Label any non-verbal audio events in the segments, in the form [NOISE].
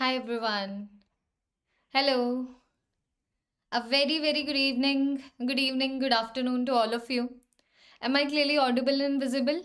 Hi everyone. Hello. A very, very good evening, good evening, good afternoon to all of you. Am I clearly audible and visible?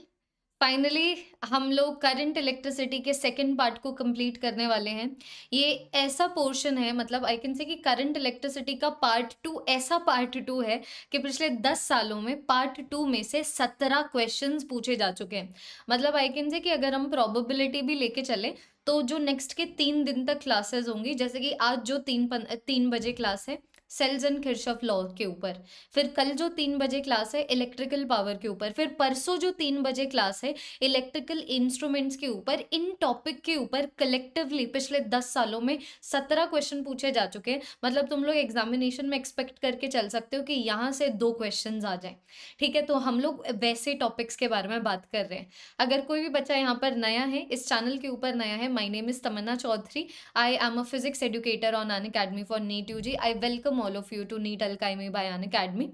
Finally हम लोग current electricity के second part को complete करने वाले हैं ये ऐसा portion है मतलब आई कैन से कि करंट इलेक्ट्रिसिटी का पार्ट टू ऐसा पार्ट टू है कि पिछले दस सालों में पार्ट टू में से सत्रह क्वेश्चंस पूछे जा चुके हैं मतलब आई कैन से कि अगर हम प्रोबेबिलिटी भी लेके चले तो जो नेक्स्ट के तीन दिन तक क्लासेज होंगी जैसे कि आज जो तीन पन, तीन बजे क्लास है सेल्स एंड खिरशफ लॉ के ऊपर फिर कल जो तीन बजे क्लास है इलेक्ट्रिकल पावर के ऊपर फिर परसों जो तीन बजे क्लास है इलेक्ट्रिकल इंस्ट्रूमेंट्स के ऊपर इन टॉपिक के ऊपर कलेक्टिवली पिछले दस सालों में सत्रह क्वेश्चन पूछे जा चुके हैं मतलब तुम लोग एग्जामिनेशन में एक्सपेक्ट करके चल सकते हो कि यहाँ से दो क्वेश्चन आ जाए ठीक है तो हम लोग वैसे टॉपिक्स के बारे में बात कर रहे हैं अगर कोई भी बच्चा यहाँ पर नया है इस चैनल के ऊपर नया है my name is Tamanna Chaudhary I am a physics educator on Unacademy for NEET U G I welcome all of you to NEET alchemy by Unacademy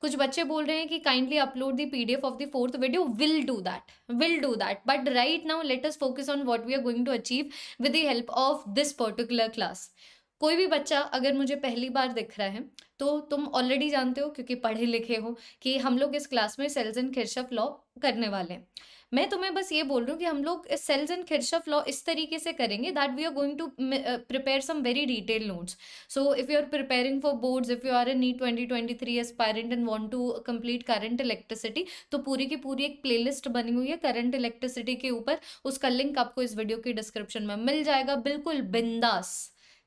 कुछ बच्चे बोल रहे हैं कि kindly upload the PDF of the fourth video will do that will do that but right now let us focus on what we are going to achieve with the help of this particular class कोई भी बच्चा अगर मुझे पहली बार दिख रहा है तो तुम ऑलरेडी जानते हो क्योंकि पढ़े लिखे हो कि हम लोग इस क्लास में सेल्स एंड खिरशफ लॉ करने वाले हैं मैं तुम्हें बस ये बोल रही हूँ कि हम लोग सेल्स एंड खिरशफ लॉ इस तरीके से करेंगे that we are going to prepare some very detail notes so if you are preparing for boards if you are a NEET twenty twenty three aspirant and want to complete current electricity तो पूरी की पूरी एक list बनी हुई है current electricity के ऊपर उसका लिंक आपको इस वीडियो के डिस्क्रिप्शन में मिल जाएगा बिल्कुल बिंदास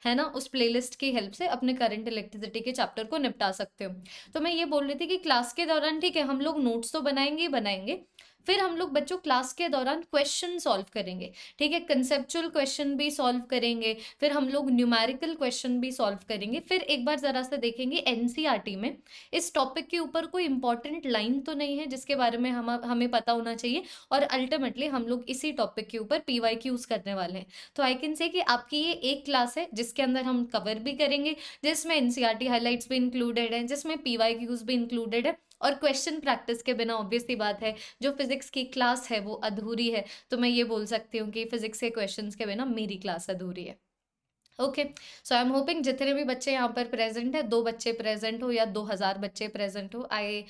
है ना उस प्लेलिस्ट की हेल्प से अपने करंट इलेक्ट्रिसिटी के चैप्टर को निपटा सकते हो तो मैं ये बोल रही थी कि क्लास के दौरान ठीक है हम लोग नोट्स तो बनाएंगे ही बनाएंगे फिर हम लोग बच्चों क्लास के दौरान क्वेश्चन सॉल्व करेंगे ठीक है कंसेप्चुअल क्वेश्चन भी सॉल्व करेंगे फिर हम लोग न्यूमेरिकल क्वेश्चन भी सॉल्व करेंगे फिर एक बार ज़रा से देखेंगे एन e में इस टॉपिक के ऊपर कोई इंपॉर्टेंट लाइन तो नहीं है जिसके बारे में हम हमें पता होना चाहिए और अल्टीमेटली हम लोग इसी टॉपिक के ऊपर पी वाई क्यूज करने वाले हैं तो आई कैन से कि आपकी ये एक क्लास है जिसके अंदर हम कवर भी करेंगे जिसमें एन सी टी हाईलाइट्स भी इंक्लूडेड है जिसमें पी वाई क्यूज भी इंक्लूडेड है और क्वेश्चन प्रैक्टिस के बिना ऑब्वियसली बात है जो फिज़िक्स की क्लास है वो अधूरी है तो मैं ये बोल सकती हूँ कि फिज़िक्स के क्वेश्चन के बिना मेरी क्लास अधूरी है okay so I am hoping जितने भी बच्चे यहाँ पर प्रेजेंट है दो बच्चे प्रेजेंट हो या दो हज़ार बच्चे प्रेजेंट हो I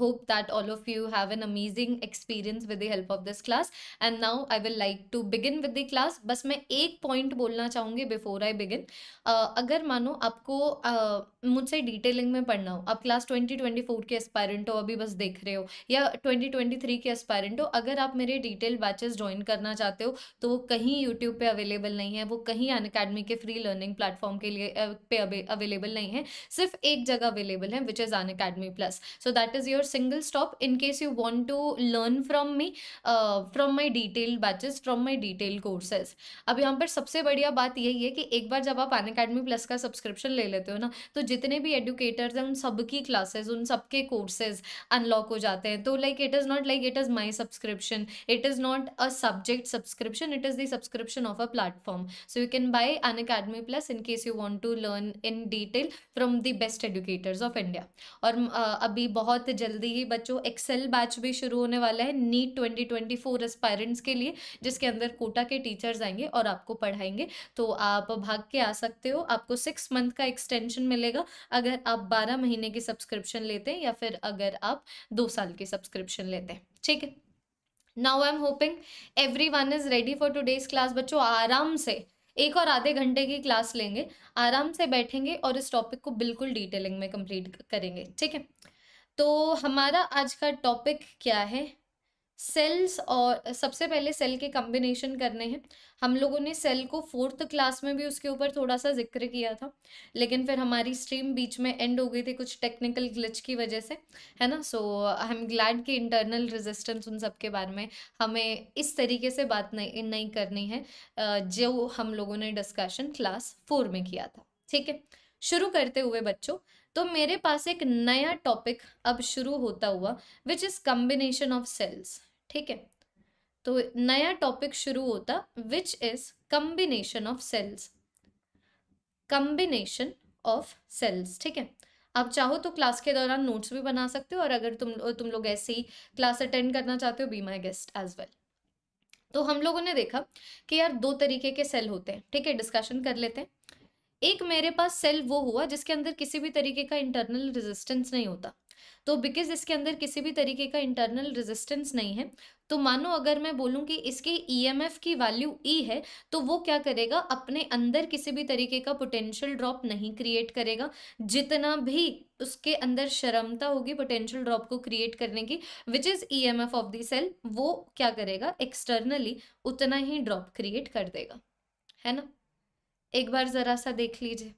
hope that all of you have an amazing experience with the help of this class and now I will like to begin with the class बस मैं एक पॉइंट बोलना चाहूँगी बिफोर आई बिगिन अगर मानो आपको uh, मुझसे detailing में पढ़ना हो आप क्लास ट्वेंटी ट्वेंटी फोर के एस्पायरेंट हो अभी बस देख रहे हो या ट्वेंटी ट्वेंटी थ्री के एस्पायरेंट हो अगर आप मेरे डिटेल बैचेस ज्वाइन करना चाहते हो तो वो कहीं यूट्यूब पे अवेलेबल नहीं है वो कहीं अनका अकेडमी के फ्री लर्निंग प्लेटफॉर्म के लिए पे अवेलेबल नहीं है सिर्फ एक जगह अवेलेबल है which is Unacademy plus so that is your single stop in case you want to learn from me from my detail batches from my detail courses अब यहाँ पर सबसे बढ़िया बात यही है कि एक बार जब आप अन अकेडमी प्लस का सब्सक्रिप्शन ले लेते हो ना तो जितने भी एडुकेटर्स हैं उन सबकी क्लासेज उन सबके कोर्सेज अनलॉक हो जाते हैं तो like it is not like it is my subscription it is not a subject subscription it is the subscription of a platform so you can buy by Unacademy Plus in case you want to learn in detail from the best educators of India. और uh, अभी बहुत जल्दी ही बच्चों Excel batch भी शुरू होने वाला है नीट 2024 एस्पायरेंट्स के लिए जिसके अंदर कोटा के टीचर्स आएंगे और आपको पढ़ाएंगे तो आप भाग के आ सकते हो आपको सिक्स मंथ का एक्सटेंशन मिलेगा अगर आप बारह महीने की सब्सक्रिप्शन लेते हैं या फिर अगर आप दो साल की सब्सक्रिप्शन लेते हैं ठीक है now I am hoping everyone is ready for today's class बच्चों आराम से एक और आधे घंटे की क्लास लेंगे आराम से बैठेंगे और इस टॉपिक को बिल्कुल डिटेलिंग में कंप्लीट करेंगे ठीक है तो हमारा आज का टॉपिक क्या है सेल्स और सबसे पहले सेल के कम्बिनेशन करने हैं हम लोगों ने सेल को फोर्थ क्लास में भी उसके ऊपर थोड़ा सा जिक्र किया था लेकिन फिर हमारी स्ट्रीम बीच में एंड हो गई थी कुछ टेक्निकल ग्लिच की वजह से है ना सो आई एम ग्लैड कि इंटरनल रेजिस्टेंस उन सब के बारे में हमें इस तरीके से बात नहीं नहीं करनी है जो हम लोगों ने डिस्कशन क्लास फोर में किया था ठीक है शुरू करते हुए बच्चों तो मेरे पास एक नया टॉपिक अब शुरू होता हुआ which is combination of cells ठीक है तो नया टॉपिक शुरू होता which is combination of cells combination of cells ठीक है आप चाहो तो क्लास के दौरान नोट्स भी बना सकते हो और अगर तुम तुम लोग ऐसे ही क्लास अटेंड करना चाहते हो be my guest as well तो हम लोगों ने देखा कि यार दो तरीके के सेल होते हैं ठीक है डिस्कशन कर लेते हैं एक मेरे पास सेल वो हुआ जिसके अंदर किसी भी तरीके का इंटरनल रेजिस्टेंस नहीं होता तो बिकॉज इसके अंदर किसी भी तरीके का इंटरनल रेजिस्टेंस नहीं है तो मानो अगर मैं बोलूँ कि इसके ईएमएफ e की वैल्यू ई e है तो वो क्या करेगा अपने अंदर किसी भी तरीके का पोटेंशियल ड्रॉप नहीं क्रिएट करेगा जितना भी उसके अंदर शर्मता होगी पोटेंशियल ड्रॉप को क्रिएट करने की which is EMF of the cell वो क्या करेगा एक्सटर्नली उतना ही ड्रॉप क्रिएट कर देगा है ना एक बार ज़रा सा देख लीजिए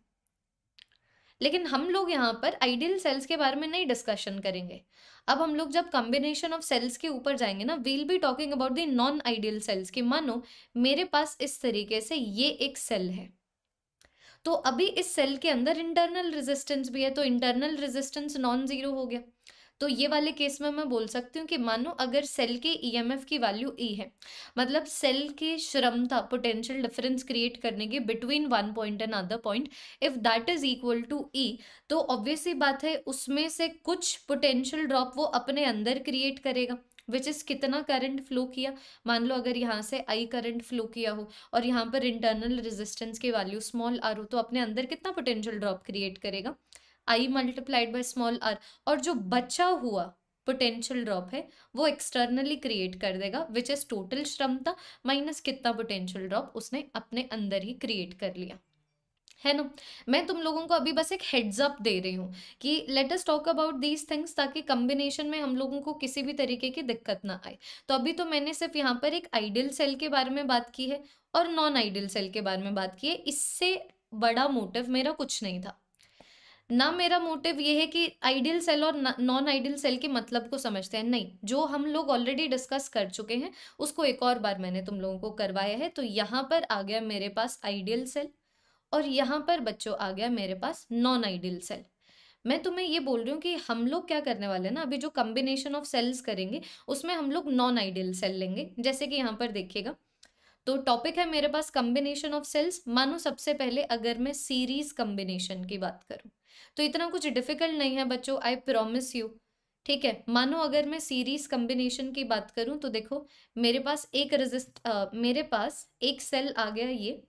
लेकिन हम लोग यहाँ पर आइडियल सेल्स के बारे में नहीं डिस्कशन करेंगे अब हम लोग जब कॉम्बिनेशन ऑफ सेल्स के ऊपर जाएंगे ना we'll be talking about the non ideal cells कि मानो मेरे पास इस तरीके से ये एक सेल है तो अभी इस सेल के अंदर इंटरनल रेजिस्टेंस भी है तो इंटरनल रेजिस्टेंस नॉन जीरो हो गया तो ये वाले केस में मैं बोल सकती हूँ कि मानो अगर सेल के ईएमएफ e की वैल्यू ई e है मतलब सेल के श्रमता पोटेंशियल डिफरेंस क्रिएट करने के between one point and other point if that is equal to E तो ऑब्वियसली बात है उसमें से कुछ पोटेंशियल ड्रॉप वो अपने अंदर क्रिएट करेगा विच इज़ कितना करंट फ्लो किया मान लो अगर यहाँ से आई करंट फ्लो किया हो और यहाँ पर इंटरनल रेजिस्टेंस की वैल्यू स्मॉल आर हो तो अपने अंदर कितना पोटेंशियल ड्रॉप क्रिएट करेगा I multiplied by small R और जो बचा हुआ पोटेंशियल ड्रॉप है वो एक्सटर्नली क्रिएट कर देगा विच इज टोटल क्षमता माइनस कितना पोटेंशियल ड्रॉप उसने अपने अंदर ही क्रिएट कर लिया है ना मैं तुम लोगों को अभी बस एक हेड्स अप दे रही हूँ कि let us talk about these things ताकि कम्बिनेशन में हम लोगों को किसी भी तरीके की दिक्कत ना आए तो अभी तो मैंने सिर्फ यहाँ पर एक आइडियल सेल के बारे में बात की है और नॉन आइडियल सेल के बारे में बात की है इससे बड़ा मोटिव मेरा कुछ नहीं था ना मेरा मोटिव ये है कि आइडियल सेल और नॉन आइडियल सेल के मतलब को समझते हैं नहीं जो हम लोग ऑलरेडी डिस्कस कर चुके हैं उसको एक और बार मैंने तुम लोगों को करवाया है तो यहाँ पर आ गया मेरे पास आइडियल सेल और यहाँ पर बच्चों आ गया मेरे पास नॉन आइडियल सेल मैं तुम्हें ये बोल रही हूँ कि हम लोग क्या करने वाले हैं ना अभी जो कम्बिनेशन ऑफ सेल्स करेंगे उसमें हम लोग नॉन आइडियल सेल लेंगे जैसे कि यहाँ पर देखिएगा तो टॉपिक है मेरे पास कम्बिनेशन ऑफ सेल्स मानो सबसे पहले अगर मैं सीरीज कम्बिनेशन की बात करूँ तो इतना कुछ डिफिकल्ट नहीं है बच्चों आई प्रोमिस यू ठीक है मानो अगर मैं सीरीज कम्बिनेशन की बात करूं तो देखो मेरे पास एक रजिस्ट मेरे पास एक सेल आ गया ये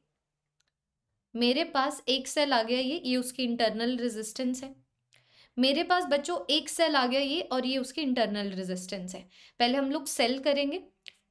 मेरे पास एक सेल आ गया ये ये उसकी इंटरनल रेजिस्टेंस है मेरे पास बच्चों एक सेल आ गया ये और ये उसकी इंटरनल रेजिस्टेंस है पहले हम लोग सेल करेंगे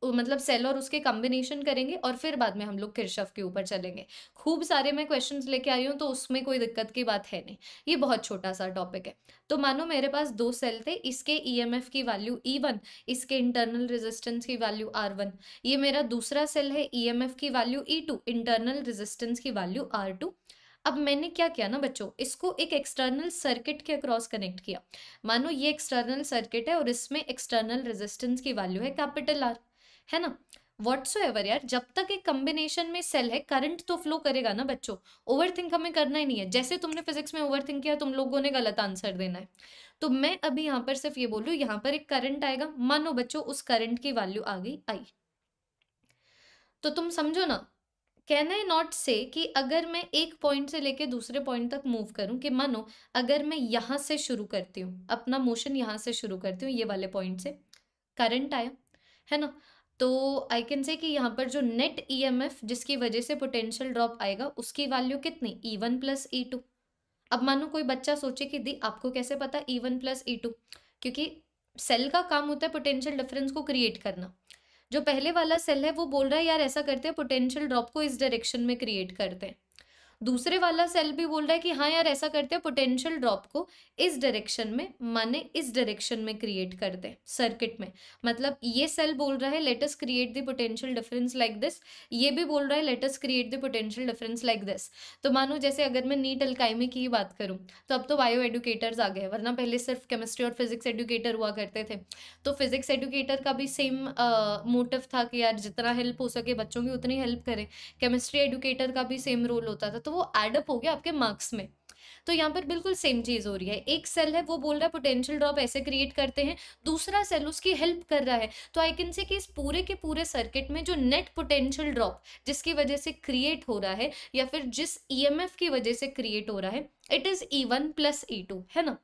मतलब सेल और उसके कॉम्बिनेशन करेंगे और फिर बाद में हम लोग किरशव के ऊपर चलेंगे खूब सारे मैं क्वेश्चन लेके आई हूँ तो उसमें कोई दिक्कत की बात है नहीं ये बहुत छोटा सा टॉपिक है तो मानो मेरे पास दो सेल थे इसके ई e की वैल्यू ई e इसके इंटरनल रेजिस्टेंस की वैल्यू आर वन ये मेरा दूसरा सेल है ई e की value E two internal resistance की वैल्यू आर टू अब मैंने क्या किया ना बच्चों इसको एक एक्सटर्नल सर्किट के अक्रॉस कनेक्ट किया मानो ये एक्सटर्नल सर्किट है और इसमें एक्सटर्नल रेजिस्टेंस की वैल्यू है कैपिटल आर है ना सो एवर यार जब तक एक कॉम्बिनेशन में सेल है करंट तो फ्लो करेगा ना बच्चों ओवर थिंक हमें करना ही नहीं है जैसे तुमने फिजिक्स में ओवर थिंक किया तुम लोगों ने गलत आंसर देना है तो मैं अभी यहां पर सिर्फ ये बोल रही हूँ यहाँ पर एक करंट आएगा मानो बच्चों उस करंट की वैल्यू आ गई आई तो तुम समझो ना कैन आई नॉट से कि अगर मैं एक पॉइंट से लेके दूसरे पॉइंट तक मूव करूं कि मानो अगर मैं यहां से शुरू करती हूँ अपना मोशन यहां से शुरू करती हूँ ये वाले पॉइंट से करंट आया है ना तो आई कैन से कि यहाँ पर जो नेट ईएमएफ e जिसकी वजह से पोटेंशियल ड्रॉप आएगा उसकी वैल्यू कितनी E one plus E two अब मानो कोई बच्चा सोचे कि दी आपको कैसे पता E one plus E two क्योंकि सेल का काम होता है पोटेंशियल डिफरेंस को क्रिएट करना जो पहले वाला सेल है वो बोल रहा है यार ऐसा करते हैं पोटेंशियल ड्रॉप को इस डायरेक्शन में क्रिएट करते हैं दूसरे वाला सेल भी बोल रहा है कि हाँ यार ऐसा करते हैं पोटेंशियल ड्रॉप को इस डायरेक्शन में माने इस डायरेक्शन में क्रिएट कर दे सर्किट में मतलब ये सेल बोल रहा है let's create the potential difference like this ये भी बोल रहा है let's create the potential difference like this तो मानो जैसे अगर मैं नीट अलकाइमी की बात करूँ तो अब तो बायो एडुकेटर्स आ गए वरना पहले सिर्फ केमिस्ट्री और फिजिक्स एडुकेटर हुआ करते थे तो फिजिक्स एडुकेटर का भी सेम मोटिव था कि यार जितना हेल्प हो सके बच्चों की उतनी हेल्प करें केमिस्ट्री एडुकेटर का भी सेम रोल होता था तो वो एडअप हो गया आपके मार्क्स में तो यहाँ पर बिल्कुल सेम चीज़ हो रही है एक सेल है वो बोल रहा है पोटेंशियल ड्रॉप ऐसे क्रिएट करते हैं दूसरा सेल उसकी हेल्प कर रहा है तो आई कैन से कि इस पूरे के पूरे सर्किट में जो नेट पोटेंशियल ड्रॉप जिसकी वजह से क्रिएट हो रहा है या फिर जिस ईएमएफ e की वजह से क्रिएट हो रहा है it is E one plus E two है ना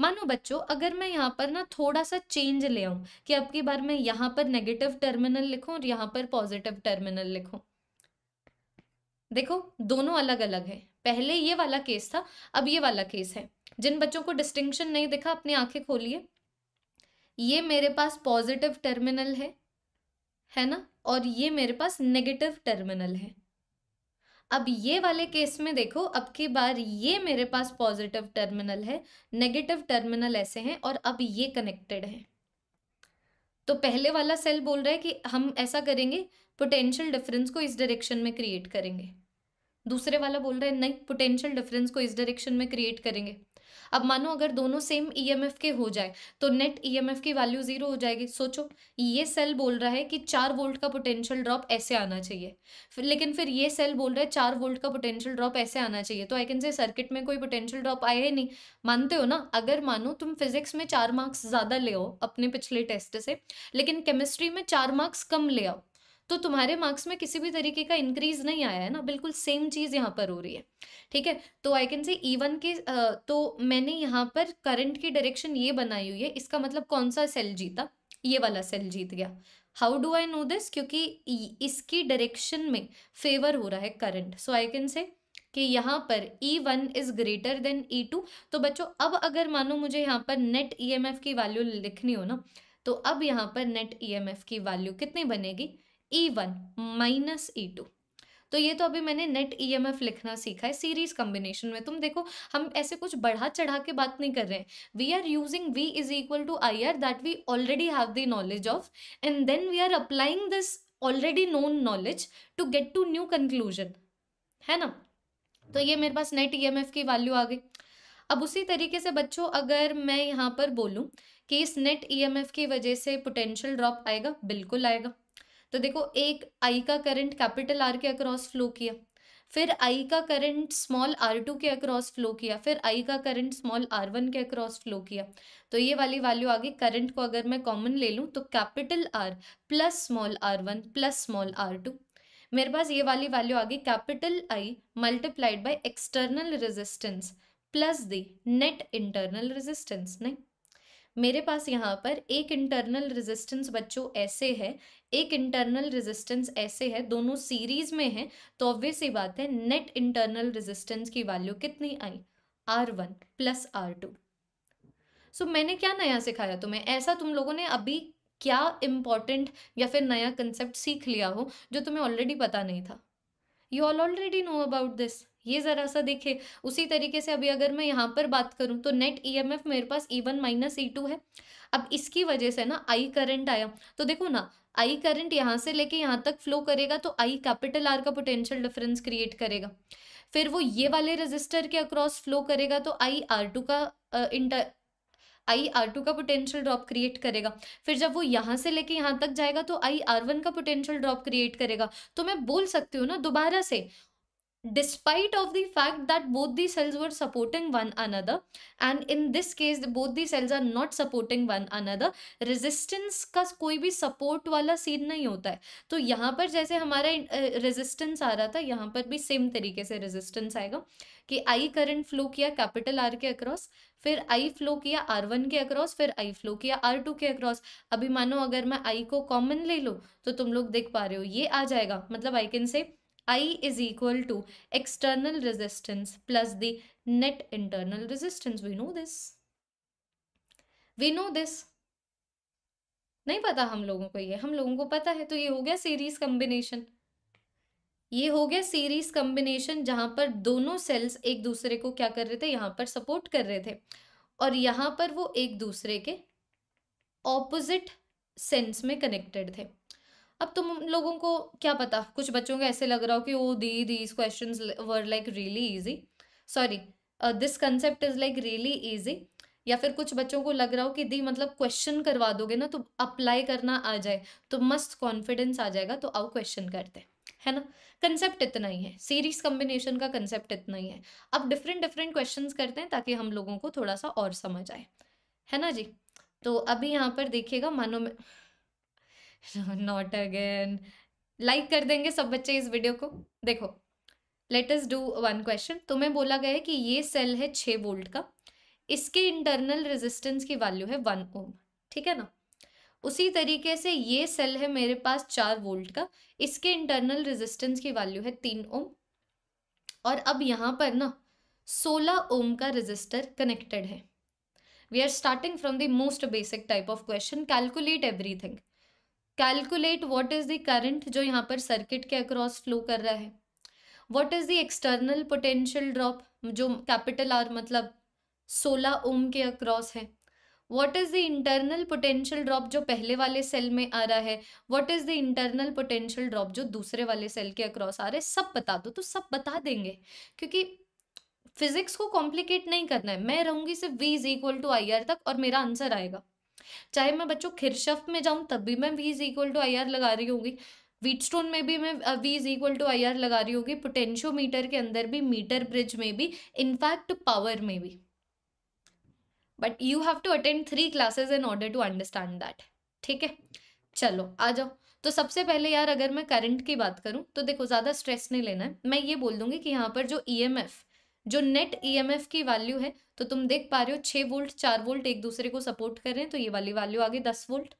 मानो बच्चों अगर मैं यहाँ पर ना थोड़ा सा चेंज ले आऊँ कि अब बार मैं यहाँ पर नेगेटिव टर्मिनल लिखूँ और यहाँ पर पॉजिटिव टर्मिनल लिखूँ देखो दोनों अलग अलग है पहले ये वाला केस था अब ये वाला केस है जिन बच्चों को डिस्टिंक्शन नहीं दिखा अपनी आंखें खोलिए ये मेरे पास पॉजिटिव टर्मिनल है है ना और ये मेरे पास नेगेटिव टर्मिनल है अब ये वाले केस में देखो अब की बार ये मेरे पास पॉजिटिव टर्मिनल है नेगेटिव टर्मिनल ऐसे हैं और अब ये कनेक्टेड है तो पहले वाला सेल बोल रहा है कि हम ऐसा करेंगे पोटेंशियल डिफरेंस को इस डायरेक्शन में क्रिएट करेंगे दूसरे वाला बोल रहा है नहीं पोटेंशियल डिफरेंस को इस डायरेक्शन में क्रिएट करेंगे अब मानो अगर दोनों सेम ईएमएफ e के हो जाए तो नेट ईएमएफ e की वैल्यू जीरो हो जाएगी सोचो ये सेल बोल रहा है कि चार वोल्ट का पोटेंशियल ड्रॉप ऐसे आना चाहिए फिर लेकिन फिर ये सेल बोल रहा है चार वोल्ट का पोटेंशियल ड्रॉप ऐसे आना चाहिए तो आई कैन से सर्किट में कोई पोटेंशियल ड्रॉप आया ही नहीं मानते हो ना अगर मानो तुम फिजिक्स में चार मार्क्स ज़्यादा ले आओ अपने पिछले टेस्ट से लेकिन केमिस्ट्री में चार मार्क्स कम ले आओ तो तुम्हारे मार्क्स में किसी भी तरीके का इंक्रीज नहीं आया है ना बिल्कुल सेम चीज़ यहाँ पर हो रही है ठीक है तो I can say E one के तो मैंने यहाँ पर करंट की डायरेक्शन ये बनाई हुई है इसका मतलब कौन सा सेल जीता ये वाला सेल जीत गया how do I know this क्योंकि इसकी डायरेक्शन में फेवर हो रहा है current so I can say कि यहाँ पर E one is greater than E two तो बच्चों अब अगर मानो मुझे यहाँ पर नेट ई एम एफ की वैल्यू लिखनी हो ना तो अब यहाँ पर नेट ई एम एफ की वैल्यू कितनी बनेगी E one minus E two तो ये तो अभी मैंने नेट एफ e लिखना सीखा है सीरीज कॉम्बिनेशन में तुम देखो हम ऐसे कुछ बढ़ा चढ़ा के बात नहीं कर रहे हैं we are using V is equal to I R that we already have the knowledge of and then we are applying this already known knowledge to get to new conclusion है ना तो ये मेरे पास नेट एफ e की value आ गई अब उसी तरीके से बच्चों अगर मैं यहाँ पर बोलूँ कि इस नेट एफ e की वजह से पोटेंशियल ड्रॉप आएगा बिल्कुल आएगा तो देखो एक आई का करंट कैपिटल आर के अक्रॉस फ्लो किया फिर आई का करंट स्मॉल आर टू के अक्रॉस फ्लो किया फिर आई का करंट स्मॉल आर वन के अक्रॉस फ्लो किया तो ये वाली वैल्यू आ गई करंट को अगर मैं कॉमन ले लूँ तो capital R plus small R one plus small R two मेरे पास ये वाली वैल्यू आ गई capital I multiplied by external resistance plus the net internal resistance नहीं मेरे पास यहाँ पर एक इंटरनल रेजिस्टेंस बच्चों ऐसे है एक इंटरनल रेजिस्टेंस ऐसे है दोनों सीरीज में है तो ऑब्वियस ही बात है नेट इंटरनल रेजिस्टेंस की वैल्यू कितनी आई R one plus R two so मैंने क्या नया सिखाया तुम्हें ऐसा तुम लोगों ने अभी क्या इम्पॉर्टेंट या फिर नया कंसेप्ट सीख लिया हो जो तुम्हें ऑलरेडी पता नहीं था you all already know about this ये ज़रा सा देखे उसी तरीके से अभी अगर मैं यहाँ पर बात करूँ तो नेट ईएमएफ e मेरे पास E one minus E two है अब इसकी वजह से ना आई करंट आया तो देखो ना आई करंट यहाँ से लेके यहाँ तक फ्लो करेगा तो आई कैपिटल आर का पोटेंशियल डिफरेंस क्रिएट करेगा फिर वो ये वाले रजिस्टर के अक्रॉस फ्लो करेगा तो आई आर टू का इंटर आई आर टू का पोटेंशियल ड्रॉप क्रिएट करेगा फिर जब वो यहाँ से लेके यहाँ तक जाएगा तो आई आर वन का पोटेंशियल ड्रॉप क्रिएट करेगा तो मैं बोल सकती हूँ ना दोबारा से despite of the fact that both the cells were supporting one another and in this case both the cells are not supporting one another resistance का कोई भी support वाला scene नहीं होता है तो यहाँ पर जैसे हमारा resistance आ रहा था यहाँ पर भी same तरीके से resistance आएगा कि I current flow किया capital R के across फिर I flow किया R1 के across फिर I flow किया R2 के across अभी मानो अगर मैं I को common ले लूँ तो तुम लोग देख पा रहे हो ये आ जाएगा मतलब I can say I is equal to external resistance plus the net internal resistance. We know this. We know this. नहीं पता हम लोगों को ये हम लोगों को पता है तो ये हो गया सीरीज कॉम्बिनेशन ये हो गया सीरीज कॉम्बिनेशन जहां पर दोनों सेल्स एक दूसरे को क्या कर रहे थे यहां पर सपोर्ट कर रहे थे और यहां पर वो एक दूसरे के ऑपोजिट सेंस में कनेक्टेड थे अब तुम लोगों को क्या पता कुछ बच्चों को ऐसे लग रहा हो कि oh the these question were like really easy sorry this concept is like really easy या फिर कुछ बच्चों को लग रहा हो कि दी मतलब क्वेश्चन करवा दोगे ना तो अप्लाई करना आ जाए तो मस्त कॉन्फिडेंस आ जाएगा तो आओ क्वेश्चन करते हैं है ना कंसेप्ट इतना ही है सीरीज कम्बिनेशन का कंसेप्ट इतना ही है अब डिफरेंट डिफरेंट क्वेश्चन करते हैं ताकि हम लोगों को थोड़ा सा और समझ आए है ना जी तो अभी यहाँ पर देखिएगा मानो मैं नॉट अगेन लाइक कर देंगे सब बच्चे इस वीडियो को देखो लेटस डू वन क्वेश्चन तुम्हें बोला गया है कि ये सेल है छः वोल्ट का इसके इंटरनल रेजिस्टेंस की वैल्यू है वन ओम ठीक है ना उसी तरीके से ये सेल है मेरे पास चार वोल्ट का इसके इंटरनल रेजिस्टेंस की वैल्यू है तीन ओम और अब यहाँ पर ना सोलह ओम का रजिस्टर कनेक्टेड है we are starting from the most basic type of question calculate everything calculate what is the current जो यहाँ पर सर्किट के अक्रॉस फ्लो कर रहा है what is the external potential drop जो कैपिटल आर मतलब सोलह ओम के अक्रॉस है what is the internal potential drop जो पहले वाले सेल में आ रहा है what is the internal potential drop जो दूसरे वाले सेल के अक्रॉस आ रहे है सब बता दो तो सब बता देंगे क्योंकि फिजिक्स को कॉम्प्लिकेट नहीं करना है मैं रहूंगी सिर्फ V is equal to I R तक और मेरा आंसर आएगा चाहे मैं बच्चों खिरशफ में जाऊँ तब भी मैं V is equal to I R लगा रही होगी वीटस्टोन में भी मैं V is equal to I R लगा रही होगी पोटेंशियोमीटर के अंदर भी मीटर ब्रिज में भी इनफैक्ट पावर में भी but you have to attend three classes in order to understand that ठीक है चलो आ जाओ तो सबसे पहले यार अगर मैं करंट की बात करूं तो देखो ज़्यादा स्ट्रेस नहीं लेना है मैं ये बोल दूंगी कि यहाँ पर जो ईएमएफ e एम जो नेट ईएमएफ e की वैल्यू है तो तुम देख पा रहे हो छः वोल्ट चार वोल्ट एक दूसरे को सपोर्ट कर रहे हैं तो ये वाली वैल्यू आ गई दस वोल्ट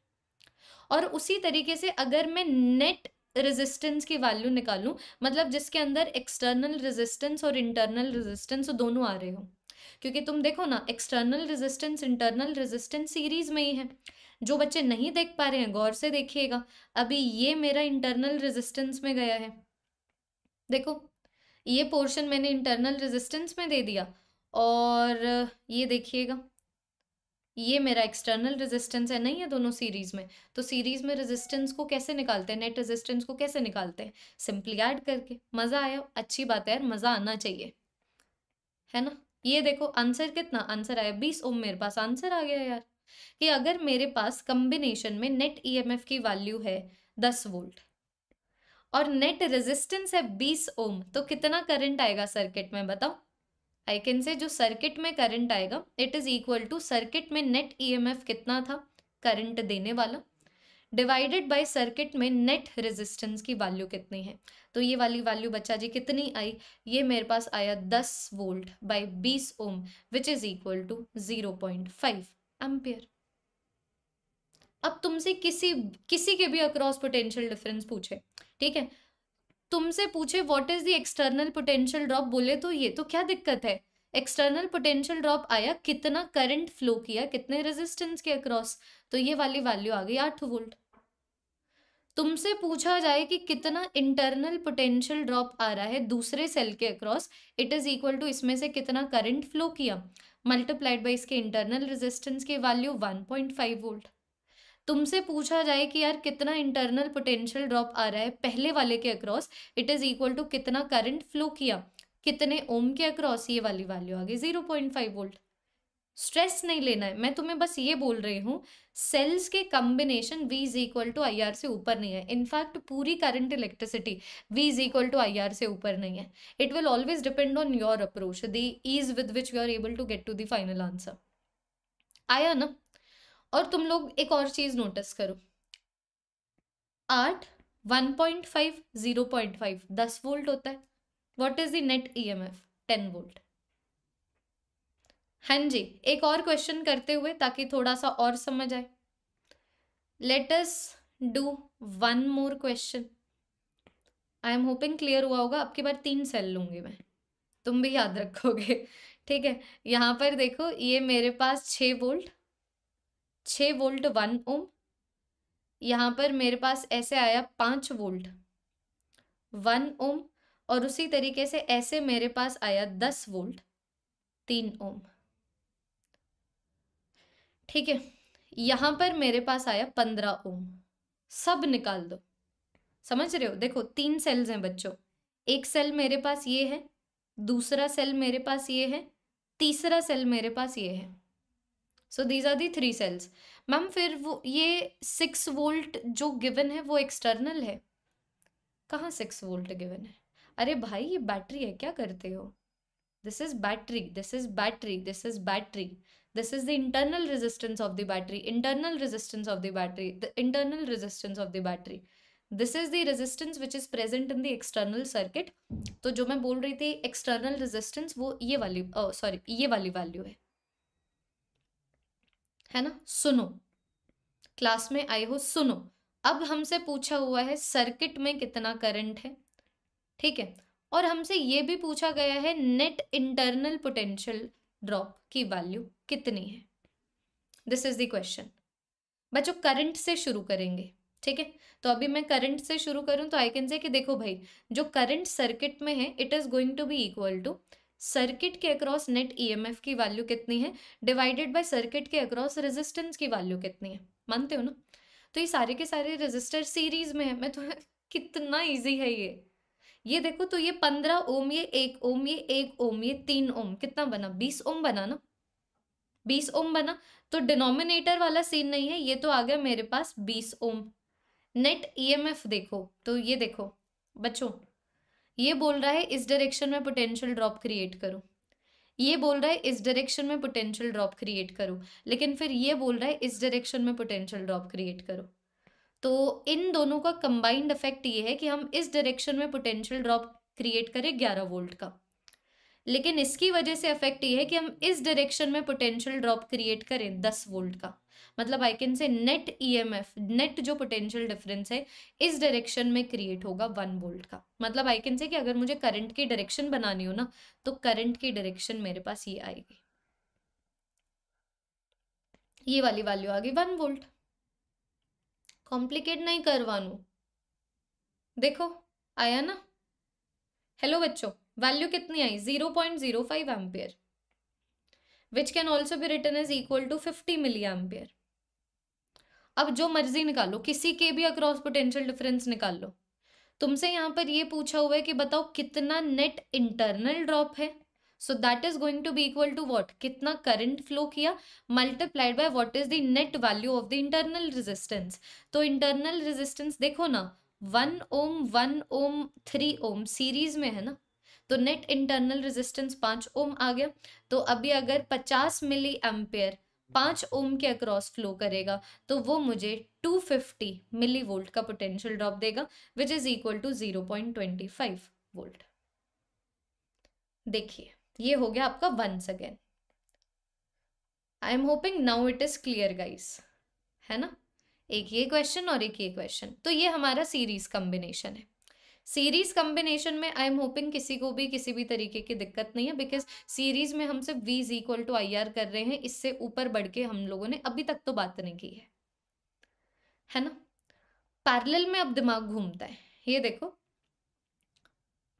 और उसी तरीके से अगर मैं नेट रेजिस्टेंस की वैल्यू निकालूं मतलब जिसके अंदर एक्सटर्नल रेजिस्टेंस और इंटरनल रेजिस्टेंस दोनों आ रहे हो क्योंकि तुम देखो ना external resistance internal resistance series में ही है जो बच्चे नहीं देख पा रहे हैं गौर से देखिएगा अभी ये मेरा इंटरनल रेजिस्टेंस में गया है देखो ये पोर्शन मैंने इंटरनल रेजिस्टेंस में दे दिया और ये देखिएगा ये मेरा एक्सटर्नल रेजिस्टेंस है नहीं है दोनों सीरीज़ में तो सीरीज़ में रेजिस्टेंस को कैसे निकालते हैं नेट रेजिस्टेंस को कैसे निकालते हैं सिंपली ऐड करके मज़ा आया अच्छी बात है यार मज़ा आना चाहिए है ना ये देखो आंसर कितना आंसर आया बीस ओम मेरे पास आंसर आ गया यार कि अगर मेरे पास कम्बिनेशन में नेट ई e की वैल्यू है दस वोल्ट और नेट रेजिस्टेंस है बीस ओम तो कितना करंट आएगा सर्किट में बताओ आई कैन से जो सर्किट में करंट आएगा it is equal to circuit में नेट ईएमएफ e कितना था करंट देने वाला डिवाइडेड बाय सर्किट में नेट रेजिस्टेंस की वैल्यू कितनी है तो ये वाली वैल्यू बच्चा जी कितनी आई ये मेरे पास आया 10 volt by 20 ohm which is equal to 0.5 point ampere अब तुमसे किसी किसी के भी अक्रॉस पोटेंशियल डिफरेंस पूछे ठीक है तुमसे पूछे what is the external potential drop बोले तो ये तो क्या दिक्कत है एक्सटर्नल पोटेंशियल ड्रॉप आया कितना करंट फ्लो किया कितने रेजिस्टेंस के अक्रॉस तो ये वाली वैल्यू आ गई आठ वोल्ट तुमसे पूछा जाए कि कितना इंटरनल पोटेंशियल ड्रॉप आ रहा है दूसरे सेल के across it is equal to इसमें से कितना करंट फ्लो किया मल्टीप्लाइड बाई इसके इंटरनल रेजिस्टेंस के वैल्यू 1.5 वोल्ट तुमसे पूछा जाए कि यार कितना इंटरनल पोटेंशियल ड्रॉप आ रहा है पहले वाले के across it is equal to कितना करंट फ्लो किया कितने ओम के अक्रॉस ये वाली वैल्यू आ गई zero point five volt stress नहीं लेना है मैं तुम्हें बस ये बोल रही हूँ सेल्स के combination V is equal to I R से ऊपर नहीं है इनफैक्ट पूरी current electricity V is equal to I R से ऊपर नहीं है it will always depend on your approach the ease with which you are able to get to the final answer आया ना और तुम लोग एक और चीज नोटिस करो आठ one point five zero point five दस वोल्ट होता है what is the net E M F ten volt हाँ जी एक और क्वेश्चन करते हुए ताकि थोड़ा सा और समझ आए let's do one more question I am hoping clear हुआ होगा आपके बार तीन सेल लूंगी मैं तुम भी याद रखोगे ठीक है यहाँ पर देखो ये मेरे पास छः वोल्ट छः वोल्ट वन ओम यहाँ पर मेरे पास ऐसे आया पाँच वोल्ट वन ओम और उसी तरीके से ऐसे मेरे पास आया दस वोल्ट तीन ओम ठीक है यहाँ पर मेरे पास आया पंद्रह ओम सब निकाल दो समझ रहे हो देखो तीन सेल्स हैं बच्चों एक सेल मेरे पास ये है दूसरा सेल मेरे पास ये है तीसरा सेल मेरे पास ये है so these are the three cells ma'am फिर वो ये सिक्स वोल्ट जो गिवन है वो एक्सटर्नल है कहाँ सिक्स वोल्ट गिवन है अरे भाई ये बैटरी है क्या करते हो this is battery this is battery this is battery this is the internal resistance of the battery internal resistance of the battery the internal resistance of the battery this is the resistance which is present in the external circuit तो जो मैं बोल रही थी external resistance वो ये वाली sorry oh, ये वाली वैल्यू है है ना सुनो क्लास में आए हो सुनो अब हमसे पूछा हुआ है सर्किट में कितना करंट है ठीक है और हमसे ये भी पूछा गया है नेट इंटरनल पोटेंशियल ड्रॉप की वैल्यू कितनी है दिस इज द क्वेश्चन बच्चों करंट से शुरू करेंगे ठीक है तो अभी मैं करंट से शुरू करूं तो आई कैन से कि देखो भाई जो करंट सर्किट में है it is going to be equal to circuit के अक्रॉस नेट ईएमएफ की वैल्यू कितनी है डिवाइडेड बाय सर्किट के अक्रॉस रेजिस्टेंस की वैल्यू कितनी है मानते हो ना तो ये सारे के सारे रेजिस्टर सीरीज में है मैं तो [LAUGHS] कितना इजी है ये ये देखो तो ये पंद्रह ओम ये एक ओम ये एक ओम ये तीन ओम कितना बना बीस ओम बना ना बीस ओम बना तो डिनोमिनेटर वाला सीन नहीं है ये तो आ गया मेरे पास बीस ओम नेट ईएमएफ e देखो तो ये देखो बच्चों ये बोल रहा है इस डायरेक्शन में पोटेंशियल ड्रॉप क्रिएट करो ये बोल रहा है इस डायरेक्शन में पोटेंशियल ड्रॉप क्रिएट करो लेकिन फिर ये बोल रहा है इस डायरेक्शन में पोटेंशियल ड्रॉप क्रिएट करो तो इन दोनों का कंबाइंड इफेक्ट ये है कि हम इस डायरेक्शन में पोटेंशियल ड्रॉप क्रिएट करें ग्यारह वोल्ट का लेकिन इसकी वजह से इफेक्ट ये है कि हम इस डायरेक्शन में पोटेंशियल ड्रॉप क्रिएट करें दस वोल्ट का मतलब I can say net E M F net जो पोटेंशियल डिफरेंस है इस डायरेक्शन में क्रिएट होगा वन वोल्ट का मतलब आई कैन से कि अगर मुझे करंट की डायरेक्शन बनानी हो ना तो करंट की डायरेक्शन मेरे पास ये आएगी ये वाली वैल्यू आ गई वन वोल्ट कॉम्प्लिकेट नहीं करवानू देखो आया ना हेलो बच्चों वैल्यू कितनी आई zero point zero five ampere which can also be written is equal to fifty milli ampere अब जो मर्जी निकालो किसी के भी अक्रॉस पोटेंशियल डिफरेंस निकाल लो तुमसे यहाँ पर ये पूछा हुआ है कि बताओ कितना नेट इंटरनल ड्रॉप है so that is going to be equal to what कितना करंट फ्लो किया multiplied by what is the net value of the internal resistance तो इंटरनल रेजिस्टेंस देखो ना one ohm one ohm three ohm series में है ना तो net internal resistance पाँच ओम आ गया तो अभी अगर पचास मिली एम्पेयर पाँच ओम के अक्रॉस फ्लो करेगा तो वो मुझे 250 मिली वोल्ट का पोटेंशियल ड्रॉप देगा which is equal to 0.25 volt देखिए ये हो गया आपका once again I am hoping now it is clear guys है ना एक ये क्वेश्चन और एक ये क्वेश्चन तो ये हमारा सीरीज कॉम्बिनेशन है सीरीज कॉम्बिनेशन में आई एम होपिंग किसी को भी किसी भी तरीके की दिक्कत नहीं है बिकॉज सीरीज में हम सिर्फ V is equal to I R कर रहे हैं इससे ऊपर बढ़ के हम लोगों ने अभी तक तो बात नहीं की है है ना पैरेलल में अब दिमाग घूमता है ये देखो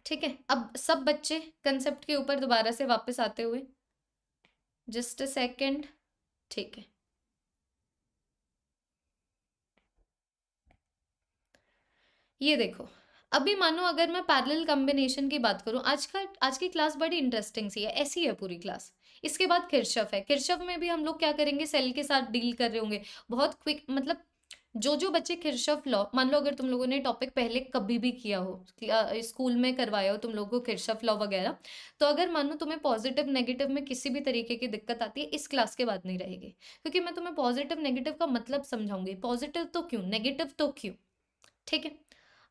ठीक है अब सब बच्चे कंसेप्ट के ऊपर दोबारा से वापस आते हुए जस्ट अ सेकेंड ठीक है ये देखो अभी मानो अगर मैं पैरेलल कॉम्बिनेशन की बात करूँ आज का आज की क्लास बड़ी इंटरेस्टिंग सी है ऐसी है पूरी क्लास इसके बाद किरशफ है किरशफ में भी हम लोग क्या करेंगे सेल के साथ डील कर रहे होंगे बहुत क्विक मतलब जो जो बच्चे किरशफ लॉ मान लो अगर तुम लोगों ने टॉपिक पहले कभी भी किया हो स्कूल में करवाया हो तुम लोगों को किरशफ लॉ वगैरह तो अगर मानो तुम्हें पॉजिटिव नेगेटिव में किसी भी तरीके की दिक्कत आती है इस क्लास के बाद नहीं रहेगी क्योंकि मैं तुम्हें पॉजिटिव नेगेटिव का मतलब समझाऊंगी पॉजिटिव तो क्यों नेगेटिव तो क्यों ठीक है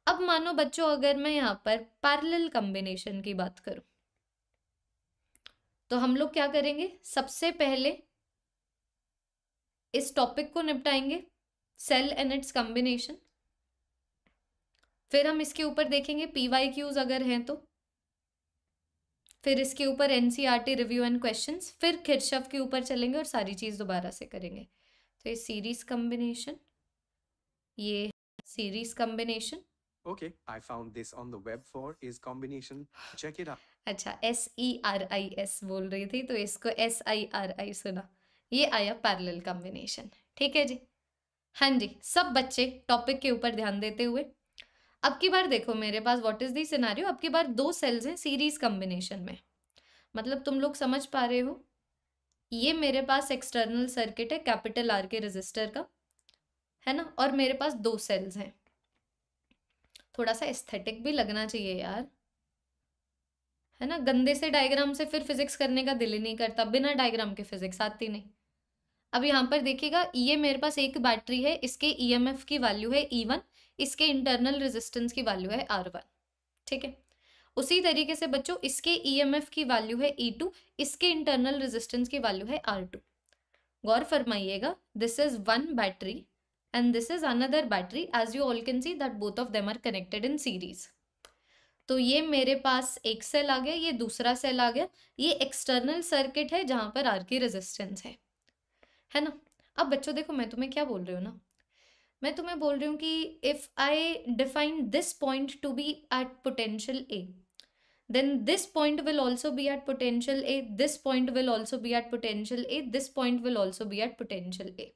अब मानो बच्चों अगर मैं यहाँ पर पैरेलल कॉम्बिनेशन की बात करूं तो हम लोग क्या करेंगे सबसे पहले इस टॉपिक को निपटाएंगे सेल एंड इट्स कॉम्बिनेशन फिर हम इसके ऊपर देखेंगे पी वाई क्यूज अगर हैं तो फिर इसके ऊपर एनसीईआरटी रिव्यू एंड क्वेश्चन फिर खिरशव के ऊपर चलेंगे और सारी चीज़ दोबारा से करेंगे तो ये सीरीज कम्बिनेशन ये series combination okay I found this on the web for is combination check it out अच्छा S E R I S बोल रही थी तो इसको एस आई आर आई सुना ये आया पैरेलल कॉम्बिनेशन ठीक है जी हाँ जी सब बच्चे टॉपिक के ऊपर ध्यान देते हुए अब की बार देखो मेरे पास व्हाट इज दी सिनारियो अब की बार दो सेल्स हैं सीरीज कॉम्बिनेशन में मतलब तुम लोग समझ पा रहे हो ये मेरे पास एक्सटर्नल सर्किट है कैपिटल आर के रजिस्टर का है ना और मेरे पास दो सेल्स हैं थोड़ा सा एस्थेटिक भी लगना चाहिए यार है ना गंदे से डायग्राम से फिर फिजिक्स करने का दिल ही नहीं करता बिना डायग्राम के फिजिक्स आती नहीं अब यहाँ पर देखिएगा ये e मेरे पास एक बैटरी है इसके ईएमएफ e की वैल्यू है ई e वन इसके इंटरनल रेजिस्टेंस की वैल्यू है आर वन ठीक है उसी तरीके से बच्चों इसके ईएमएफ की वैल्यू है ई टू इसके इंटरनल रेजिस्टेंस की वैल्यू है आर टू गौर फरमाइएगा this is one battery and this is another battery as you all can see that both of them are connected in series तो ये मेरे पास एक सेल आ गया ये दूसरा सेल आ गया ये एक्सटर्नल सर्किट है जहाँ पर आर की रेजिस्टेंस है है ना अब बच्चों देखो मैं तुम्हें क्या बोल रही हूँ ना मैं तुम्हें बोल रही हूँ कि if I define this point to be at potential A then this point will also be at potential A this point will also be at potential A this point will also be at potential A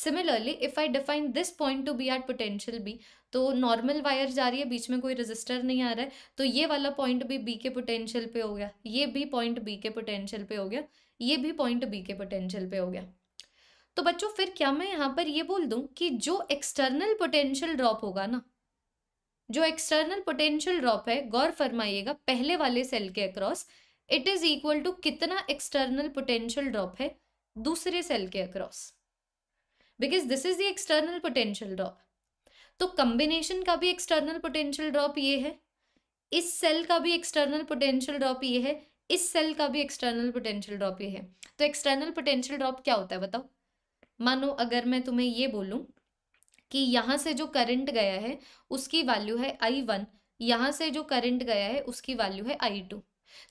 similarly if I define this point to be at potential B तो normal wire जा रही है बीच में कोई register नहीं आ रहा है तो ये वाला पॉइंट भी बी के पोटेंशियल पे हो गया ये भी पॉइंट बी के पोटेंशियल पे हो गया ये भी पॉइंट बी के पोटेंशियल पे हो गया तो बच्चों फिर क्या मैं यहाँ पर ये बोल दूँ कि जो एक्सटर्नल पोटेंशियल ड्रॉप होगा ना जो एक्सटर्नल पोटेंशियल ड्रॉप है गौर फरमाइएगा पहले वाले सेल के across it is equal to कितना एक्सटर्नल पोटेंशियल ड्रॉप है दूसरे सेल के across because this is the external potential drop तो कम्बिनेशन का भी एक्सटर्नल पोटेंशियल ड्रॉप ये है इस सेल का भी एक्सटर्नल पोटेंशियल ड्रॉप ये है इस सेल का भी एक्सटर्नल पोटेंशियल ड्रॉप ये है तो एक्सटर्नल पोटेंशियल ड्रॉप क्या होता है बताओ मानो अगर मैं तुम्हें ये बोलूँ कि यहाँ से जो करंट गया है उसकी वैल्यू है आई वन यहाँ से जो करंट गया है उसकी वैल्यू है आई टू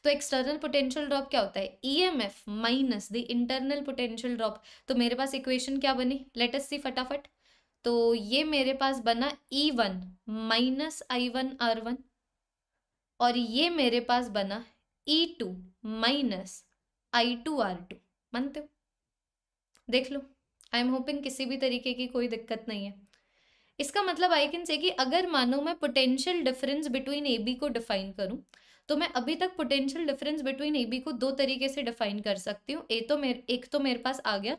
तो एक्सटर्नल पोटेंशियल ड्रॉप क्या होता है E M F minus the internal potential drop तो मेरे पास इक्वेशन क्या बनी लेट अस सी फटाफट तो ये मेरे पास बना E one minus I one R one और ये मेरे पास बना E two minus I two R two मानते हो देख लो आई एम होपिंग किसी भी तरीके की कोई दिक्कत नहीं है इसका मतलब आई कैन से कि अगर मानो मैं potential difference between A B को डिफाइन करूं तो मैं अभी तक potential difference between A B को दो तरीके से डिफाइन कर सकती हूँ ए तो मेरे एक तो मेरे पास आ गया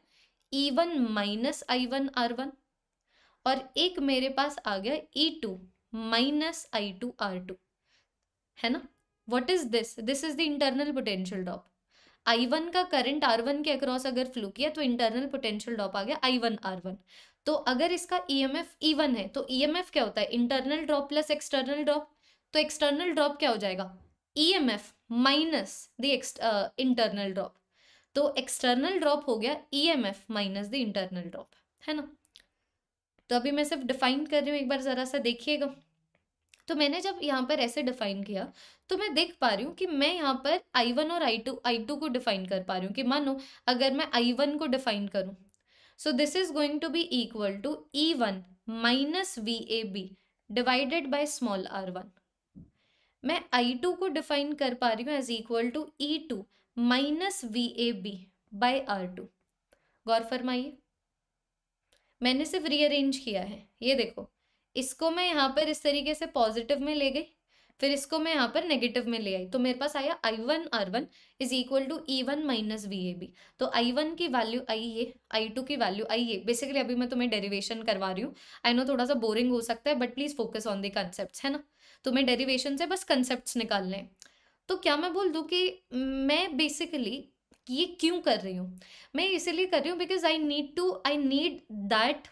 E one minus I one R one और एक मेरे पास आ गया E two minus I two R two है ना what is this this is the internal potential drop I one का करंट आर वन के अक्रॉस अगर फ्लू किया तो इंटरनल पोटेंशियल ड्रॉप आ गया आई वन आर वन तो अगर इसका E M F E one है तो ई एम एफ क्या होता है internal drop plus external drop तो एक्सटर्नल ड्रॉप क्या हो जाएगा EMF minus the internal drop तो एक्सटर्नल ड्रॉप हो गया EMF minus the internal drop है ना तो अभी मैं सिर्फ डिफाइन कर रही हूँ एक बार ज़रा सा देखिएगा तो मैंने जब यहाँ पर ऐसे डिफाइन किया तो मैं देख पा रही हूँ कि मैं यहाँ पर आई वन और आई टू आई टू को डिफाइन कर पा रही हूँ कि मानो अगर मैं आई वन को डिफाइन करूँ so this is going to be equal to E one minus V A B divided by small R one मैं आई टू को डिफाइन कर पा रही हूँ as equal to E two minus V A B by R two गौर फरमाइए मैंने सिर्फ रीअरेंज किया है ये देखो इसको मैं यहाँ पर इस तरीके से पॉजिटिव में ले गई फिर इसको मैं यहाँ पर नेगेटिव में ले आई तो मेरे पास आया I one R one is equal to E one minus V A B तो आई वन की वैल्यू आई ये आई टू की वैल्यू आई ये बेसिकली अभी मैं तुम्हें डेरिवेशन करवा रही हूँ आई नो थोड़ा सा बोरिंग हो सकता है but please focus on the concept है ना तुम्हें डेरिवेशन से बस कंसेप्ट निकालने लें तो क्या मैं बोल दूँ कि मैं बेसिकली ये क्यों कर रही हूँ मैं इसीलिए कर रही हूँ because I need to I need that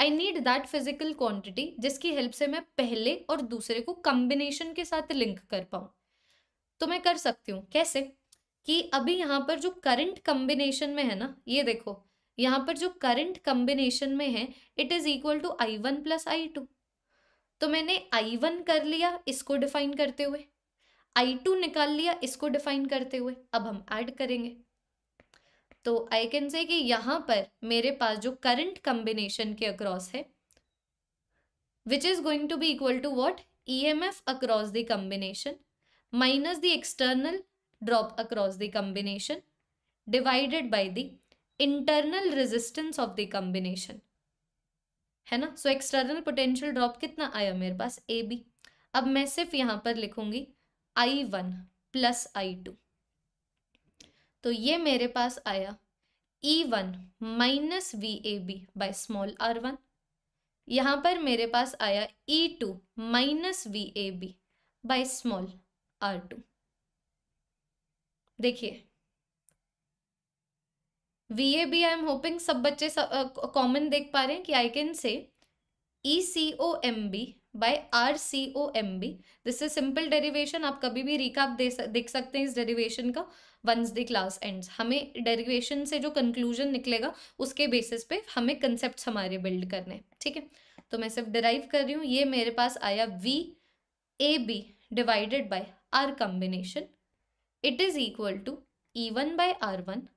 I need that physical quantity जिसकी हेल्प से मैं पहले और दूसरे को कम्बिनेशन के साथ लिंक कर पाऊँ तो मैं कर सकती हूँ कैसे कि अभी यहाँ पर जो करंट कम्बिनेशन में है ना ये देखो यहाँ पर जो करंट कम्बिनेशन में है it is equal to I one plus I two तो मैंने आई वन कर लिया इसको डिफाइन करते हुए आई टू निकाल लिया इसको डिफाइन करते हुए अब हम ऐड करेंगे तो आई कैन से कि यहाँ पर मेरे पास जो करंट कम्बिनेशन के अक्रॉस है which is going to be equal to what E M F across the combination minus the external drop across the combination divided by the internal resistance of the combination है ना so external potential drop कितना आया मेरे पास A B अब मैं सिर्फ यहाँ पर लिखूंगी I one plus I two तो ये मेरे पास आया E one minus V A B by small R one यहां पर मेरे पास आया E two minus V A B by small R two देखिए V A B I am hoping सब बच्चे कॉमन देख पा रहे हैं कि I can say E C O M B by R C O M B this is simple derivation आप कभी भी रिकाप दे देख सकते हैं इस डेरिवेशन का वंस द क्लास एंड हमें डेरिवेशन से जो कंक्लूजन निकलेगा उसके बेसिस पे हमें कंसेप्ट हमारे बिल्ड करने हैं ठीक है तो मैं सिर्फ डिराइव कर रही हूँ ये मेरे पास आया V A B divided by R combination it is equal to E one by R one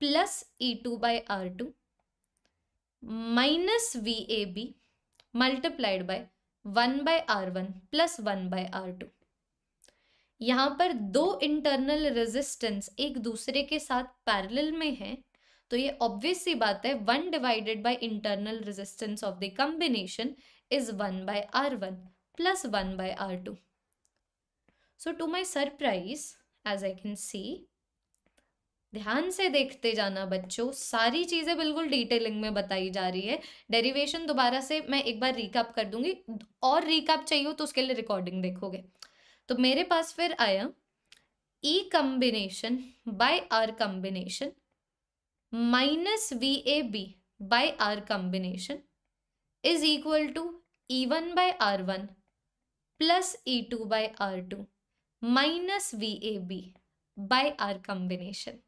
plus E two by R two minus V A B multiplied by one by R one plus one by R two यहाँ पर दो internal resistance एक दूसरे के साथ parallel में है तो ये ऑब्वियस सी बात है one divided by internal resistance of the combination is one by R one plus one by R two so to my surprise as I can see ध्यान से देखते जाना बच्चों सारी चीज़ें बिल्कुल डिटेलिंग में बताई जा रही है डेरिवेशन दोबारा से मैं एक बार रिकअप कर दूंगी और रिकअप चाहिए तो उसके लिए रिकॉर्डिंग देखोगे तो मेरे पास फिर आया E combination by R combination minus V A B by R combination is equal to E one by R one plus E two by R two minus V A B by R combination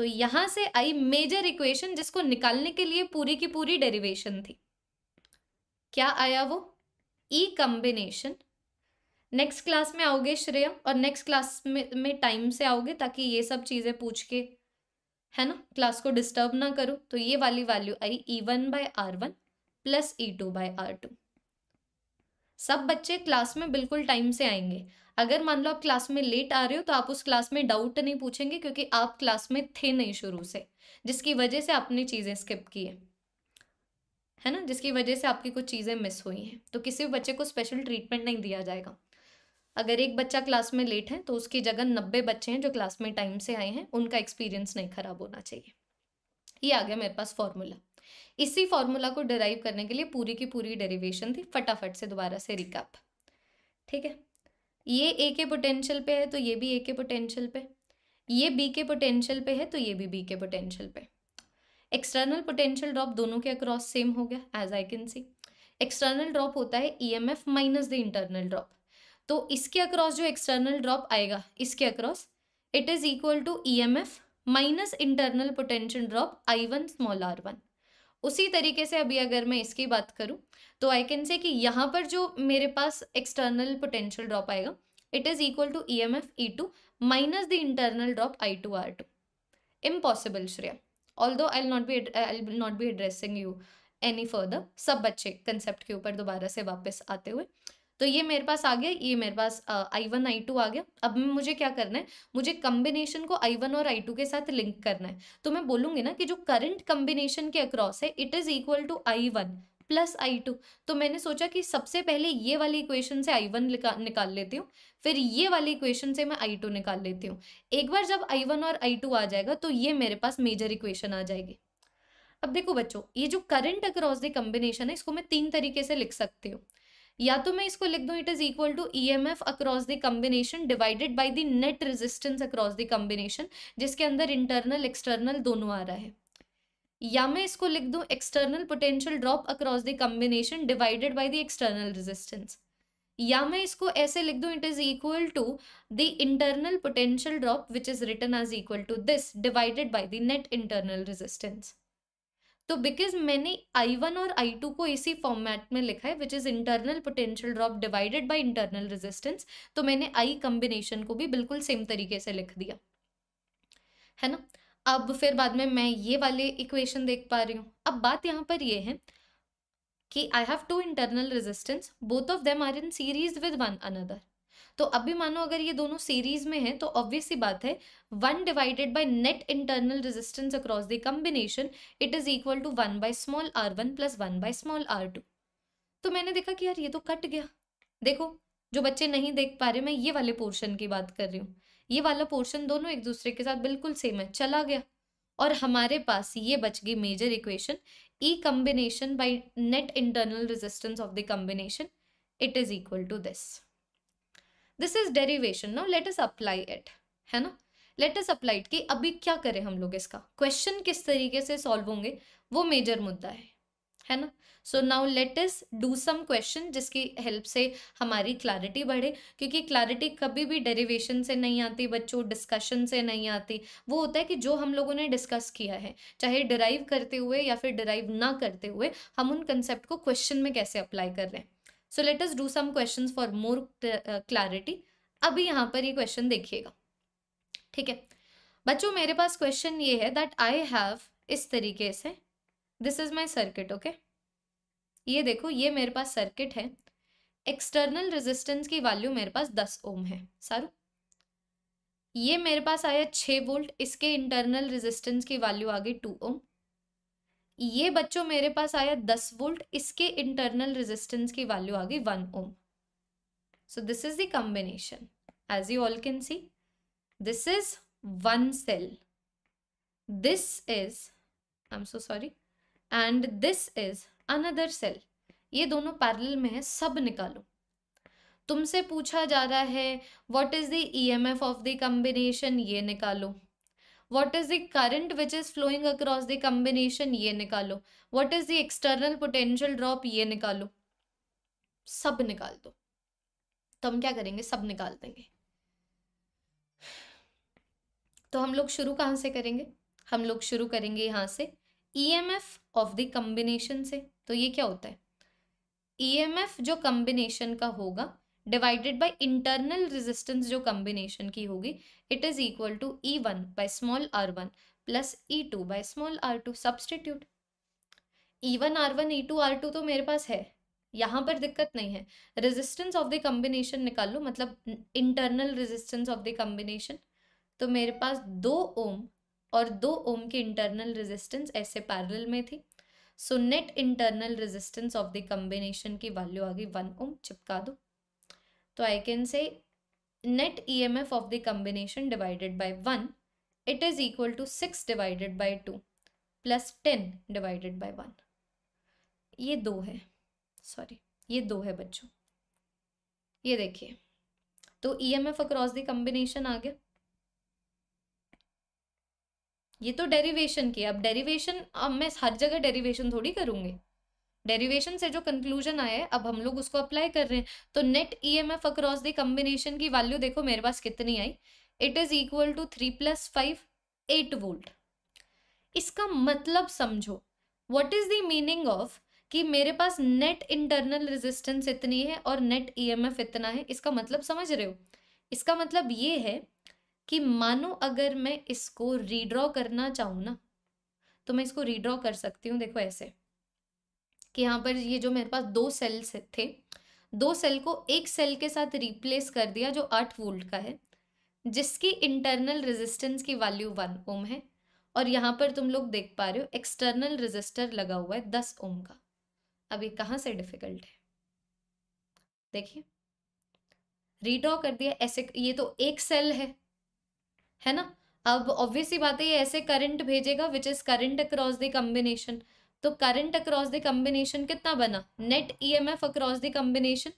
तो यहाँ से आई major equation जिसको निकालने के लिए पूरी की पूरी डेरिवेशन थी क्या आया वो ई कम्बिनेशन नेक्स्ट क्लास में आओगे श्रेया और नेक्स्ट क्लास में टाइम से आओगे ताकि ये सब चीज़ें पूछ के है ना क्लास को डिस्टर्ब ना करो तो ये वाली value I E one by R one plus E two by R two सब बच्चे क्लास में बिल्कुल टाइम से आएंगे अगर मान लो आप क्लास में लेट आ रहे हो तो आप उस क्लास में डाउट नहीं पूछेंगे क्योंकि आप क्लास में थे नहीं शुरू से जिसकी वजह से आपने चीज़ें स्किप की है है ना जिसकी वजह से आपकी कुछ चीज़ें मिस हुई हैं तो किसी भी बच्चे को स्पेशल ट्रीटमेंट नहीं दिया जाएगा अगर एक बच्चा क्लास में लेट है तो उसकी जगह नब्बे बच्चे हैं जो क्लास में टाइम से आए हैं उनका एक्सपीरियंस नहीं खराब होना चाहिए ये आ गया मेरे पास फॉर्मूला इसी फॉर्मूला को डिराइव करने के लिए पूरी की पूरी डेरिवेशन थी फटाफट से दोबारा से रिकअप ठीक है ये ए के पोटेंशियल पे है तो ये भी ए के पोटेंशियल पे ये बी के पोटेंशियल पे है तो ये भी बी के पोटेंशियल पे एक्सटर्नल पोटेंशियल ड्रॉप दोनों के अक्रॉस सेम हो गया as I can see external drop होता है E M F minus the internal drop तो इसके अक्रॉस जो एक्सटर्नल ड्रॉप आएगा इसके across it is equal to E minus internal potential drop I one small R one उसी तरीके से अभी अगर मैं इसकी बात करूँ तो आई कैन से कि यहाँ पर जो मेरे पास एक्सटर्नल पोटेंशियल ड्रॉप आएगा it is equal to E M F E two minus the internal drop I two R two impossible Shreya although I not be I not be addressing you any further सब बच्चे concept के ऊपर दोबारा से वापस आते हुए तो ये मेरे पास आ गया ये मेरे पास आई वन आई टू आ गया अब मुझे क्या करना है मुझे कम्बिनेशन को आई वन और आई टू के साथ लिंक करना है तो मैं बोलूँगी ना कि जो करंट कम्बिनेशन के अक्रॉस है it is equal to I one plus I two तो मैंने सोचा कि सबसे पहले ये वाली इक्वेशन से आई वन निकाल लेती हूँ फिर ये वाली इक्वेशन से मैं आई टू निकाल लेती हूँ एक बार जब आई वन और आई टू आ जाएगा तो ये मेरे पास मेजर इक्वेशन आ जाएगी अब देखो बच्चों ये जो करंट अक्रॉस द कम्बिनेशन है इसको मैं तीन तरीके से लिख सकती हूँ या तो मैं इसको लिख दूँ it is equal to E M F across the combination divided by the net resistance across the combination जिसके अंदर इंटरनल एक्सटर्नल दोनों आ रहा है या मैं इसको लिख दूँ external potential drop across the combination divided by the external resistance या मैं इसको ऐसे लिख दूं it is equal to the internal potential drop which is written as equal to this divided by the net internal resistance तो because मैंने I one और I two को इसी फॉर्मेट में लिखा है which is internal potential drop divided by internal resistance तो मैंने आई कम्बिनेशन को भी बिल्कुल सेम तरीके से लिख दिया है ना अब फिर बाद में मैं ये वाले इक्वेशन देख पा रही हूँ अब बात यहाँ पर ये है कि I have two internal resistance both of them are in series with one another तो अभी मानो अगर ये दोनों सीरीज में है तो ऑब्वियस ही बात है one divided by net internal resistance across the combination it is equal to one by small R one plus one by small R two तो मैंने देखा कि यार ये तो कट गया देखो जो बच्चे नहीं देख पा रहे मैं ये वाले पोर्शन की बात कर रही हूँ ये वाला पोर्शन दोनों एक दूसरे के साथ बिल्कुल सेम है चला गया और हमारे पास ये बच गई major equation E combination by net internal resistance of the combination it is equal to this this is derivation ना लेट अस अप्लाई इट है ना लेट अस अप्लाइड कि अभी क्या करें हम लोग इसका क्वेश्चन किस तरीके से सॉल्व होंगे वो मेजर मुद्दा है है ना so now let us do some question जिसकी हेल्प से हमारी क्लैरिटी बढ़े क्योंकि क्लैरिटी कभी भी डेरिवेशन से नहीं आती बच्चों डिस्कशन से नहीं आती वो होता है कि जो हम लोगों ने डिस्कस किया है चाहे डिराइव करते हुए या फिर डिराइव ना करते हुए हम उन कंसेप्ट को क्वेश्चन में कैसे अप्लाई कर रहे हैं so let us do some question for more clarity अभी यहाँ पर ये क्वेश्चन देखिएगा ठीक है बच्चों मेरे पास क्वेश्चन ये है दैट आई हैव इस तरीके से this is my circuit okay ये देखो ये मेरे पास सर्किट है एक्सटर्नल रेजिस्टेंस की वैल्यू मेरे पास दस ओम है सारू ये मेरे पास आया छ वोल्ट इसके इंटरनल रेजिस्टेंस की वैल्यू आ गई टू ओम ये बच्चों मेरे पास आया दस वोल्ट इसके इंटरनल रेजिस्टेंस की वैल्यू आ गई one ohm so this is the as you all can see this is one cell this is I am so sorry and this is another cell ये दोनों पैरल में है सब निकालो तुमसे पूछा जा रहा है what is the EMF of the combination ये निकालो what is the current which is flowing across the combination ये निकालो what is the external potential drop ये निकालो सब निकाल दो तो हम क्या करेंगे सब निकाल देंगे तो हम लोग शुरू कहाँ से करेंगे हम लोग शुरू करेंगे यहाँ से E M F of the combination से तो ये क्या होता है ई एम एफ जो कम्बिनेशन का होगा डिवाइडेड बाई इंटरनल रेजिस्टेंस जो कॉम्बिनेशन की होगी it is equal to E one by small R one plus E two by small R two substitute E one R one E two R two तो मेरे पास है यहाँ पर दिक्कत नहीं है रेजिस्टेंस ऑफ द कॉम्बिनेशन निकाल लो मतलब internal resistance of the combination तो मेरे पास दो ओम और दो ओम की इंटरनल रेजिस्टेंस ऐसे पैरेलल में थी so net internal resistance of the combination की वैल्यू आ गई वन ओम चिपका दो तो I can say net F of the combination divided by one it is equal to six divided by two plus ten divided by one ये दो है sorry ये दो है बच्चों ये देखिए तो E M F across the combination आ गया ये तो डेरिवेशन की अब डेरिवेशन अब मैं हर जगह डेरिवेशन थोड़ी करूंगी डेरिवेशन से जो कंक्लूजन आया है अब हम लोग उसको अप्लाई कर रहे हैं तो net E M F across the combination की वैल्यू देखो मेरे पास कितनी आई it is equal to three plus five eight volt इसका मतलब समझो what is the meaning of कि मेरे पास नेट इंटरनल रेजिस्टेंस इतनी है और नेट ई एम एफ इतना है इसका मतलब समझ रहे हो इसका मतलब ये है कि मानो अगर मैं इसको रीड्रॉ करना चाहूँ ना तो मैं इसको रीड्रॉ कर सकती हूँ देखो ऐसे कि यहाँ पर ये जो मेरे पास दो सेल्स थे दो सेल को एक सेल के साथ रिप्लेस कर दिया जो आठ वोल्ट का है जिसकी इंटरनल रेजिस्टेंस की वैल्यू वन ओम है और यहाँ पर तुम लोग देख पा रहे हो एक्सटर्नल रजिस्टर लगा हुआ है दस ओम का अब ये कहाँ से डिफिकल्ट है देखिए रीड्रॉ कर दिया ऐसे ये तो एक सेल है है ना अब ऑब्वियसली बात है ये ऐसे करंट भेजेगा which is current across the combination तो करंट अक्रॉस द कम्बिनेशन कितना बना net E M F across the combination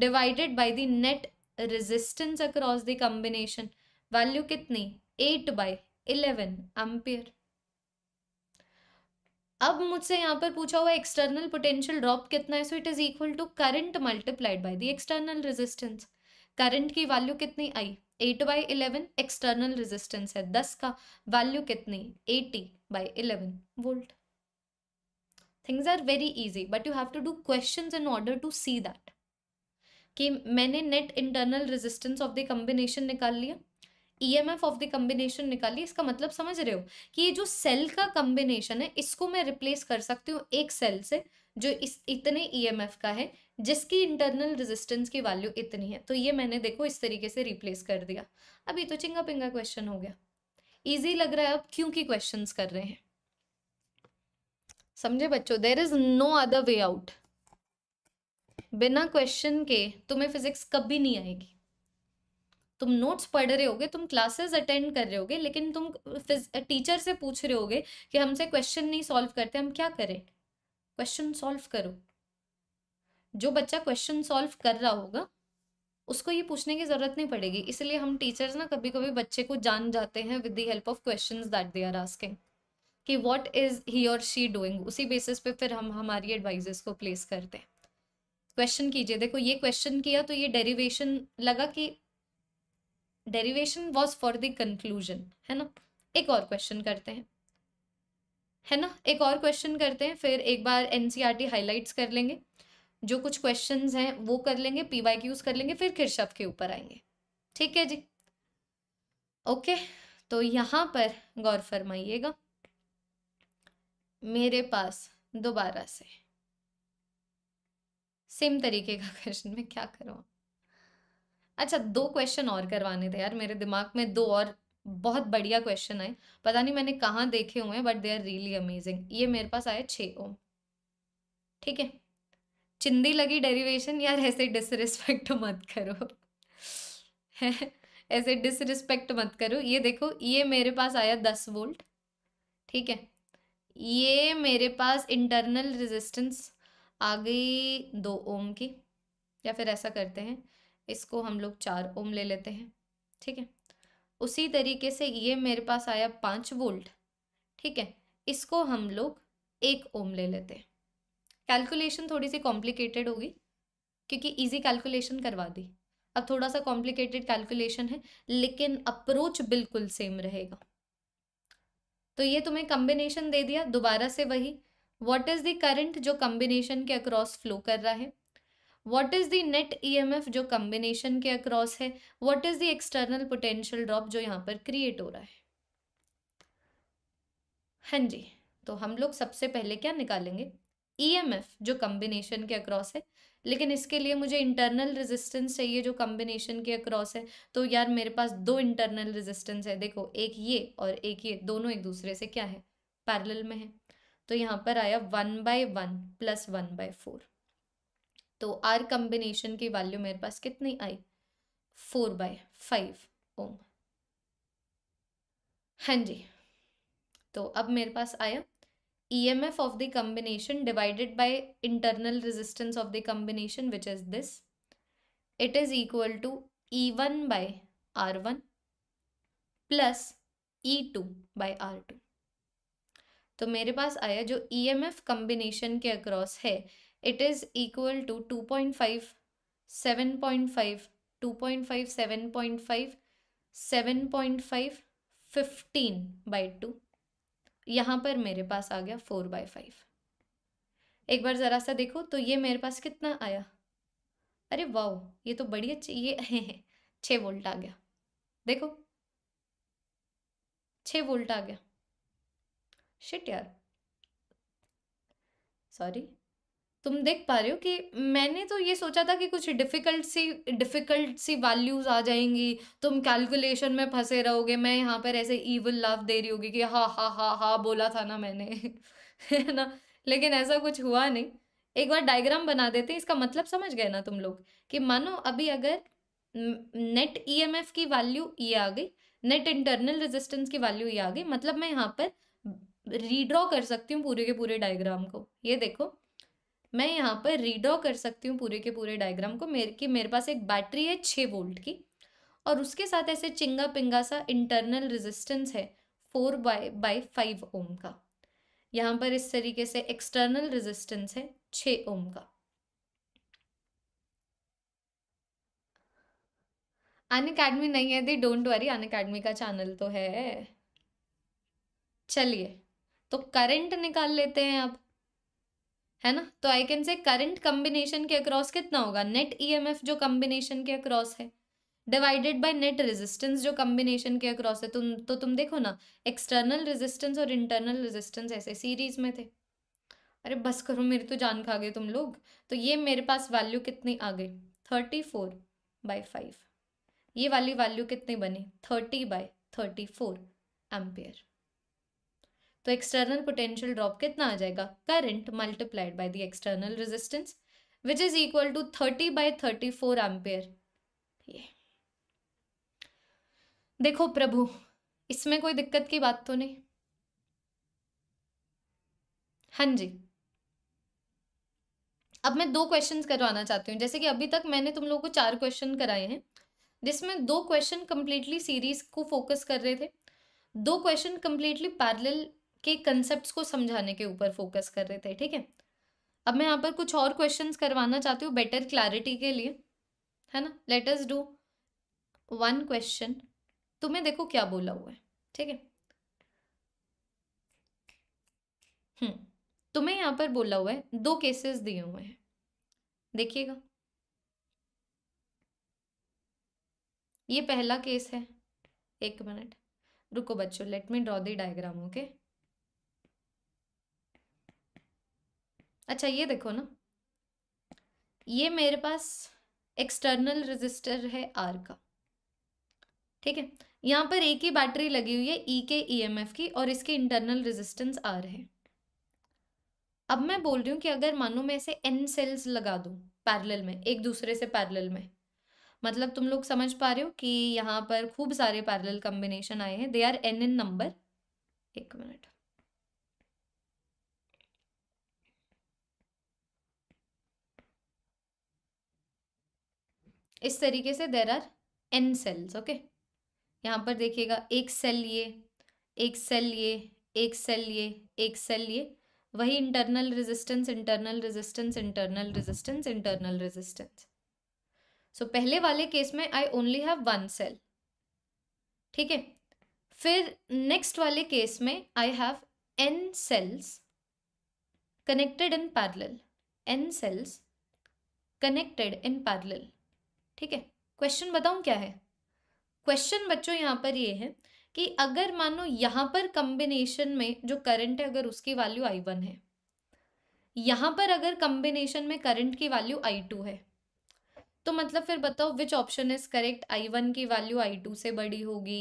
divided by the net resistance across the combination value कितनी एट बाई इलेवन एम्पियर अब मुझसे यहाँ पर पूछा हुआ एक्सटर्नल पोटेंशियल ड्रॉप कितना है so it is equal to current multiplied by the external resistance current की वैल्यू कितनी आई eight by eleven external resistance है दस का वैल्यू कितनी eighty by eleven volt things are very easy but you have to do question in order to see that कि मैंने net internal resistance of the combination निकाल लिया E M F of the combination निकाल लिया इसका मतलब समझ रहे हो कि ये जो सेल का कम्बिनेशन है इसको मैं रिप्लेस कर सकती हूँ एक सेल से जो इस इतने ई एम एफ का है जिसकी इंटरनल रेजिस्टेंस की वैल्यू इतनी है तो ये मैंने देखो इस तरीके से रिप्लेस कर दिया अभी तो चिंगा पिंगा क्वेश्चन हो गया ईजी लग रहा है अब क्योंकि क्वेश्चन कर रहे हैं समझे बच्चों there is no other way out बिना क्वेश्चन के तुम्हें फिजिक्स कभी नहीं आएगी तुम नोट्स पढ़ रहे होगे तुम क्लासेस अटेंड कर रहे होगे लेकिन तुम टीचर से पूछ रहे होगे कि हमसे क्वेश्चन नहीं सॉल्व करते हम क्या करें क्वेश्चन सॉल्व करो जो बच्चा क्वेश्चन सॉल्व कर रहा होगा उसको ये पूछने की ज़रूरत नहीं पड़ेगी इसलिए हम टीचर्स ना कभी कभी बच्चे को जान जाते हैं with the help of question that they are asking कि वॉट इज ही और शी डूइंग उसी बेसिस पे फिर हम हमारी एडवाइजेस को प्लेस करते हैं क्वेश्चन कीजिए देखो ये क्वेश्चन किया तो ये डेरिवेशन लगा कि derivation was for the conclusion है ना एक और क्वेश्चन करते हैं है ना एक और क्वेश्चन करते हैं फिर एक बार एनसीईआरटी हाइलाइट्स e कर लेंगे जो कुछ क्वेश्चन हैं वो कर लेंगे क्यूज कर लेंगे फिर किरशफ के ऊपर आएंगे ठीक है जी ओके तो यहाँ पर गौर फरमाइएगा मेरे पास दोबारा से सेम तरीके का क्वेश्चन मैं क्या करूँ अच्छा दो क्वेश्चन और करवाने थे यार मेरे दिमाग में दो और बहुत बढ़िया क्वेश्चन आए पता नहीं मैंने कहाँ देखे हुए हैं but they are really amazing ये मेरे पास आए छे ओम ठीक है चिंदी लगी डेरिवेशन यार ऐसे डिसरिस्पेक्ट मत करो ऐसे डिसरिस्पेक्ट मत करो ये देखो ये मेरे पास आया दस वोल्ट ठीक है ये मेरे पास इंटरनल रेजिस्टेंस आ गई दो ओम की या फिर ऐसा करते हैं इसको हम लोग चार ओम ले लेते हैं ठीक है उसी तरीके से ये मेरे पास आया पाँच वोल्ट ठीक है इसको हम लोग एक ओम ले लेते हैं कैलकुलेशन थोड़ी सी कॉम्प्लिकेटेड होगी क्योंकि इजी कैलकुलेशन करवा दी अब थोड़ा सा कॉम्प्लिकेटेड कैलकुलेशन है लेकिन अप्रोच बिल्कुल सेम रहेगा तो ये तुम्हें कम्बिनेशन दे दिया दोबारा से वही वॉट इज़ द करंट जो कम्बिनेशन के अक्रॉस फ्लो कर रहा है what is the net F जो कम्बिनेशन के अक्रॉस है what is the external potential drop जो यहाँ पर क्रिएट हो रहा है हाँ जी तो हम लोग सबसे पहले क्या निकालेंगे एफ e जो कम्बिनेशन के अक्रॉस है लेकिन इसके लिए मुझे इंटरनल रेजिस्टेंस चाहिए जो कॉम्बिनेशन के अक्रॉस है तो यार मेरे पास दो इंटरनल रेजिस्टेंस है देखो एक ये और एक ये दोनों एक दूसरे से क्या है पैरेलल में है तो यहाँ पर आया one by one plus one by four तो आर कम्बिनेशन की वैल्यू मेरे पास कितनी आई फोर बाय फाइव ओम हाँ जी तो अब मेरे पास आया EMF of the combination divided by internal resistance of the combination which is this. It is equal to E1 by R1 plus E two by R two तो मेरे पास आया जो ई एम एफ कम्बिनेशन के across है it is equal to two point five seven point five two point five seven point five seven point five fifteen by two यहाँ पर मेरे पास आ गया फोर बाय फाइव एक बार ज़रा सा देखो तो ये मेरे पास कितना आया अरे वाओ ये तो बड़ी अच्छी ये है, है छः वोल्ट आ गया देखो छः वोल्ट आ गया शिट यार सॉरी तुम देख पा रहे हो कि मैंने तो ये सोचा था कि कुछ डिफ़िकल्ट सी डिफ़िकल्ट सी वैल्यूज़ आ जाएंगी तुम कैलकुलेशन में फंसे रहोगे मैं यहाँ पर ऐसे ईवल लाफ दे रही होगी कि हाँ हाँ हाँ हाँ बोला था ना मैंने [LAUGHS] है ना लेकिन ऐसा कुछ हुआ नहीं एक बार डायग्राम बना देते इसका मतलब समझ गए ना तुम लोग कि मानो अभी अगर नेट ई e की वैल्यू ये e आ गई नेट इंटरनल रेजिस्टेंस की वैल्यू ये e आ गई मतलब मैं यहाँ पर रीड्रॉ कर सकती हूँ पूरे के पूरे डायग्राम को ये देखो मैं यहाँ पर रीड्रॉ कर सकती हूँ पूरे के पूरे डायग्राम को मेरे की मेरे पास एक बैटरी है छः वोल्ट की और उसके साथ ऐसे चिंगा पिंगा सा इंटरनल रेजिस्टेंस है four by by five ohm का यहाँ पर इस तरीके से एक्सटर्नल रेजिस्टेंस है छ ओम का अन अकेडमी नहीं है दी डोंट वरी अन अकेडमी का चैनल तो है चलिए तो करंट निकाल लेते हैं आप है ना तो I can say current combination के अक्रॉस कितना होगा नेट ईएमएफ e जो कम्बिनेशन के अक्रॉस है डिवाइडेड बाय नेट रेजिस्टेंस जो कम्बिनेशन के अक्रॉस है तुम तो तुम देखो ना एक्सटर्नल रेजिस्टेंस और इंटरनल रेजिस्टेंस ऐसे सीरीज में थे अरे बस करो मेरी तो जान खा गए तुम लोग तो ये मेरे पास वैल्यू कितनी आ गई थर्टी फोर बाई फाइव ये वाली वैल्यू कितनी बनी thirty by thirty four ampere तो एक्सटर्नल पोटेंशियल ड्रॉप कितना आ जाएगा current multiplied by the external resistance which is equal to thirty by thirty four ampere ये देखो प्रभु इसमें कोई दिक्कत की बात तो नहीं हाँ जी अब मैं दो क्वेश्चन करवाना चाहती हूँ जैसे कि अभी तक मैंने तुम लोगों को चार क्वेश्चन कराए हैं जिसमें दो क्वेश्चन कम्प्लीटली सीरीज को फोकस कर रहे थे दो क्वेश्चन कम्प्लीटली पैरेलल के कंसेप्ट को समझाने के ऊपर फोकस कर रहे थे ठीक है अब मैं यहाँ पर कुछ और क्वेश्चन करवाना चाहती हूँ बेटर क्लैरिटी के लिए है ना लेटस डू वन क्वेश्चन तुम्हें देखो क्या बोला हुआ है ठीक है हम्म तुम्हें यहाँ पर बोला हुआ है दो केसेस दिए हुए हैं देखिएगा ये पहला केस है एक मिनट रुको बच्चों let me draw the diagram okay अच्छा ये देखो ना ये मेरे पास एक्सटर्नल रजिस्टर है आर का ठीक है यहाँ पर एक ही बैटरी लगी हुई है ई e के ई एम एफ की और इसके इंटरनल रेजिस्टेंस आर है अब मैं बोल रही हूँ कि अगर मानो मैं ऐसे एन सेल्स लगा दूँ पैरेलल में एक दूसरे से पैरेलल में मतलब तुम लोग समझ पा रहे हो कि यहाँ पर खूब सारे पैरेलल कॉम्बिनेशन आए हैं they are N in number एक मिनट इस तरीके से there are N cells okay यहाँ पर देखिएगा एक सेल ये एक सेल ये एक सेल ये एक सेल ये वही internal resistance internal resistance internal resistance internal resistance so पहले वाले केस में I only have one cell ठीक है फिर नेक्स्ट वाले केस में I have N cells connected in parallel N cells connected in parallel ठीक है क्वेश्चन बताऊँ क्या है क्वेश्चन बच्चों यहाँ पर ये है कि अगर मानो यहाँ पर कम्बिनेशन में जो करंट है अगर उसकी वैल्यू आई वन है यहाँ पर अगर कम्बिनेशन में करंट की वैल्यू आई टू है तो मतलब फिर बताओ which option is correct I one की वैल्यू आई टू से बड़ी होगी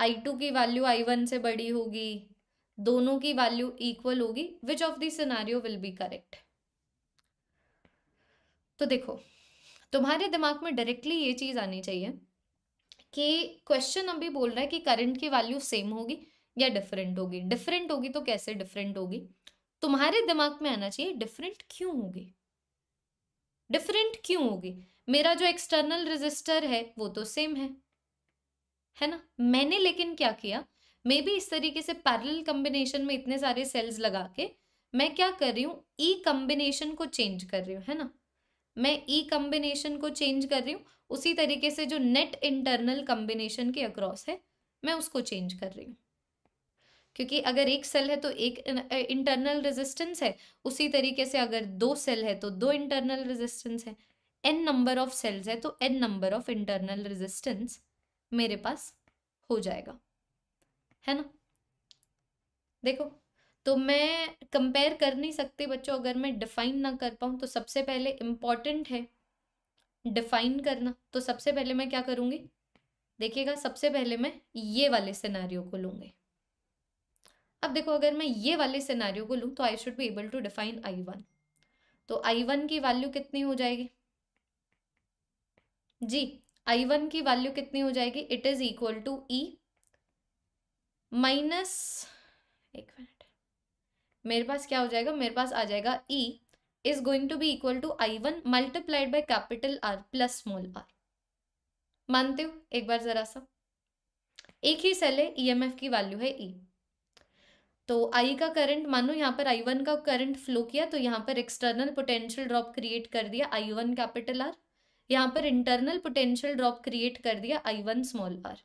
आई टू की वैल्यू आई वन से बड़ी होगी दोनों की वैल्यू इक्वल होगी which of scenarios will be correct तो देखो तुम्हारे दिमाग में डायरेक्टली ये चीज़ आनी चाहिए कि क्वेश्चन अभी बोल रहा है कि करंट की वैल्यू सेम होगी या डिफरेंट होगी डिफरेंट होगी तो कैसे डिफरेंट होगी तुम्हारे दिमाग में आना चाहिए डिफरेंट क्यों होगी डिफरेंट क्यों होगी मेरा जो एक्सटर्नल रजिस्टर है वो तो सेम है है ना मैंने लेकिन क्या किया मे भी इस तरीके से पैरल कम्बिनेशन में इतने सारे सेल्स लगा के मैं क्या कर रही हूँ ई e कम्बिनेशन को चेंज कर रही हूँ है ना मैं ई e कम्बिनेशन को चेंज कर रही हूँ उसी तरीके से जो नेट इंटरनल कम्बिनेशन के अक्रॉस है मैं उसको चेंज कर रही हूँ क्योंकि अगर एक सेल है तो एक इंटरनल रेजिस्टेंस है उसी तरीके से अगर दो सेल है तो दो इंटरनल रेजिस्टेंस है एन नंबर ऑफ सेल्स है तो N number of internal resistance मेरे पास हो जाएगा है ना देखो तो मैं कंपेयर कर नहीं सकती बच्चों अगर मैं डिफाइन ना कर पाऊँ तो सबसे पहले इम्पॉर्टेंट है डिफाइन करना तो सबसे पहले मैं क्या करूँगी देखिएगा सबसे पहले मैं ये वाले सिनारियों को लूँगी अब देखो अगर मैं ये वाले सिनारियों को लूँ तो I should be able to define I one तो आई वन की वैल्यू कितनी हो जाएगी जी आई वन की वैल्यू कितनी हो जाएगी it is equal to E minus एक मिनट मेरे पास क्या हो जाएगा मेरे पास आ जाएगा E is going to be equal to I one multiplied by capital R plus small R मानते हो एक बार जरा सा एक ही सेल है ई e की वैल्यू है ई e. तो आई का करंट मानो यहाँ पर आई वन का करंट फ्लो किया तो यहाँ पर एक्सटर्नल पोटेंशियल ड्रॉप क्रिएट कर दिया आई वन कैपिटल आर यहाँ पर इंटरनल पोटेंशियल ड्रॉप क्रिएट कर दिया आई वन स्मॉल आर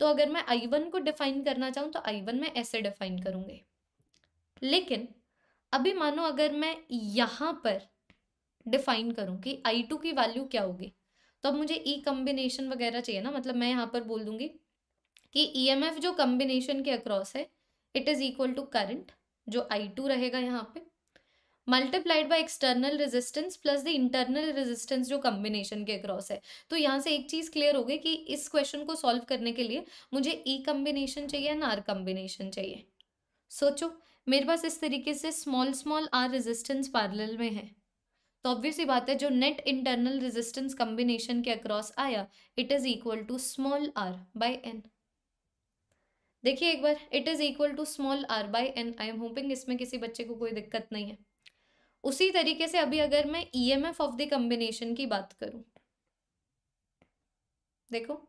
तो अगर मैं आई वन को डिफाइन करना चाहूँ तो आई वन मैं ऐसे डिफाइन करूँगी लेकिन अभी मानो अगर मैं यहाँ पर डिफाइन करूँ कि आई टू की वैल्यू क्या होगी तो अब मुझे ई e कम्बिनेशन वगैरह चाहिए ना मतलब मैं यहाँ पर बोल दूंगी कि ई एम एफ जो कम्बिनेशन के अक्रॉस है it is equal to current जो आई टू रहेगा यहाँ पे multiplied by external resistance plus the internal resistance जो कम्बिनेशन के अक्रॉस है तो यहाँ से एक चीज़ क्लियर हो गई कि इस क्वेश्चन को सॉल्व करने के लिए मुझे ई e कम्बिनेशन चाहिए एंड आर कम्बिनेशन चाहिए सोचो मेरे पास इस तरीके से small small R resistance parallel में है तो ऑब्वियस ही बात है जो नेट इंटरनल रेजिस्टेंस कॉम्बिनेशन के अक्रॉस आया it is equal to small R by N देखिए एक बार it is equal to small R by N I am hoping इसमें किसी बच्चे को कोई दिक्कत नहीं है उसी तरीके से अभी अगर मैं ई ऑफ द कॉम्बिनेशन की बात करूं देखो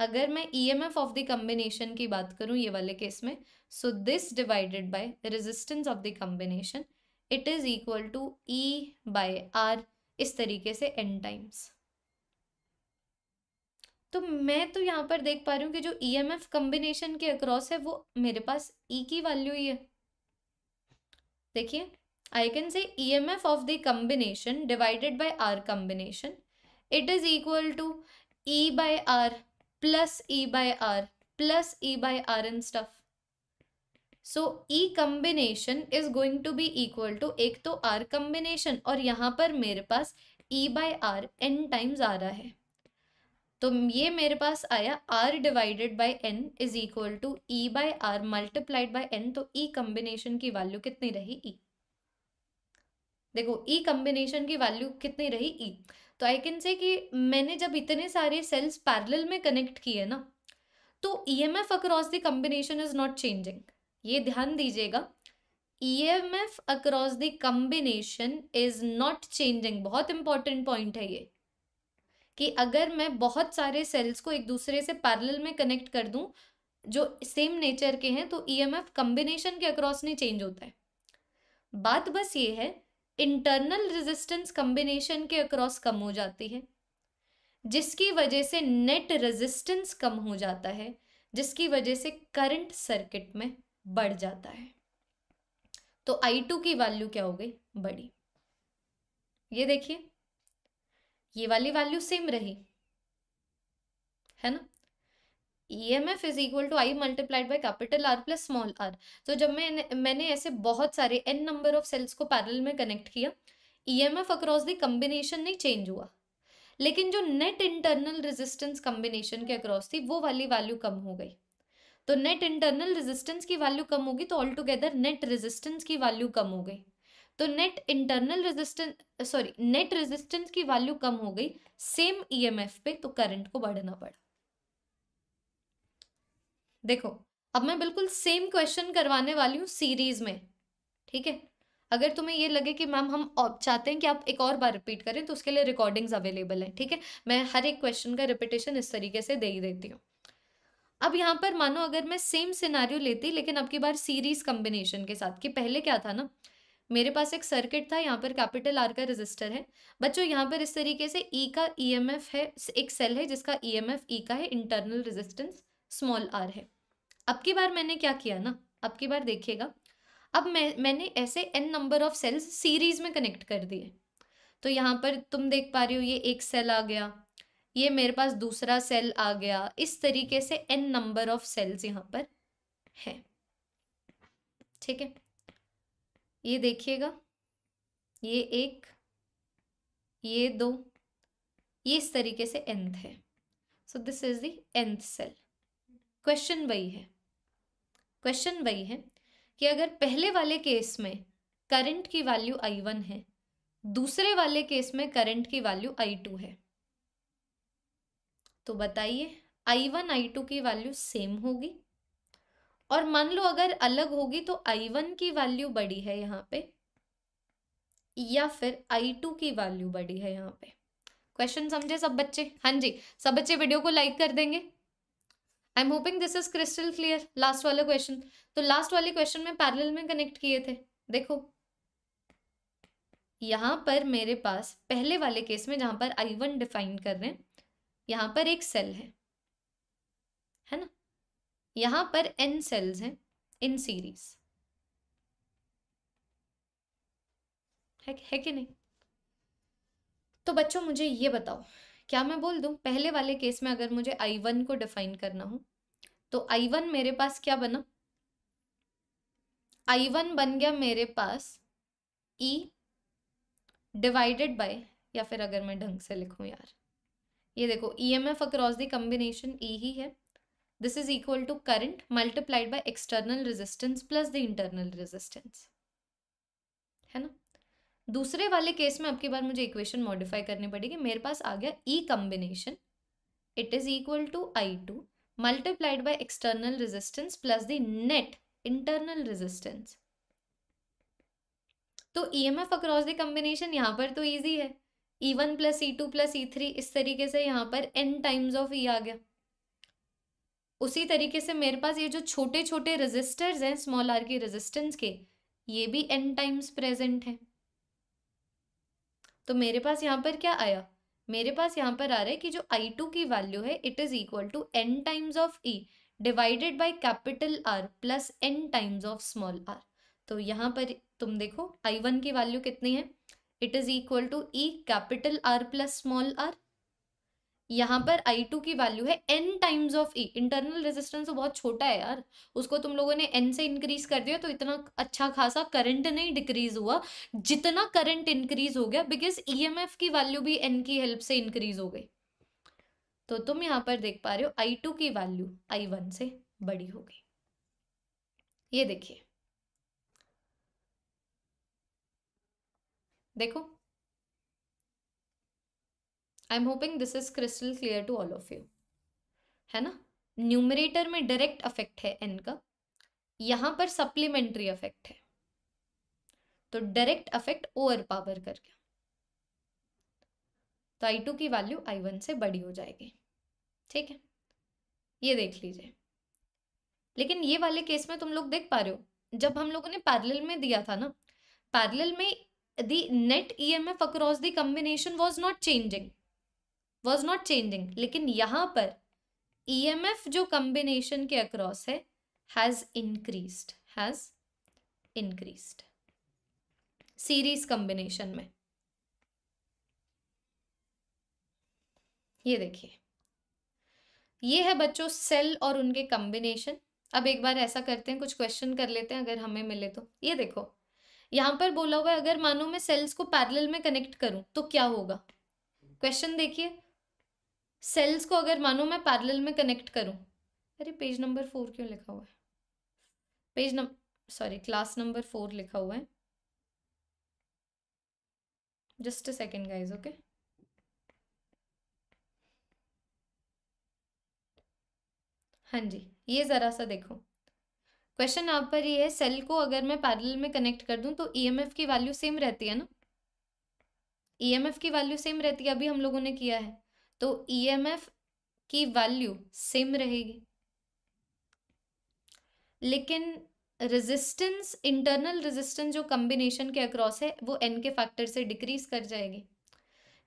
अगर मैं E M F of the combination की बात करूँ ये वाले केस में so this divided by resistance of the combination it is equal to E by R इस तरीके से एन टाइम्स तो मैं तो यहाँ पर देख पा रही हूँ कि जो ई एम एफ कम्बिनेशन के अक्रॉस है वो मेरे पास ई e की वैल्यू ही है देखिए I can say E M F of the combination divided by R combination it is equal to E by R plus E by R plus E by R and stuff. So E combination is going to be equal to एक तो R combination और यहाँ पर मेरे पास E by R N times आ रहा है तो ये मेरे पास आया R divided by N is equal to E by R multiplied by N तो ई e कम्बिनेशन की वैल्यू कितनी रही ई e? देखो ई e कम्बिनेशन की वैल्यू कितनी रही ई e. तो आई कैन से कि मैंने जब इतने सारे सेल्स पैरेलल में कनेक्ट किए ना तो E M F across the combination is not changing ये ध्यान दीजिएगा E M F across the combination is not changing बहुत इंपॉर्टेंट पॉइंट है ये कि अगर मैं बहुत सारे सेल्स को एक दूसरे से पैरेलल में कनेक्ट कर दूं जो सेम नेचर के हैं तो ई एम एफ कम्बिनेशन के अक्रॉस नहीं चेंज होता है बात बस ये है इंटरनल रेजिस्टेंस कम्बिनेशन के अक्रॉस कम हो जाती है जिसकी वजह से नेट रेजिस्टेंस कम हो जाता है जिसकी वजह से करंट सर्किट में बढ़ जाता है तो I2 की वैल्यू क्या हो गई बड़ी ये देखिए ये वाली वैल्यू सेम रही है ना E M F is equal to I multiplied by capital R plus small are तो जब मैं मैंने ऐसे बहुत सारे एन नंबर ऑफ सेल्स को पैरल में कनेक्ट किया E M F across the combination नहीं चेंज हुआ लेकिन जो नेट इंटरनल रेजिस्टेंस कम्बिनेशन के अक्रॉस थी वो वाली वैल्यू कम हो गई तो नेट इंटरनल रेजिस्टेंस की वैल्यू कम होगी तो ऑल टुगेदर नेट रेजिस्टेंस की वैल्यू कम हो गई तो net internal resistance sorry net resistance की वैल्यू कम हो गई सेम ईएमएफ e पे तो करंट को बढ़ना पड़ा देखो अब मैं बिल्कुल सेम क्वेश्चन करवाने वाली हूँ सीरीज में ठीक है अगर तुम्हें ये लगे कि मैम हम चाहते हैं कि आप एक और बार रिपीट करें तो उसके लिए रिकॉर्डिंग्स अवेलेबल है ठीक है मैं हर एक क्वेश्चन का रिपीटेशन इस तरीके से दे ही देती हूँ अब यहाँ पर मानो अगर मैं सेम सिनारियो लेती लेकिन अब की बार सीरीज कम्बिनेशन के साथ कि पहले क्या था ना मेरे पास एक सर्किट था यहाँ पर कैपिटल आर का रजिस्टर है बच्चों यहाँ पर इस तरीके से ई e का ईएमएफ e है एक सेल है जिसका ई एम ई का है इंटरनल रजिस्टेंस स्मॉल आर है अब की बार मैंने क्या किया ना अब की बार देखिएगा अब मैं मैंने ऐसे n number of cells series में कनेक्ट कर दिए तो यहाँ पर तुम देख पा रहे हो ये एक सेल आ गया ये मेरे पास दूसरा सेल आ गया इस तरीके से एन नंबर ऑफ सेल्स यहाँ पर है ठीक है ये देखिएगा ये एक ये दो ये इस तरीके से एंथ है so this is the nth cell question वही है क्वेश्चन वही है कि अगर पहले वाले केस में करंट की वैल्यू आई वन है दूसरे वाले केस में करंट की वैल्यू आई टू है तो बताइए आई वन आई टू की वैल्यू सेम होगी और मान लो अगर अलग होगी तो आई वन की वैल्यू बड़ी है यहाँ पे या फिर आई टू की वैल्यू बड़ी है यहाँ पे क्वेश्चन समझे सब बच्चे हाँ जी सब बच्चे वीडियो को लाइक कर देंगे I am hoping this is crystal clear last वाला क्वेश्चन तो लास्ट वाले क्वेश्चन में पैरेलल में कनेक्ट किए थे देखो यहाँ पर मेरे पास पहले वाले केस में जहाँ पर आई वन डिफाइन कर रहे हैं यहाँ पर एक सेल है है ना यहाँ पर एन सेल्स हैं इन सीरीज है, है कि नहीं तो बच्चों मुझे ये बताओ क्या मैं बोल दूँ पहले वाले केस में अगर मुझे आई वन को डिफाइन करना हो तो आई वन मेरे पास क्या बना आई वन बन गया मेरे पास ई डिवाइडेड बाय या फिर अगर मैं ढंग से लिखूँ यार ये देखो E M F across the combination E ही है this is equal to current multiplied by external resistance plus the internal resistance दूसरे वाले केस में अब की बार मुझे इक्वेशन मॉडिफाई करनी पड़ेगी मेरे पास आ गया E combination it is equal to I two multiplied by external resistance plus the net internal resistance तो E M F across the combination यहाँ पर तो ईजी है E one plus E two plus E three इस तरीके से यहाँ पर एन टाइम्स ऑफ ई आ गया उसी तरीके से मेरे पास ये जो छोटे छोटे रेजिस्टर्स हैं स्मॉल आर के रेजिस्टेंस के ये भी एन टाइम्स प्रेजेंट हैं तो मेरे पास यहाँ पर क्या आया मेरे पास यहाँ पर आ रहा है कि जो आई टू की वैल्यू है it is equal to n times of E divided by capital R plus n times of small are तो यहाँ पर तुम देखो आई वन की वैल्यू कितनी है it is equal to E capital R plus small r यहाँ पर आई टू की वैल्यू है n times of E internal resistance तो बहुत छोटा है यार उसको तुम लोगों ने एन से इंक्रीज कर दिया तो इतना अच्छा खासा करंट नहीं डिक्रीज हुआ जितना करंट इंक्रीज हो गया बिकॉज ई एम एफ की वैल्यू भी एन की हेल्प से इंक्रीज हो गई तो तुम यहाँ पर देख पा रहे हो आई टू की वैल्यू आई वन से बड़ी हो गई ये देखिए देखो I am hoping this is crystal clear to all of you है ना न्यूमरेटर में डायरेक्ट अफेक्ट है एन का यहां पर सप्लीमेंट्री अफेक्ट है तो डायरेक्ट अफेक्ट ओवर पावर कर गया तो आई टू की वैल्यू आई वन से बड़ी हो जाएगी ठीक है ये देख लीजिए लेकिन ये वाले केस में तुम लोग देख पा रहे हो जब हम लोगों ने पैरेलल में दिया था ना पैरेलल में the net EMF across the combination was not changing was not changing लेकिन यहाँ पर ई एम एफ जो कम्बिनेशन के अक्रॉस है has increased has increased series combination में ये देखिए ये है बच्चों सेल और उनके कम्बिनेशन अब एक बार ऐसा करते हैं कुछ क्वेश्चन कर लेते हैं अगर हमें मिले तो ये देखो यहाँ पर बोला हुआ है अगर मानो मैं सेल्स को पैरेलल में कनेक्ट करूं तो क्या होगा क्वेश्चन देखिए सेल्स को अगर मानो मैं पैरेलल में कनेक्ट करूं अरे पेज नंबर फोर क्यों लिखा हुआ है page number sorry class number four लिखा हुआ है just a second guys okay हाँ जी ये ज़रा सा देखो क्वेश्चन आप पर ये है सेल को अगर मैं पैरेलल में कनेक्ट कर दूं तो ईएमएफ e की वैल्यू सेम रहती है ना ईएमएफ e की वैल्यू सेम रहती है अभी हम लोगों ने किया है तो ईएमएफ e की वैल्यू सेम रहेगी लेकिन रेजिस्टेंस इंटरनल रेजिस्टेंस जो कम्बिनेशन के अक्रॉस है वो एन के फैक्टर से डिक्रीज कर जाएगी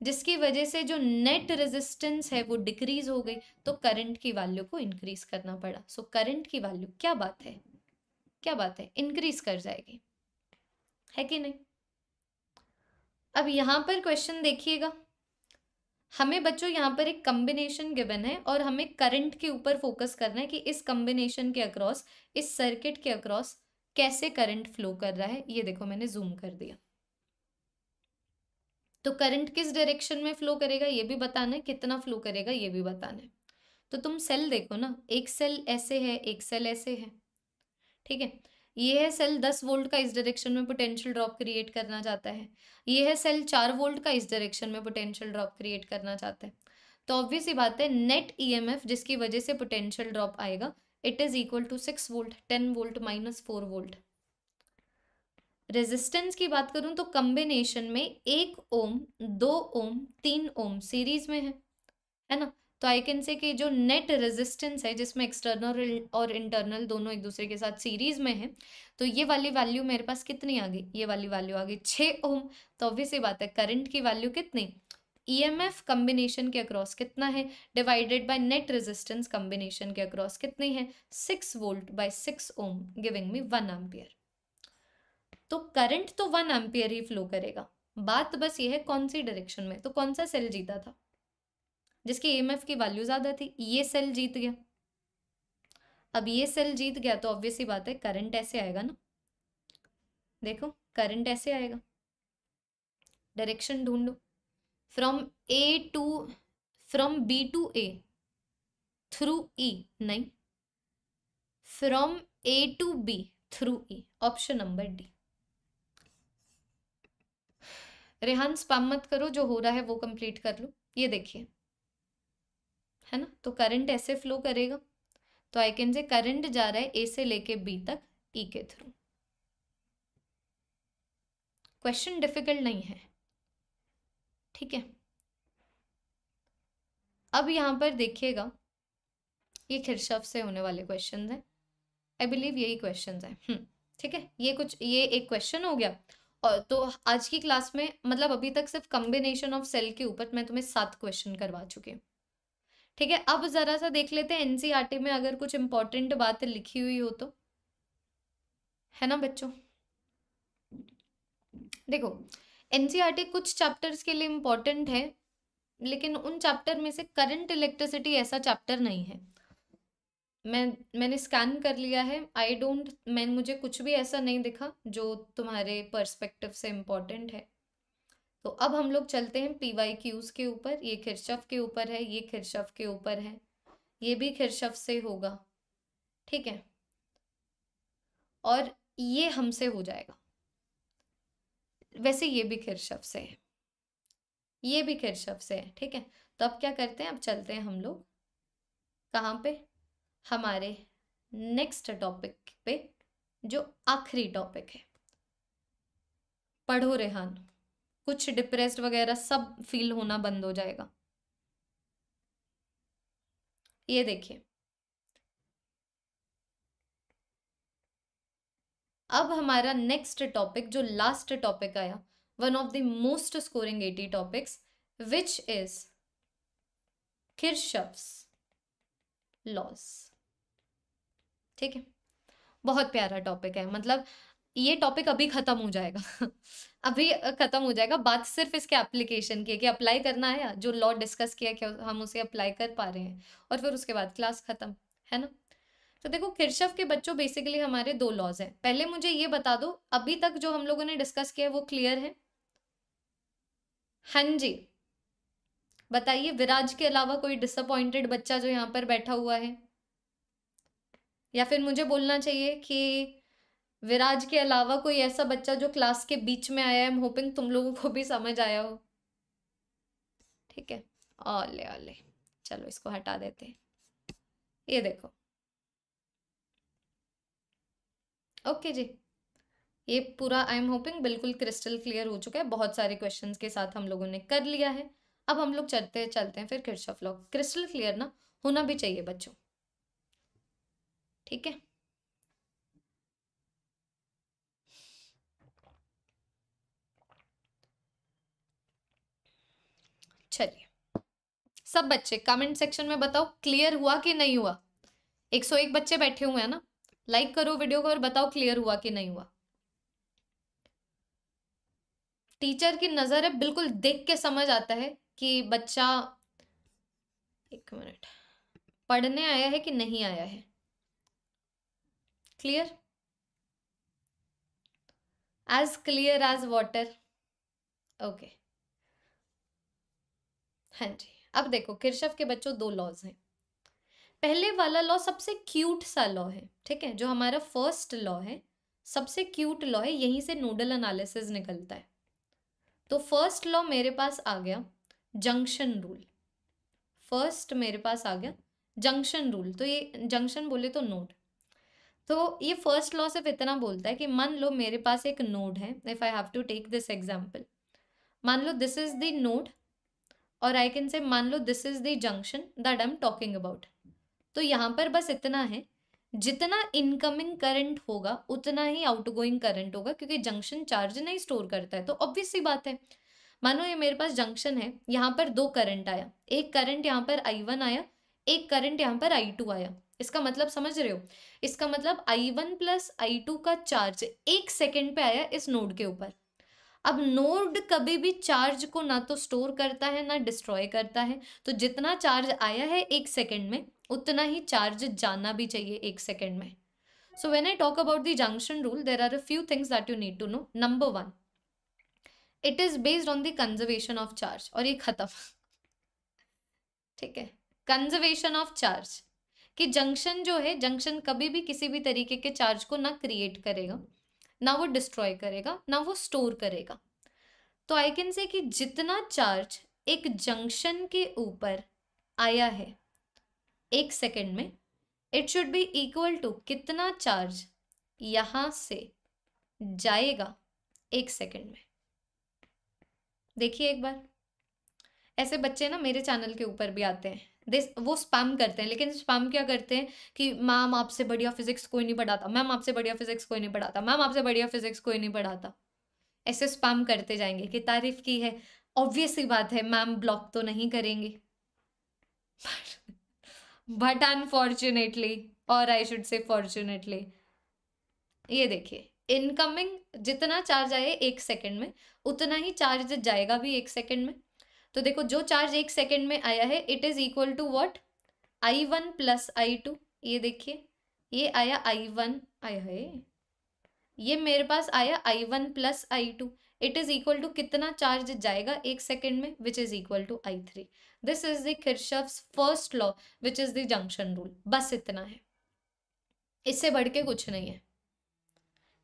जिसकी वजह से जो नेट रेजिस्टेंस है वो डिक्रीज हो गई तो करंट की वैल्यू को इंक्रीज करना पड़ा सो करंट की वैल्यू क्या बात है क्या बात है इंक्रीज कर जाएगी है कि नहीं अब यहां पर क्वेश्चन देखिएगा हमें बच्चों यहाँ पर एक कम्बिनेशन गिवन है और हमें करंट के ऊपर फोकस करना है कि इस कम्बिनेशन के अक्रॉस इस सर्किट के अक्रॉस कैसे करंट फ्लो कर रहा है ये देखो मैंने जूम कर दिया तो करंट किस डायरेक्शन में फ्लो करेगा ये भी बताना है कितना फ्लो करेगा ये भी बताना है तो तुम सेल देखो ना एक सेल ऐसे है एक सेल ऐसे है ठीक है ये है सेल दस वोल्ट का इस डायरेक्शन में पोटेंशियल ड्रॉप क्रिएट करना चाहता है ये है सेल चार वोल्ट का इस डायरेक्शन में पोटेंशियल ड्रॉप क्रिएट करना चाहता है तो ऑब्वियस ही बात है नेट ईएमएफ e जिसकी वजह से पोटेंशियल ड्रॉप आएगा it is equal to six volt ten volt minus four volt resistance की बात करूं तो कम्बिनेशन में एक ओम दो ओम तीन ओम सीरीज में है है ना तो आई कैन से कि जो नेट रेजिस्टेंस है जिसमें एक्सटर्नल और इंटरनल दोनों एक दूसरे के साथ सीरीज में है तो ये वाली वैल्यू मेरे पास कितनी आ गई ये वाली वैल्यू आ गई छः ओम तो ऑब्वियस ये बात है करंट की वैल्यू कितनी ई एम एफ कम्बिनेशन के अक्रॉस कितना है divided by net resistance combination के अक्रॉस कितनी है six volt by six ohm giving me one ampere तो करंट तो वन एम्पियर ही फ्लो करेगा बात बस ये है कौन सी डायरेक्शन में तो कौन सा सेल जीता था जिसकी एफ e की वैल्यू ज़्यादा थी ये सेल जीत गया अब ये सेल जीत गया तो ऑब्वियस ही बात है करंट ऐसे आएगा ना देखो करंट ऐसे आएगा डायरेक्शन ढूंढो from A to from B to A through E नहीं from A to B through E option number D Rehan spam मत करो जो हो रहा है वो कंप्लीट कर लो ये देखिए है ना तो करंट ऐसे फ्लो करेगा तो आई कैन से करंट जा रहा है ए से लेके बी तक ई e के थ्रू क्वेश्चन डिफिकल्ट नहीं है ठीक है अब यहाँ पर देखिएगा ये खिरशव से होने वाले क्वेश्चन हैं आई बिलीव यही क्वेश्चन हैं हम्म, ठीक है ये कुछ ये एक क्वेश्चन हो गया और तो आज की क्लास में मतलब अभी तक सिर्फ कम्बिनेशन ऑफ सेल के ऊपर मैं तुम्हें सात क्वेश्चन करवा चुकी हूँ ठीक है अब जरा सा देख लेते हैं एनसीईआरटी e में अगर कुछ इंपॉर्टेंट बात लिखी हुई हो तो है ना बच्चों देखो एनसीईआरटी e कुछ चैप्टर्स के लिए इम्पोर्टेंट है लेकिन उन चैप्टर में से करंट इलेक्ट्रिसिटी ऐसा चैप्टर नहीं है मैं मैंने स्कैन कर लिया है आई डोंट मैं मुझे कुछ भी ऐसा नहीं दिखा जो तुम्हारे पर्सपेक्टिव से इम्पॉर्टेंट है तो अब हम लोग चलते हैं पी वाई क्यूज के ऊपर ये खिरशफ के ऊपर है ये खिरशफ के ऊपर है ये भी खिरशफ से होगा ठीक है और ये हमसे हो जाएगा वैसे ये भी खिरशफ से है ये भी खिरशफ से है ठीक है तो अब क्या करते हैं अब चलते हैं हम लोग कहाँ पे हमारे नेक्स्ट टॉपिक पे जो आखिरी टॉपिक है पढ़ो रेहान कुछ डिप्रेस्ड वगैरह सब फील होना बंद हो जाएगा ये देखिए अब हमारा नेक्स्ट टॉपिक जो लास्ट टॉपिक आया one of the most scoring eighty topics which is Kirchhoff's laws ठीक है बहुत प्यारा टॉपिक है मतलब ये टॉपिक अभी खत्म हो जाएगा अभी खत्म हो जाएगा बात सिर्फ इसके एप्लीकेशन की है कि अप्लाई करना है जो लॉ डिस्कस किया क्या हम उसे अप्लाई कर पा रहे हैं और फिर उसके बाद क्लास खत्म है ना तो देखो किरशफ के बच्चों बेसिकली हमारे दो लॉज हैं पहले मुझे ये बता दो अभी तक जो हम लोगों ने डिस्कस किया है वो क्लियर है हाँ जी बताइए विराज के अलावा कोई डिसअपॉइंटेड बच्चा जो यहाँ पर बैठा हुआ है या फिर मुझे बोलना चाहिए कि विराज के अलावा कोई ऐसा बच्चा जो क्लास के बीच में आया आई एम होपिंग तुम लोगों को भी समझ आया हो ठीक है ओले ओले चलो इसको हटा देते हैं ये देखो ओके जी ये पूरा आई एम होपिंग बिल्कुल क्रिस्टल क्लियर हो चुका है बहुत सारे क्वेश्चन के साथ हम लोगों ने कर लिया है अब हम लोग चलते चलते हैं फिर किरशफ लॉ क्रिस्टल क्लियर ना होना भी चाहिए बच्चों ठीक है सब बच्चे कमेंट सेक्शन में बताओ क्लियर हुआ कि नहीं हुआ 101 बच्चे बैठे हुए हैं ना लाइक करो वीडियो को और बताओ क्लियर हुआ कि नहीं हुआ टीचर की नजर है बिल्कुल देख के समझ आता है कि बच्चा एक मिनट पढ़ने आया है कि नहीं आया है clear as clear as water okay हाँ जी अब देखो किरशव के बच्चों दो लॉज हैं पहले वाला लॉ सबसे क्यूट सा लॉ है ठीक है जो हमारा फर्स्ट लॉ है सबसे क्यूट लॉ है यहीं से नोडल एनालिसिस निकलता है तो फर्स्ट लॉ मेरे पास आ गया जंक्शन रूल फर्स्ट मेरे पास आ गया जंक्शन रूल तो ये जंक्शन बोले तो नोड तो ये फर्स्ट लॉ सिर्फ इतना बोलता है कि मान लो मेरे पास एक नोड है if I have to take this example मान लो दिस इज द नोड और आई कैन से मान लो this is the junction that I am talking about तो यहाँ पर बस इतना है जितना इनकमिंग करंट होगा उतना ही आउटगोइंग करंट होगा क्योंकि जंक्शन चार्ज नहीं स्टोर करता है तो ऑब्वियस सी बात है मानो ये मेरे पास जंक्शन है यहाँ पर दो करंट आया एक करंट यहाँ पर आई वन आया एक करंट यहाँ पर आई टू आया इसका मतलब समझ रहे हो इसका मतलब I one plus I two का चार्ज एक सेकेंड पे आया इस नोड के ऊपर अब नोड कभी भी चार्ज को ना तो स्टोर करता है ना डिस्ट्रॉय करता है तो जितना चार्ज आया है एक सेकेंड में उतना ही चार्ज जाना भी चाहिए एक सेकेंड में so when I talk about the junction rule there are a few things that you need to know number one it is based on the conservation of charge और ये खत्म ठीक है कंजर्वेशन ऑफ चार्ज कि junction जो है junction कभी भी किसी भी तरीके के चार्ज को ना क्रिएट करेगा ना वो डिस्ट्रॉय करेगा ना वो स्टोर करेगा तो आई कैन से कि जितना चार्ज एक जंक्शन के ऊपर आया है एक सेकेंड में it should be equal to कितना चार्ज यहां से जाएगा एक सेकेंड में देखिए एक बार ऐसे बच्चे ना मेरे चैनल के ऊपर भी आते हैं दे वो स्पैम करते हैं लेकिन स्पैम क्या करते हैं कि मैम आपसे बढ़िया फिजिक्स कोई नहीं पढ़ाता मैम आपसे बढ़िया फिजिक्स कोई नहीं पढ़ाता मैम आपसे बढ़िया फिजिक्स कोई नहीं पढ़ाता ऐसे स्पैम करते जाएंगे कि तारीफ की है ऑब्वियस ही बात है मैम ब्लॉक तो नहीं करेंगे बट अनफॉर्चुनेटली और आई शुड से फॉर्चुनेटली ये देखिए इनकमिंग जितना चार्ज आए एक सेकेंड में उतना ही चार्ज जाएगा भी एक सेकेंड में तो देखो जो चार्ज एक सेकेंड में आया है it is equal to what I one plus I two ये देखिए ये आया आई वन आया है ये मेरे पास आया I one plus I two it is equal to कितना चार्ज जाएगा एक सेकेंड में which is equal to I three this is the first law which is the junction rule बस इतना है इससे बढ़ के कुछ नहीं है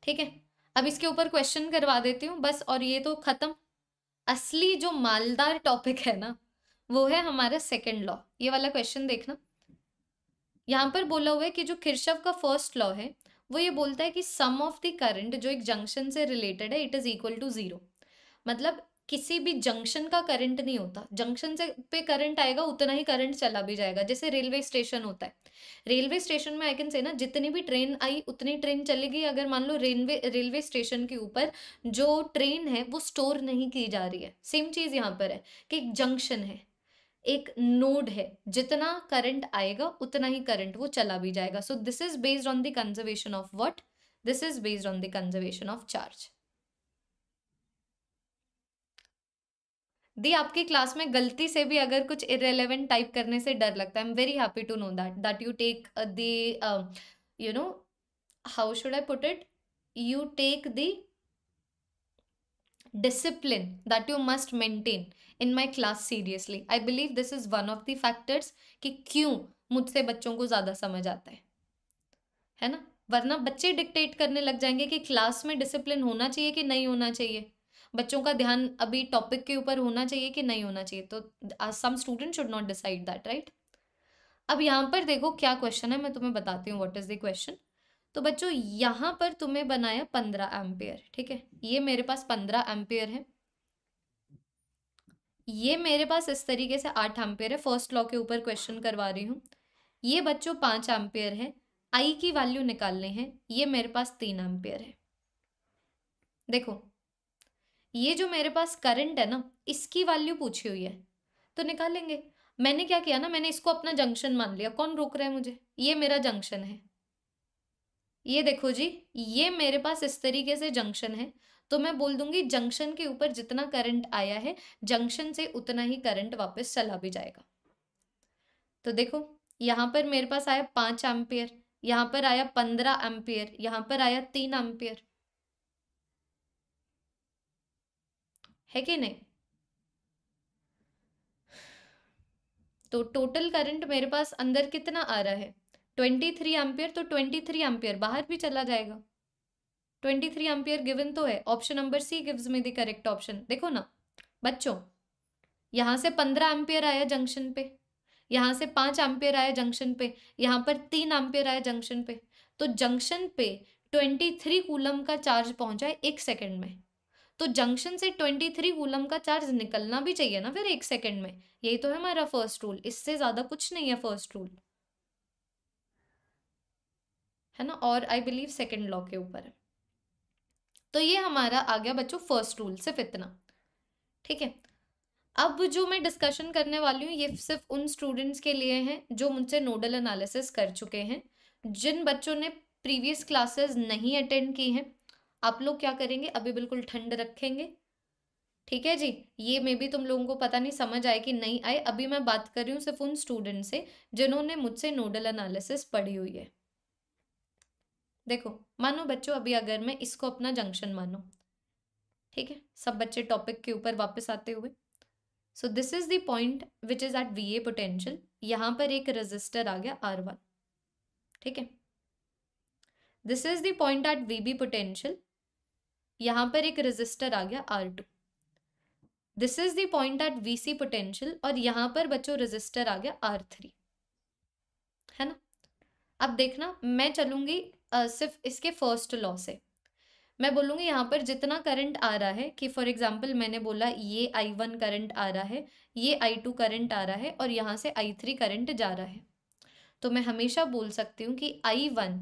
ठीक है अब इसके ऊपर क्वेश्चन करवा देती हूँ बस और ये तो खत्म असली जो मालदार टॉपिक है ना वो है हमारा सेकेंड लॉ ये वाला क्वेश्चन देखना यहाँ पर बोला हुआ है कि जो किरशव का फर्स्ट लॉ है वो ये बोलता है कि सम ऑफ द करंट जो एक जंक्शन से रिलेटेड है it is equal to zero मतलब किसी भी जंक्शन का करंट नहीं होता जंक्शन से पे करंट आएगा उतना ही करंट चला भी जाएगा जैसे रेलवे स्टेशन होता है रेलवे स्टेशन में आई कैन से ना जितनी भी ट्रेन आई उतनी ट्रेन चलेगी अगर मान लो रेलवे रेलवे स्टेशन के ऊपर जो ट्रेन है वो स्टोर नहीं की जा रही है सेम चीज़ यहाँ पर है कि एक जंक्शन है एक नोड है जितना करंट आएगा उतना ही करंट वो चला भी जाएगा so this is based on the conservation of what this is based on the conservation of charge दी आपकी क्लास में गलती से भी अगर कुछ इरेलीवेंट टाइप करने से डर लगता है I am very happy to know that that you take the you know how should I put it you take the discipline that you must maintain in my class seriously I believe this is one of the factors कि क्यों मुझसे बच्चों को ज़्यादा समझ आता है है ना वरना बच्चे डिक्टेट करने लग जाएंगे कि क्लास में डिसिप्लिन होना चाहिए कि नहीं होना चाहिए बच्चों का ध्यान अभी टॉपिक के ऊपर होना चाहिए कि नहीं होना चाहिए तो some student should not decide that right अब यहाँ पर देखो क्या क्वेश्चन है मैं तुम्हें बताती हूँ व्हाट इज द क्वेश्चन तो बच्चों यहाँ पर तुम्हें बनाया पंद्रह एम्पेयर ठीक है ये मेरे पास पंद्रह एम्पेयर है ये मेरे पास इस तरीके से आठ एम्पेयर है फर्स्ट लॉ के ऊपर क्वेश्चन करवा रही हूँ ये बच्चों पांच एम्पेयर है आई की वैल्यू निकालने हैं ये मेरे पास तीन एम्पेयर है देखो ये जो मेरे पास करंट है ना इसकी वैल्यू पूछी हुई है तो निकालेंगे मैंने क्या किया ना मैंने इसको अपना जंक्शन मान लिया कौन रोक रहा है मुझे ये मेरा जंक्शन है ये देखो जी ये मेरे पास इस तरीके से जंक्शन है तो मैं बोल दूंगी जंक्शन के ऊपर जितना करंट आया है जंक्शन से उतना ही करंट वापस चला भी जाएगा तो देखो यहाँ पर मेरे पास आया पांच एम्पियर यहां पर आया पंद्रह एम्पियर यहाँ पर आया तीन एम्पियर है कि नहीं तो टोटल करंट मेरे पास अंदर कितना आ रहा है ट्वेंटी थ्री एम्पियर तो ट्वेंटी थ्री एम्पियर बाहर भी चला जाएगा ट्वेंटी थ्री एम्पियर गिवन तो है option number C gives me the correct option देखो ना बच्चों यहाँ से पंद्रह एम्पियर आया जंक्शन पे यहां से पांच एम्पियर आया जंक्शन पे यहाँ पर तीन एम्पियर आया जंक्शन पे तो जंक्शन पे ट्वेंटी थ्री कूलम का चार्ज पहुंचा है एक सेकेंड में तो जंक्शन से ट्वेंटी थ्री कूलम का चार्ज निकलना भी चाहिए ना फिर एक सेकेंड में यही तो है हमारा फर्स्ट रूल इससे ज़्यादा कुछ नहीं है फर्स्ट रूल है ना और आई बिलीव सेकेंड लॉ के ऊपर तो ये हमारा आ गया बच्चों फर्स्ट रूल सिर्फ इतना ठीक है अब जो मैं डिस्कशन करने वाली हूँ ये सिर्फ उन स्टूडेंट्स के लिए हैं जो मुझसे नोडल एनालिसिस कर चुके हैं जिन बच्चों ने प्रीवियस क्लासेस नहीं अटेंड की हैं आप लोग क्या करेंगे अभी बिल्कुल ठंड रखेंगे ठीक है जी ये मे भी तुम लोगों को पता नहीं समझ आए कि नहीं आए अभी मैं बात कर रही हूँ सिर्फ उन स्टूडेंट से जिन्होंने मुझसे नोडल एनालिसिस पढ़ी हुई है देखो मानो बच्चों अभी अगर मैं इसको अपना जंक्शन मानो ठीक है सब बच्चे टॉपिक के ऊपर वापस आते हुए so this is the point which is at V A potential यहाँ पर एक रजिस्टर आ गया आर वन ठीक है this is the point at V B potential यहाँ पर एक रजिस्टर आ गया R two this is the point at V C potential और यहाँ पर बच्चों रजिस्टर आ गया आर थ्री है ना अब देखना मैं चलूंगी आ, सिर्फ इसके फर्स्ट लॉ से मैं बोलूँगी यहाँ पर जितना करंट आ रहा है कि फॉर एग्जाम्पल मैंने बोला ये आई वन करंट आ रहा है ये आई टू करंट आ रहा है और यहाँ से आई थ्री करंट जा रहा है तो मैं हमेशा बोल सकती हूँ कि I one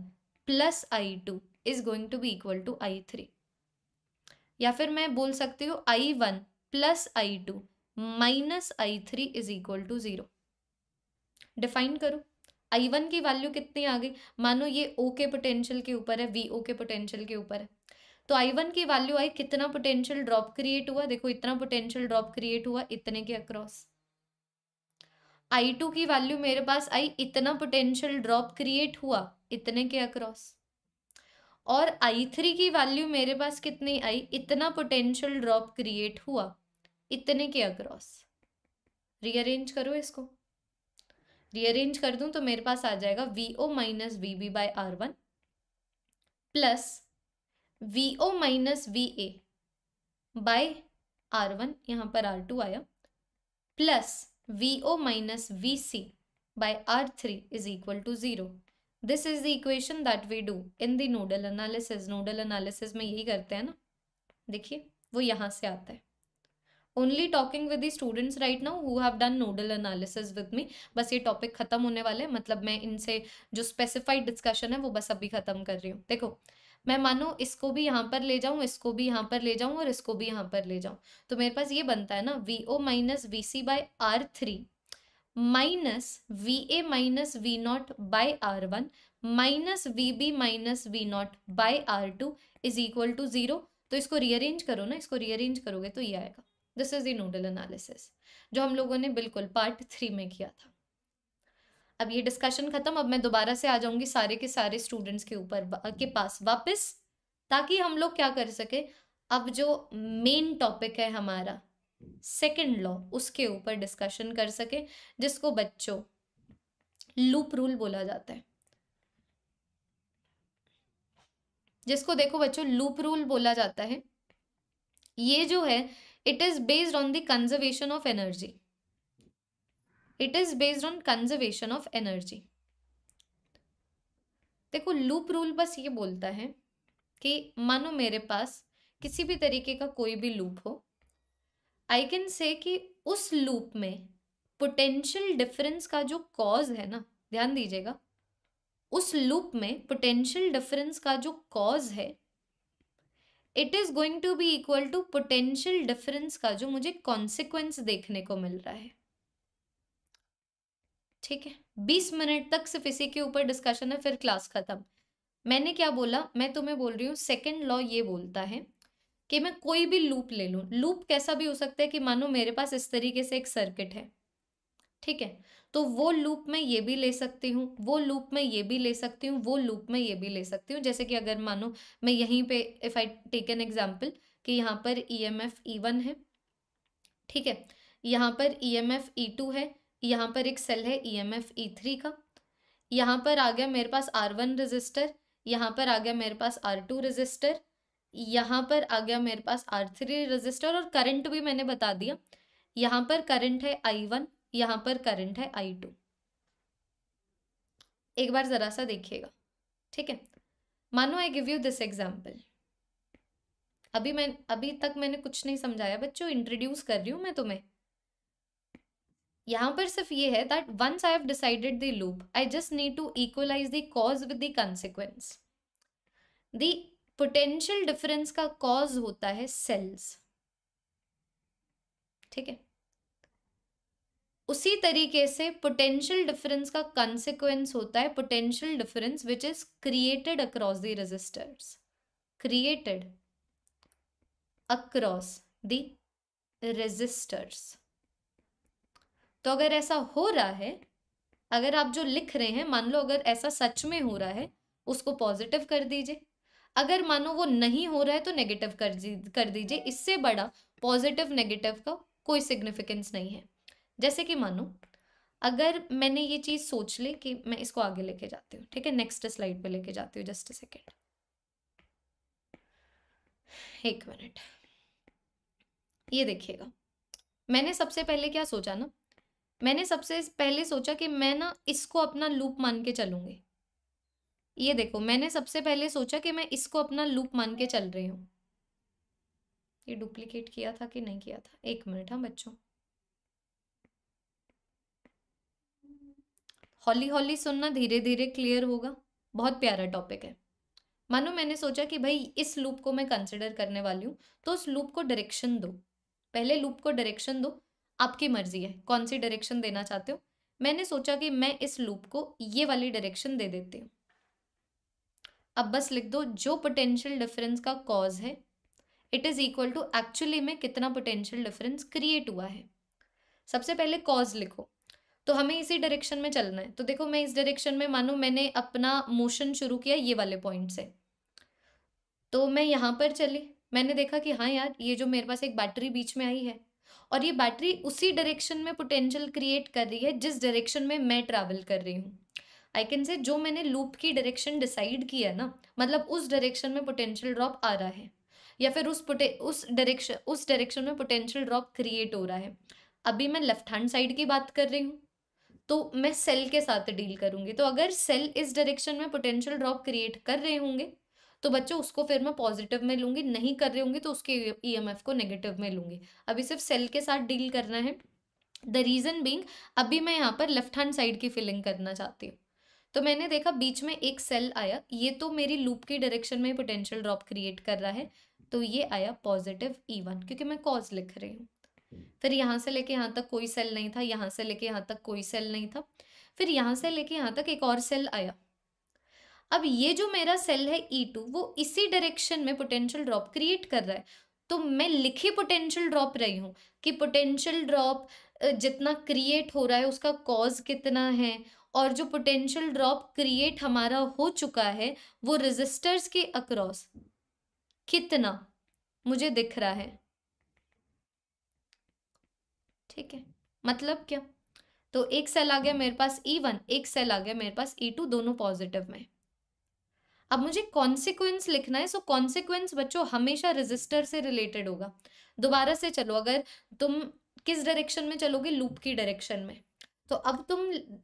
plus I two is going to be equal to I three या फिर मैं बोल सकती हूँ I one plus I two minus I three is equal to zero define करो आई वन की वैल्यू कितनी आ गई मानो ये ओ के पोटेंशियल के ऊपर है वी ओ के पोटेंशियल के ऊपर है तो आई वन की वैल्यू आई कितना पोटेंशियल ड्रॉप क्रिएट हुआ देखो इतना पोटेंशियल ड्रॉप क्रिएट हुआ इतने के अक्रॉस आई टू की वैल्यू मेरे पास आई इतना पोटेंशियल ड्रॉप क्रिएट हुआ इतने के अक्रॉस और आई थ्री की वैल्यू मेरे पास कितनी आई इतना पोटेंशियल ड्रॉप क्रिएट हुआ इतने के अक्रॉस रीअरेंज करो इसको रीअरेंज कर दूं तो मेरे पास आ जाएगा V O minus V B by R one plus V O minus V A by R one यहाँ पर आर टू आया plus V O minus V C by R three is equal to zero this is the equation that we do in the nodal analysis nodal analysis में यही करते हैं ना देखिए वो यहाँ से आता है only talking with the students right now who have done nodal analysis with me बस ये टॉपिक खत्म होने वाला है मतलब मैं इनसे जो स्पेसिफाइड डिस्कशन है वो बस अभी खत्म कर रही हूँ देखो मैं मानो इसको भी यहाँ पर ले जाऊँ इसको भी यहाँ पर ले जाऊँ और इसको भी यहाँ पर ले जाऊँ तो मेरे पास ये बनता है ना V O minus V C by R three minus R one minus V B minus V naught V0 R two is equal to zero तो इसको रीअरेंज करो ना इसको रीअरेंज करोगे तो ये आएगा this is the nodal analysis जो हम लोगों ने बिल्कुल पार्ट थ्री में किया था अब ये डिस्कशन खत्म अब मैं दोबारा से आ जाऊंगी सारे के सारे स्टूडेंट्स के ऊपर के पास वापस ताकि हम लोग क्या कर सके अब जो मेन टॉपिक है हमारा सेकेंड लॉ उसके ऊपर डिस्कशन कर सके जिसको बच्चों लूप रूल बोला जाता है जिसको देखो बच्चों लूप रूल बोला जाता है ये जो है it is based on the conservation of energy it is based on conservation of energy देखो लूप रूल बस ये बोलता है कि मानो मेरे पास किसी भी तरीके का कोई भी लूप हो आई कैन से कि उस लूप में पोटेंशियल डिफरेंस का जो कॉज है ना ध्यान दीजिएगा उस लूप में पोटेंशियल डिफरेंस का जो कॉज है it is going to be equal to potential difference का जो मुझे कॉन्सिक्वेंस देखने को मिल रहा है ठीक है बीस मिनट तक सिर्फ इसी के ऊपर डिस्कशन है फिर क्लास खत्म मैंने क्या बोला मैं तुम्हें बोल रही हूँ सेकेंड लॉ ये बोलता है कि मैं कोई भी लूप ले लूँ लूप कैसा भी हो सकता है कि मानो मेरे पास इस तरीके से एक सर्किट है ठीक है तो वो लूप मैं ये भी ले सकती हूँ वो लूप मैं ये भी ले सकती हूँ वो लूप मैं ये भी ले सकती हूँ जैसे कि अगर मानो मैं यहीं पे if I take an example कि यहाँ पर E M F E one है ठीक है यहाँ पर E M F E two है यहाँ पर एक सेल है E M F E three का यहाँ पर आ गया मेरे पास आर वन रजिस्टर यहाँ पर आ गया मेरे पास आर टू रजिस्टर यहाँ पर आ गया मेरे पास आर थ्री रजिस्टर और करंट भी मैंने बता दिया यहाँ पर करंट है आई वन यहाँ पर करंट है आई टू एक बार ज़रा सा देखिएगा ठीक है मानो I give you this example अभी मैं अभी तक मैंने कुछ नहीं समझाया बच्चों इंट्रोड्यूस कर रही हूँ मैं तुम्हें यहाँ पर सिर्फ ये है that once I have decided the loop I just need to equalize the cause with the consequence the potential difference का कॉज होता है सेल्स ठीक है उसी तरीके से पोटेंशियल डिफरेंस का कंसिक्वेंस होता है potential difference which is created across the resistors created across the resistors तो अगर ऐसा हो रहा है अगर आप जो लिख रहे हैं मान लो अगर ऐसा सच में हो रहा है उसको पॉजिटिव कर दीजिए अगर मानो वो नहीं हो रहा है तो नेगेटिव कर कर दीजिए इससे बड़ा पॉजिटिव नेगेटिव का कोई सिग्निफिकेंस नहीं है जैसे कि मानो अगर मैंने ये चीज़ सोच ली कि मैं इसको आगे लेके जाती हूँ ठीक है नेक्स्ट स्लाइड पे लेके जाती हूँ जस्ट सेकेंड एक मिनट ये देखिएगा मैंने सबसे पहले क्या सोचा ना मैंने सबसे पहले सोचा कि मैं ना इसको अपना लूप मान के चलूंगी ये देखो मैंने सबसे पहले सोचा कि मैं इसको अपना लूप मान के चल रही हूँ ये डुप्लीकेट किया था कि नहीं किया था एक मिनट हाँ बच्चों हॉली हॉली सुनना धीरे धीरे क्लियर होगा बहुत प्यारा टॉपिक है मानो मैंने सोचा कि भाई इस लूप को मैं कंसिडर करने वाली हूँ तो उस लूप को डायरेक्शन दो पहले लूप को डायरेक्शन दो आपकी मर्जी है कौन सी डायरेक्शन देना चाहते हो मैंने सोचा कि मैं इस लूप को ये वाली डायरेक्शन दे देती हूँ अब बस लिख दो जो पोटेंशियल डिफरेंस का कॉज है it is equal to actually में कितना पोटेंशियल डिफरेंस क्रिएट हुआ है सबसे पहले कॉज लिखो तो हमें इसी डायरेक्शन में चलना है तो देखो मैं इस डायरेक्शन में मानू मैंने अपना मोशन शुरू किया ये वाले पॉइंट से तो मैं यहाँ पर चली मैंने देखा कि हाँ यार ये जो मेरे पास एक बैटरी बीच में आई है और ये बैटरी उसी डायरेक्शन में पोटेंशियल क्रिएट कर रही है जिस डायरेक्शन में मैं ट्रैवल कर रही हूँ आई कैन से जो मैंने लूप की डायरेक्शन डिसाइड की है ना मतलब उस डायरेक्शन में पोटेंशियल ड्रॉप आ रहा है या फिर उस पोटे उस डायरेक्शन उस डायरेक्शन में पोटेंशियल ड्रॉप क्रिएट हो रहा है अभी मैं लेफ्ट हैंड साइड की बात कर रही हूँ तो मैं सेल के साथ डील करूँगी तो अगर सेल इस डायरेक्शन में पोटेंशियल ड्रॉप क्रिएट कर रहे होंगे तो बच्चों उसको फिर मैं पॉजिटिव में लूँगी नहीं कर रहे होंगे तो उसके ई e को नेगेटिव में लूँगी अभी सिर्फ सेल के साथ डील करना है द रीज़न बींग अभी मैं यहाँ पर लेफ्ट हैंड साइड की फिलिंग करना चाहती हूँ तो मैंने देखा बीच में एक सेल आया ये तो मेरी लूप की डायरेक्शन में पोटेंशियल ड्रॉप क्रिएट कर रहा है तो ये आया पॉजिटिव ई वन क्योंकि मैं कॉज लिख रही हूँ फिर यहाँ से लेके यहाँ तक कोई सेल नहीं था यहाँ से लेके यहाँ तक कोई सेल नहीं था फिर यहाँ से लेके यहाँ तक एक और सेल आया अब ये जो मेरा सेल है ई e टू वो इसी डायरेक्शन में पोटेंशियल ड्रॉप क्रिएट कर रहा है तो मैं लिखी पोटेंशियल ड्रॉप रही हूँ कि पोटेंशियल ड्रॉप जितना क्रिएट हो रहा है उसका कॉज कितना है और जो पोटेंशियल ड्रॉप क्रिएट हमारा हो चुका है वो रेजिस्टर्स के अक्रॉस कितना मुझे दिख रहा है ठीक है मतलब क्या तो एक सेल आ गया मेरे पास E1 एक सेल आ गया मेरे पास E2 दोनों पॉजिटिव में अब मुझे कॉन्सिक्वेंस लिखना है सो कॉन्सिक्वेंस बच्चों हमेशा रेजिस्टर से रिलेटेड होगा दोबारा से चलो अगर तुम किस डायरेक्शन में चलोगे लूप की डायरेक्शन में तो अब तुम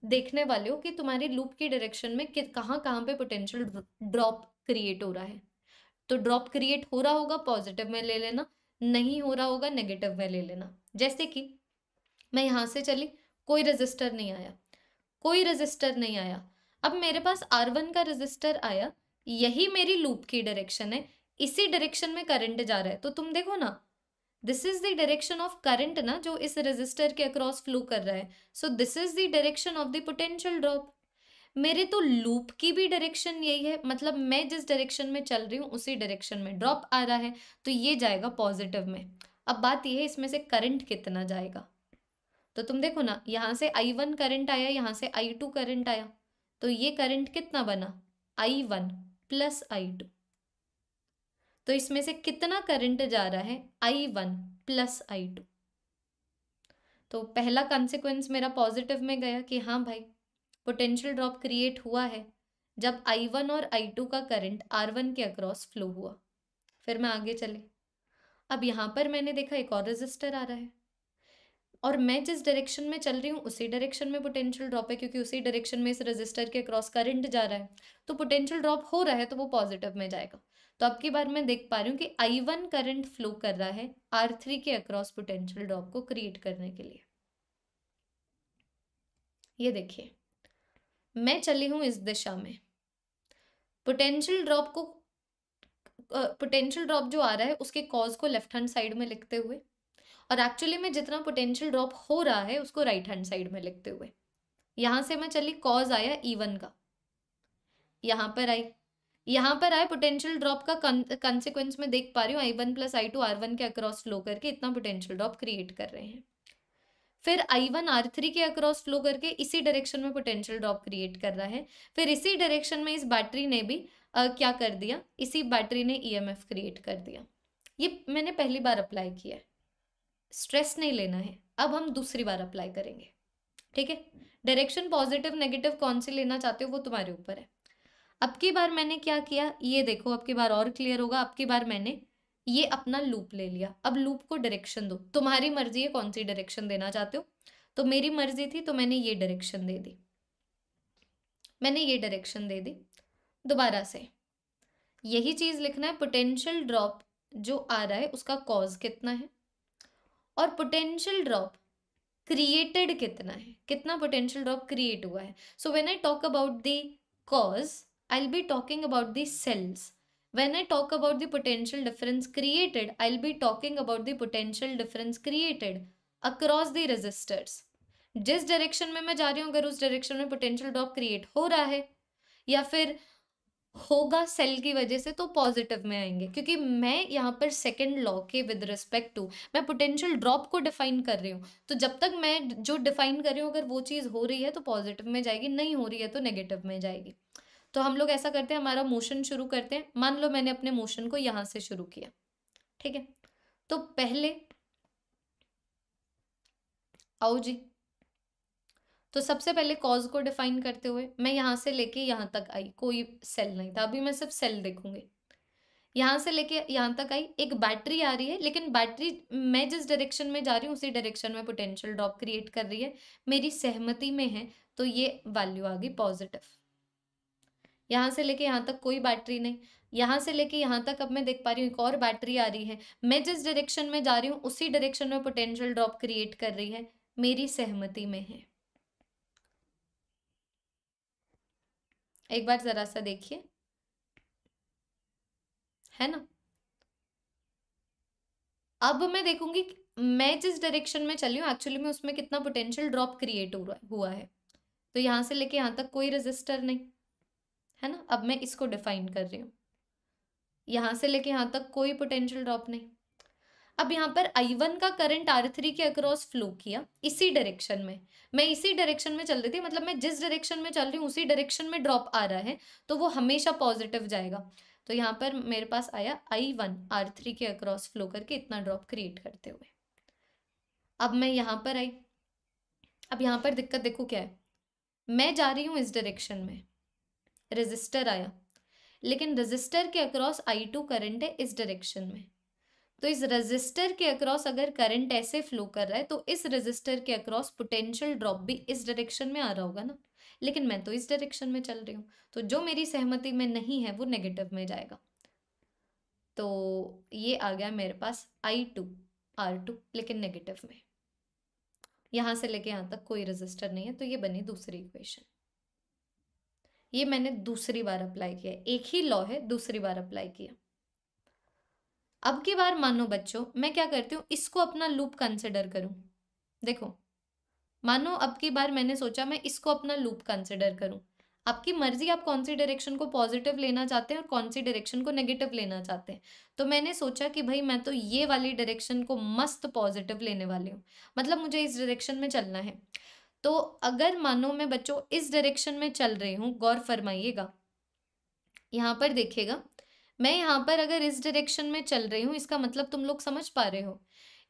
देखने वाले हो कि तुम्हारे लूप के डायरेक्शन में कहाँ कहाँ पे पोटेंशियल ड्रॉप क्रिएट हो रहा है तो ड्रॉप क्रिएट हो रहा होगा पॉजिटिव में ले लेना नहीं हो रहा होगा नेगेटिव में ले लेना जैसे कि मैं यहाँ से चली कोई रजिस्टर नहीं आया कोई रजिस्टर नहीं आया अब मेरे पास आर वन का रजिस्टर आया यही मेरी लूप की डायरेक्शन है इसी डायरेक्शन में करंट जा रहा है तो तुम देखो ना this is the direction of current ना जो इस रेजिस्टर के अक्रॉस फ्लो कर रहा है so this is the direction of the potential drop मेरे तो लूप की भी डायरेक्शन यही है मतलब मैं जिस डायरेक्शन में चल रही हूँ उसी डायरेक्शन में ड्रॉप आ रहा है तो ये जाएगा पॉजिटिव में अब बात यह है इसमें से करंट कितना जाएगा तो तुम देखो ना यहाँ से आई वन करंट आया यहाँ से आई टू करंट आया तो ये करंट कितना बना I one plus I two तो इसमें से कितना करंट जा रहा है I one plus I two तो पहला कॉन्सिक्वेंस मेरा पॉजिटिव में गया कि हाँ भाई पोटेंशियल ड्रॉप क्रिएट हुआ है जब आई वन और आई टू का करंट आर वन के अक्रॉस फ्लो हुआ फिर मैं आगे चले अब यहाँ पर मैंने देखा एक और रजिस्टर आ रहा है और मैं जिस डायरेक्शन में चल रही हूँ उसी डायरेक्शन में पोटेंशियल ड्रॉप है क्योंकि उसी डायरेक्शन में इस रजिस्टर के अक्रॉस करंट जा रहा है तो पोटेंशियल ड्रॉप हो रहा है तो वो पॉजिटिव में जाएगा तो अब की बार मैं देख पा रही हूँ कि आई वन करंट फ्लो कर रहा है आर थ्री के अक्रॉस पोटेंशियल ड्रॉप को क्रिएट करने के लिए ये देखिए मैं चली हूँ इस दिशा में पोटेंशियल ड्रॉप को पोटेंशियल uh, ड्रॉप जो आ रहा है उसके कॉज को लेफ्ट हैंड साइड में लिखते हुए और एक्चुअली में जितना पोटेंशियल ड्रॉप हो रहा है उसको राइट हैंड साइड में लिखते हुए यहां से मैं चली कॉज आया ई e वन का यहां पर आई यहाँ पर आए पोटेंशियल ड्रॉप का कंसिक्वेंस में देख पा रही हूँ I one plus I two R one के अक्रॉस फ्लो करके इतना पोटेंशियल ड्रॉप क्रिएट कर रहे हैं फिर आई वन आर थ्री के अक्रॉस फ्लो करके इसी डायरेक्शन में पोटेंशियल ड्रॉप क्रिएट कर रहा है फिर इसी डायरेक्शन में इस बैटरी ने भी आ, क्या कर दिया इसी बैटरी ने ई एम एफ क्रिएट कर दिया ये मैंने पहली बार अप्लाई किया है स्ट्रेस नहीं लेना है अब हम दूसरी बार अप्लाई करेंगे ठीक है डायरेक्शन पॉजिटिव नेगेटिव कौन सी लेना चाहते हो वो तुम्हारे ऊपर है अब की बार मैंने क्या किया ये देखो अब की बार और क्लियर होगा अब की बार मैंने ये अपना लूप ले लिया अब लूप को डायरेक्शन दो तुम्हारी मर्जी है कौन सी डायरेक्शन देना चाहते हो तो मेरी मर्जी थी तो मैंने ये डायरेक्शन दे दी मैंने ये डायरेक्शन दे दी दोबारा से यही चीज़ लिखना है पोटेंशियल ड्रॉप जो आ रहा है उसका कॉज कितना है और पोटेंशियल ड्रॉप क्रिएटेड कितना है कितना पोटेंशियल ड्रॉप क्रिएट हुआ है so when I talk about the cause I'll be talking about the cells. When I talk about the potential difference created, I'll be talking about the potential difference created across the resistors. जिस direction में मैं जा रही हूँ अगर उस direction में potential drop create हो रहा है या फिर होगा सेल की वजह से तो पॉजिटिव में आएंगे क्योंकि मैं यहाँ पर सेकेंड लॉ के विद रिस्पेक्ट टू मैं पोटेंशियल ड्रॉप को डिफाइन कर रही हूँ तो जब तक मैं जो डिफाइन कर रही हूँ अगर वो चीज़ हो रही है तो पॉजिटिव में जाएगी नहीं हो रही है तो नेगेटिव में जाएगी तो हम लोग ऐसा करते हैं हमारा मोशन शुरू करते हैं मान लो मैंने अपने मोशन को यहाँ से शुरू किया ठीक है तो पहले आओ जी तो सबसे पहले कॉज को डिफाइन करते हुए मैं यहां से लेके यहाँ तक आई कोई सेल नहीं था अभी मैं सिर्फ सेल देखूंगी यहां से लेके यहां तक आई एक बैटरी आ रही है लेकिन बैटरी मैं जिस डायरेक्शन में जा रही हूँ उसी डायरेक्शन में पोटेंशियल ड्रॉप क्रिएट कर रही है मेरी सहमति में है तो ये वैल्यू आ गई पॉजिटिव यहाँ से लेके यहाँ तक कोई बैटरी नहीं यहाँ से लेके यहाँ तक अब मैं देख पा रही हूँ एक और बैटरी आ रही है मैं जिस डायरेक्शन में जा रही हूँ उसी डायरेक्शन में पोटेंशियल ड्रॉप क्रिएट कर रही है मेरी सहमति में है एक बार जरा सा देखिए है ना अब मैं देखूंगी मैं जिस डायरेक्शन में चली हूँ एक्चुअली में उसमें कितना पोटेंशियल ड्रॉप क्रिएट हुआ है तो यहां से लेके यहां तक कोई रजिस्टर नहीं है ना अब मैं इसको डिफाइन कर रही हूँ यहाँ से लेके यहाँ तक कोई पोटेंशियल ड्रॉप नहीं अब यहाँ पर I1 का करंट R3 के अक्रॉस फ्लो किया इसी डायरेक्शन में मैं इसी डायरेक्शन में चल रही थी मतलब मैं जिस डायरेक्शन में चल रही हूँ उसी डायरेक्शन में ड्रॉप आ रहा है तो वो हमेशा पॉजिटिव जाएगा तो यहाँ पर मेरे पास आया I1 R3 के अक्रॉस फ्लो करके इतना ड्रॉप क्रिएट करते हुए अब मैं यहाँ पर आई अब यहाँ पर दिक्कत देखो क्या है मैं जा रही हूँ इस डायरेक्शन में रजिस्टर आया लेकिन रजिस्टर के अक्रॉस आई टू करंट है इस डायरेक्शन में तो इस रजिस्टर के अक्रॉस अगर करंट ऐसे फ्लो कर रहा है तो इस रजिस्टर के अक्रॉस पोटेंशियल ड्रॉप भी इस डायरेक्शन में आ रहा होगा ना लेकिन मैं तो इस डायरेक्शन में चल रही हूँ तो जो मेरी सहमति में नहीं है वो नेगेटिव में जाएगा तो ये आ गया मेरे पास आई टू आर टू लेकिन नेगेटिव में यहाँ से लेके यहाँ तक कोई रजिस्टर नहीं है तो ये बनी दूसरी इक्वेशन ये मैंने दूसरी बार अप्लाई किया एक ही लॉ है दूसरी बार अप्लाई किया अब की बार मानो बच्चों मैं क्या करती हूँ इसको अपना लूप कंसिडर करूँ देखो मानो अब की बार मैंने सोचा मैं इसको अपना लूप कंसिडर करूँ आपकी मर्जी आप कौन सी डायरेक्शन को पॉजिटिव लेना चाहते हैं और कौन सी डायरेक्शन को नेगेटिव लेना चाहते हैं तो मैंने सोचा कि भाई मैं तो ये वाली डायरेक्शन को मस्त पॉजिटिव लेने वाली हूँ मतलब मुझे इस डायरेक्शन में चलना है तो अगर मानो मैं बच्चों इस डायरेक्शन में चल रही हूँ गौर फरमाइएगा यहाँ पर देखिएगा मैं यहाँ पर अगर इस डायरेक्शन में चल रही हूँ इसका मतलब तुम लोग समझ पा रहे हो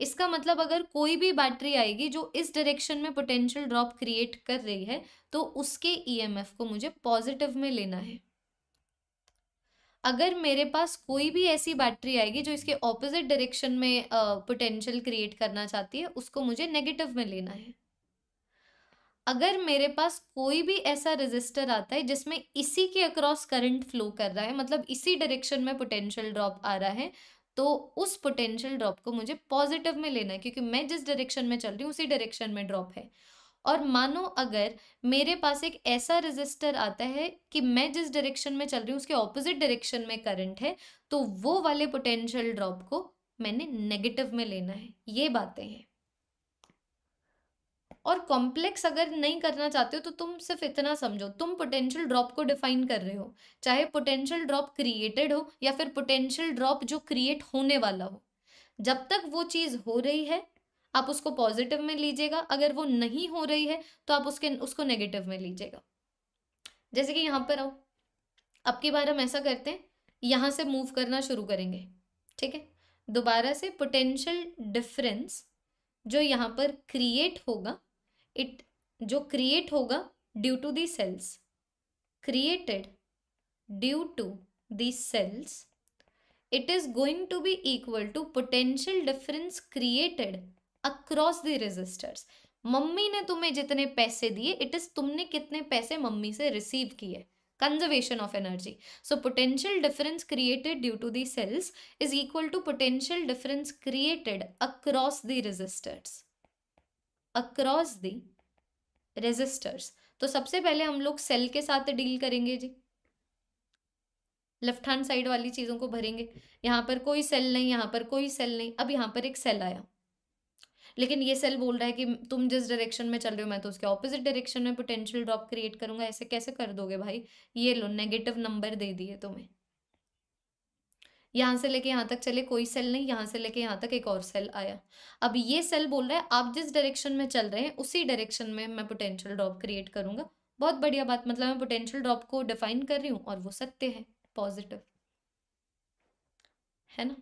इसका मतलब अगर कोई भी बैटरी आएगी जो इस डायरेक्शन में पोटेंशियल ड्रॉप क्रिएट कर रही है तो उसके ईएमएफ e को मुझे पॉजिटिव में लेना है अगर मेरे पास कोई भी ऐसी बैटरी आएगी जो इसके ऑपोजिट डायरेक्शन में पोटेंशियल क्रिएट करना चाहती है उसको मुझे नेगेटिव में लेना है अगर मेरे पास कोई भी ऐसा रेजिस्टर आता है जिसमें इसी के अक्रॉस करंट फ्लो कर रहा है मतलब इसी डायरेक्शन में पोटेंशियल ड्रॉप आ रहा है तो उस पोटेंशियल ड्रॉप को मुझे पॉजिटिव में लेना है क्योंकि मैं जिस डायरेक्शन में चल रही हूँ उसी डायरेक्शन में ड्रॉप है और मानो अगर मेरे पास एक ऐसा रेजिस्टर आता है कि मैं जिस डायरेक्शन में चल रही हूँ उसके ऑपोजिट डायरेक्शन में करंट है तो वो वाले पोटेंशियल ड्रॉप को मैंने नेगेटिव में लेना है ये बातें हैं और कॉम्प्लेक्स अगर नहीं करना चाहते हो तो तुम सिर्फ इतना समझो तुम पोटेंशियल ड्रॉप को डिफाइन कर रहे हो चाहे पोटेंशियल ड्रॉप क्रिएटेड हो या फिर पोटेंशियल ड्रॉप जो क्रिएट होने वाला हो जब तक वो चीज़ हो रही है आप उसको पॉजिटिव में लीजिएगा अगर वो नहीं हो रही है तो आप उसके उसको नेगेटिव में लीजिएगा जैसे कि यहाँ पर आओ अब की बार हम ऐसा करते हैं यहाँ से मूव करना शुरू करेंगे ठीक है दोबारा से पोटेंशियल डिफरेंस जो यहाँ पर क्रिएट होगा इट जो क्रिएट होगा due to the cells created due to the cells it is going to be equal to potential difference created across the resistors mummy ने तुम्हें जितने पैसे दिए इट इज तुमने कितने पैसे मम्मी से रिसीव किए conservation of energy so potential difference created due to the cells is equal to potential difference created across the resistors across the resistors तो सबसे पहले हम लोग सेल के साथ डील करेंगे जी लेफ्ट हैंड साइड वाली चीज़ों को भरेंगे यहाँ पर कोई सेल नहीं यहाँ पर कोई सेल नहीं अब यहाँ पर एक सेल आया लेकिन ये सेल बोल रहा है कि तुम जिस डायरेक्शन में चल रहे हो मैं तो उसके ऑपोजिट डायरेक्शन में पोटेंशियल ड्रॉप क्रिएट करूंगा ऐसे कैसे कर दोगे भाई ये लो नेगेटिव नंबर दे दिए तुम्हें यहाँ से लेके यहाँ तक चले कोई सेल नहीं यहाँ से लेके यहाँ तक एक और सेल आया अब ये सेल बोल रहा है आप जिस डायरेक्शन में चल रहे हैं उसी डायरेक्शन में मैं पोटेंशियल ड्रॉप क्रिएट करूंगा बहुत बढ़िया बात मतलब मैं पोटेंशियल ड्रॉप को डिफाइन कर रही हूँ और वो सत्य है पॉजिटिव है ना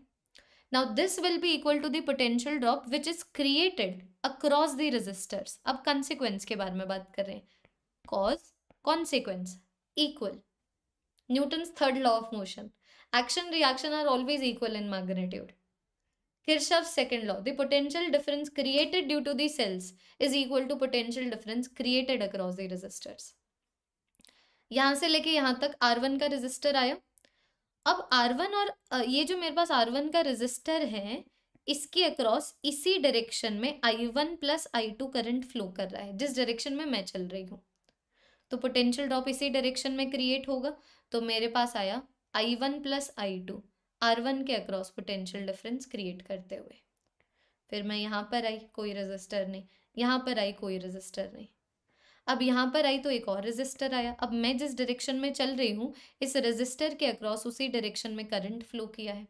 now this will be equal to the potential drop which is created across the अब consequence के बारे में बात कर रहे हैं cause consequence equal Newton third law of motion Action reaction are always equal in magnitude. Kirchhoff's second law. The potential difference created due to the cells is equal to potential difference created across the resistors. yahan se leke yahan tak R1 ka resistor aaya ab R1 aur ye jo mere paas R1 ka resistor hai इसके across इसी direction में I1 one plus I current flow कर रहा है जिस direction में मैं चल रही हूँ तो पोटेंशियल ड्रॉप इसी डायरेक्शन में क्रिएट होगा तो मेरे पास आया I one plus I two R one के अक्रॉस पोटेंशियल डिफरेंस क्रिएट करते हुए फिर मैं यहाँ पर आई कोई रजिस्टर नहीं यहाँ पर आई कोई रजिस्टर नहीं अब यहाँ पर आई तो एक और रजिस्टर आया अब मैं जिस डायरेक्शन में चल रही हूँ इस रजिस्टर के अक्रॉस उसी डायरेक्शन में करंट फ्लो किया है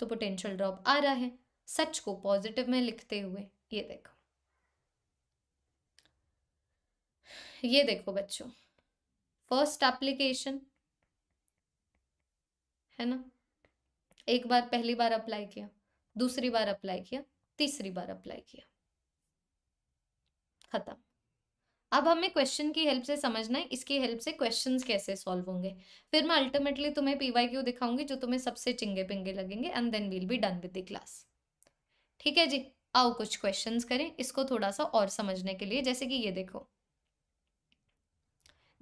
तो पोटेंशियल ड्रॉप आ रहा है सच को पॉजिटिव में लिखते हुए ये देखो ये देखो बच्चों फर्स्ट एप्लीकेशन है ना एक बार पहली बार अप्लाई किया दूसरी बार अप्लाई किया तीसरी बार अप्लाई किया खत्म अब हमें क्वेश्चन की हेल्प से समझना है इसकी हेल्प से क्वेश्चंस कैसे सॉल्व होंगे फिर मैं अल्टीमेटली तुम्हें पीवाई क्यू दिखाऊंगी जो तुम्हें सबसे चिंगे पिंगे लगेंगे and then we'll be done with the class ठीक है जी आओ कुछ क्वेश्चंस करें इसको थोड़ा सा और समझने के लिए जैसे कि ये देखो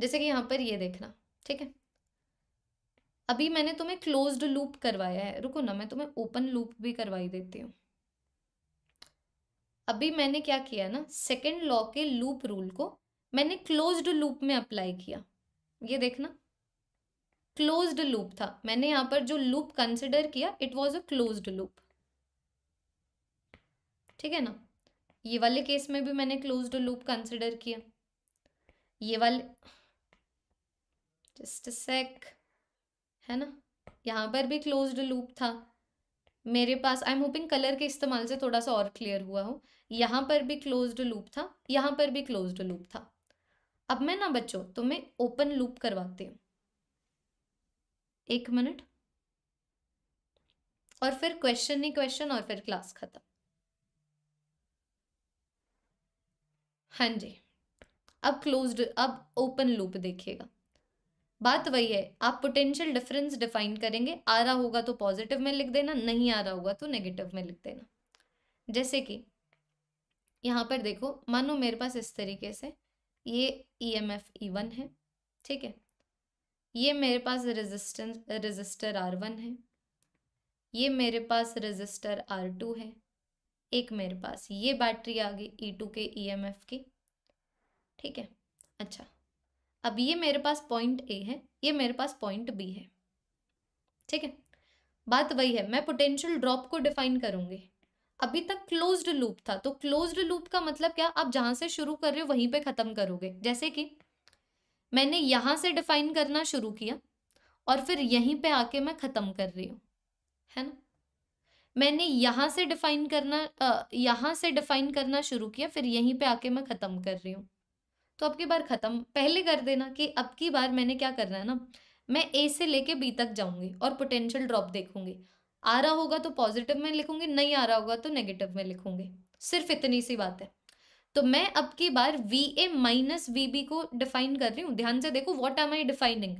जैसे कि यहाँ पर ये देखना ठीक है अभी मैंने तुम्हें क्लोज्ड लूप करवाया है रुको ना मैं तुम्हें ओपन लूप भी करवाई देती हूँ अभी मैंने क्या किया ना सेकेंड लॉ के लूप रूल को मैंने क्लोज्ड लूप में अप्लाई किया ये देखना क्लोज्ड लूप था मैंने यहाँ पर जो लूप कंसिडर किया it was a closed loop ठीक है ना ये वाले केस में भी मैंने क्लोज्ड लूप कंसिडर किया ये वाले जस्ट सेक है ना यहाँ पर भी क्लोज्ड लूप था मेरे पास आई एम होपिंग कलर के इस्तेमाल से थोड़ा सा और क्लियर हुआ हो यहाँ पर भी क्लोज्ड लूप था यहाँ पर भी क्लोज्ड लूप था अब मैं ना बच्चों तुम्हें ओपन लूप करवाती हूँ एक मिनट और फिर क्वेश्चन ही क्वेश्चन और फिर क्लास खत्म हाँ जी अब क्लोज्ड अब ओपन लूप देखिएगा बात वही है आप पोटेंशियल डिफरेंस डिफाइन करेंगे आ रहा होगा तो पॉजिटिव में लिख देना नहीं आ रहा होगा तो नेगेटिव में लिख देना जैसे कि यहाँ पर देखो मानो मेरे पास इस तरीके से ये E M F E one है ठीक है ये मेरे पास रेजिस्टेंस रेजिस्टर आर वन है ये मेरे पास रेजिस्टर आर टू है एक मेरे पास ये बैटरी आ गई ई e टू के ई एम एफ की ठीक है अच्छा अब ये मेरे पास पॉइंट ए है ये मेरे पास पॉइंट बी है ठीक है बात वही है मैं पोटेंशियल ड्रॉप को डिफाइन करूंगी अभी तक क्लोज्ड लूप था तो क्लोज्ड लूप का मतलब क्या आप जहां से शुरू कर रहे हो वहीं पे खत्म करोगे जैसे कि मैंने यहां से डिफाइन करना शुरू किया और फिर यहीं पे आके मैं खत्म कर रही हूँ है ना मैंने यहां से डिफाइन करना यहां से डिफाइन करना शुरू किया फिर यहीं पे आके मैं खत्म कर रही हूँ तो अब की बार ख़त्म पहले कर देना कि अब की बार मैंने क्या करना है ना मैं ए से लेके बी तक जाऊंगी और पोटेंशियल ड्रॉप देखूंगी आ रहा होगा तो पॉजिटिव में लिखूंगी नहीं आ रहा होगा तो नेगेटिव में लिखूंगी सिर्फ इतनी सी बात है तो मैं अब की बार V A minus V B को डिफाइन कर रही हूँ ध्यान से देखो what am I defining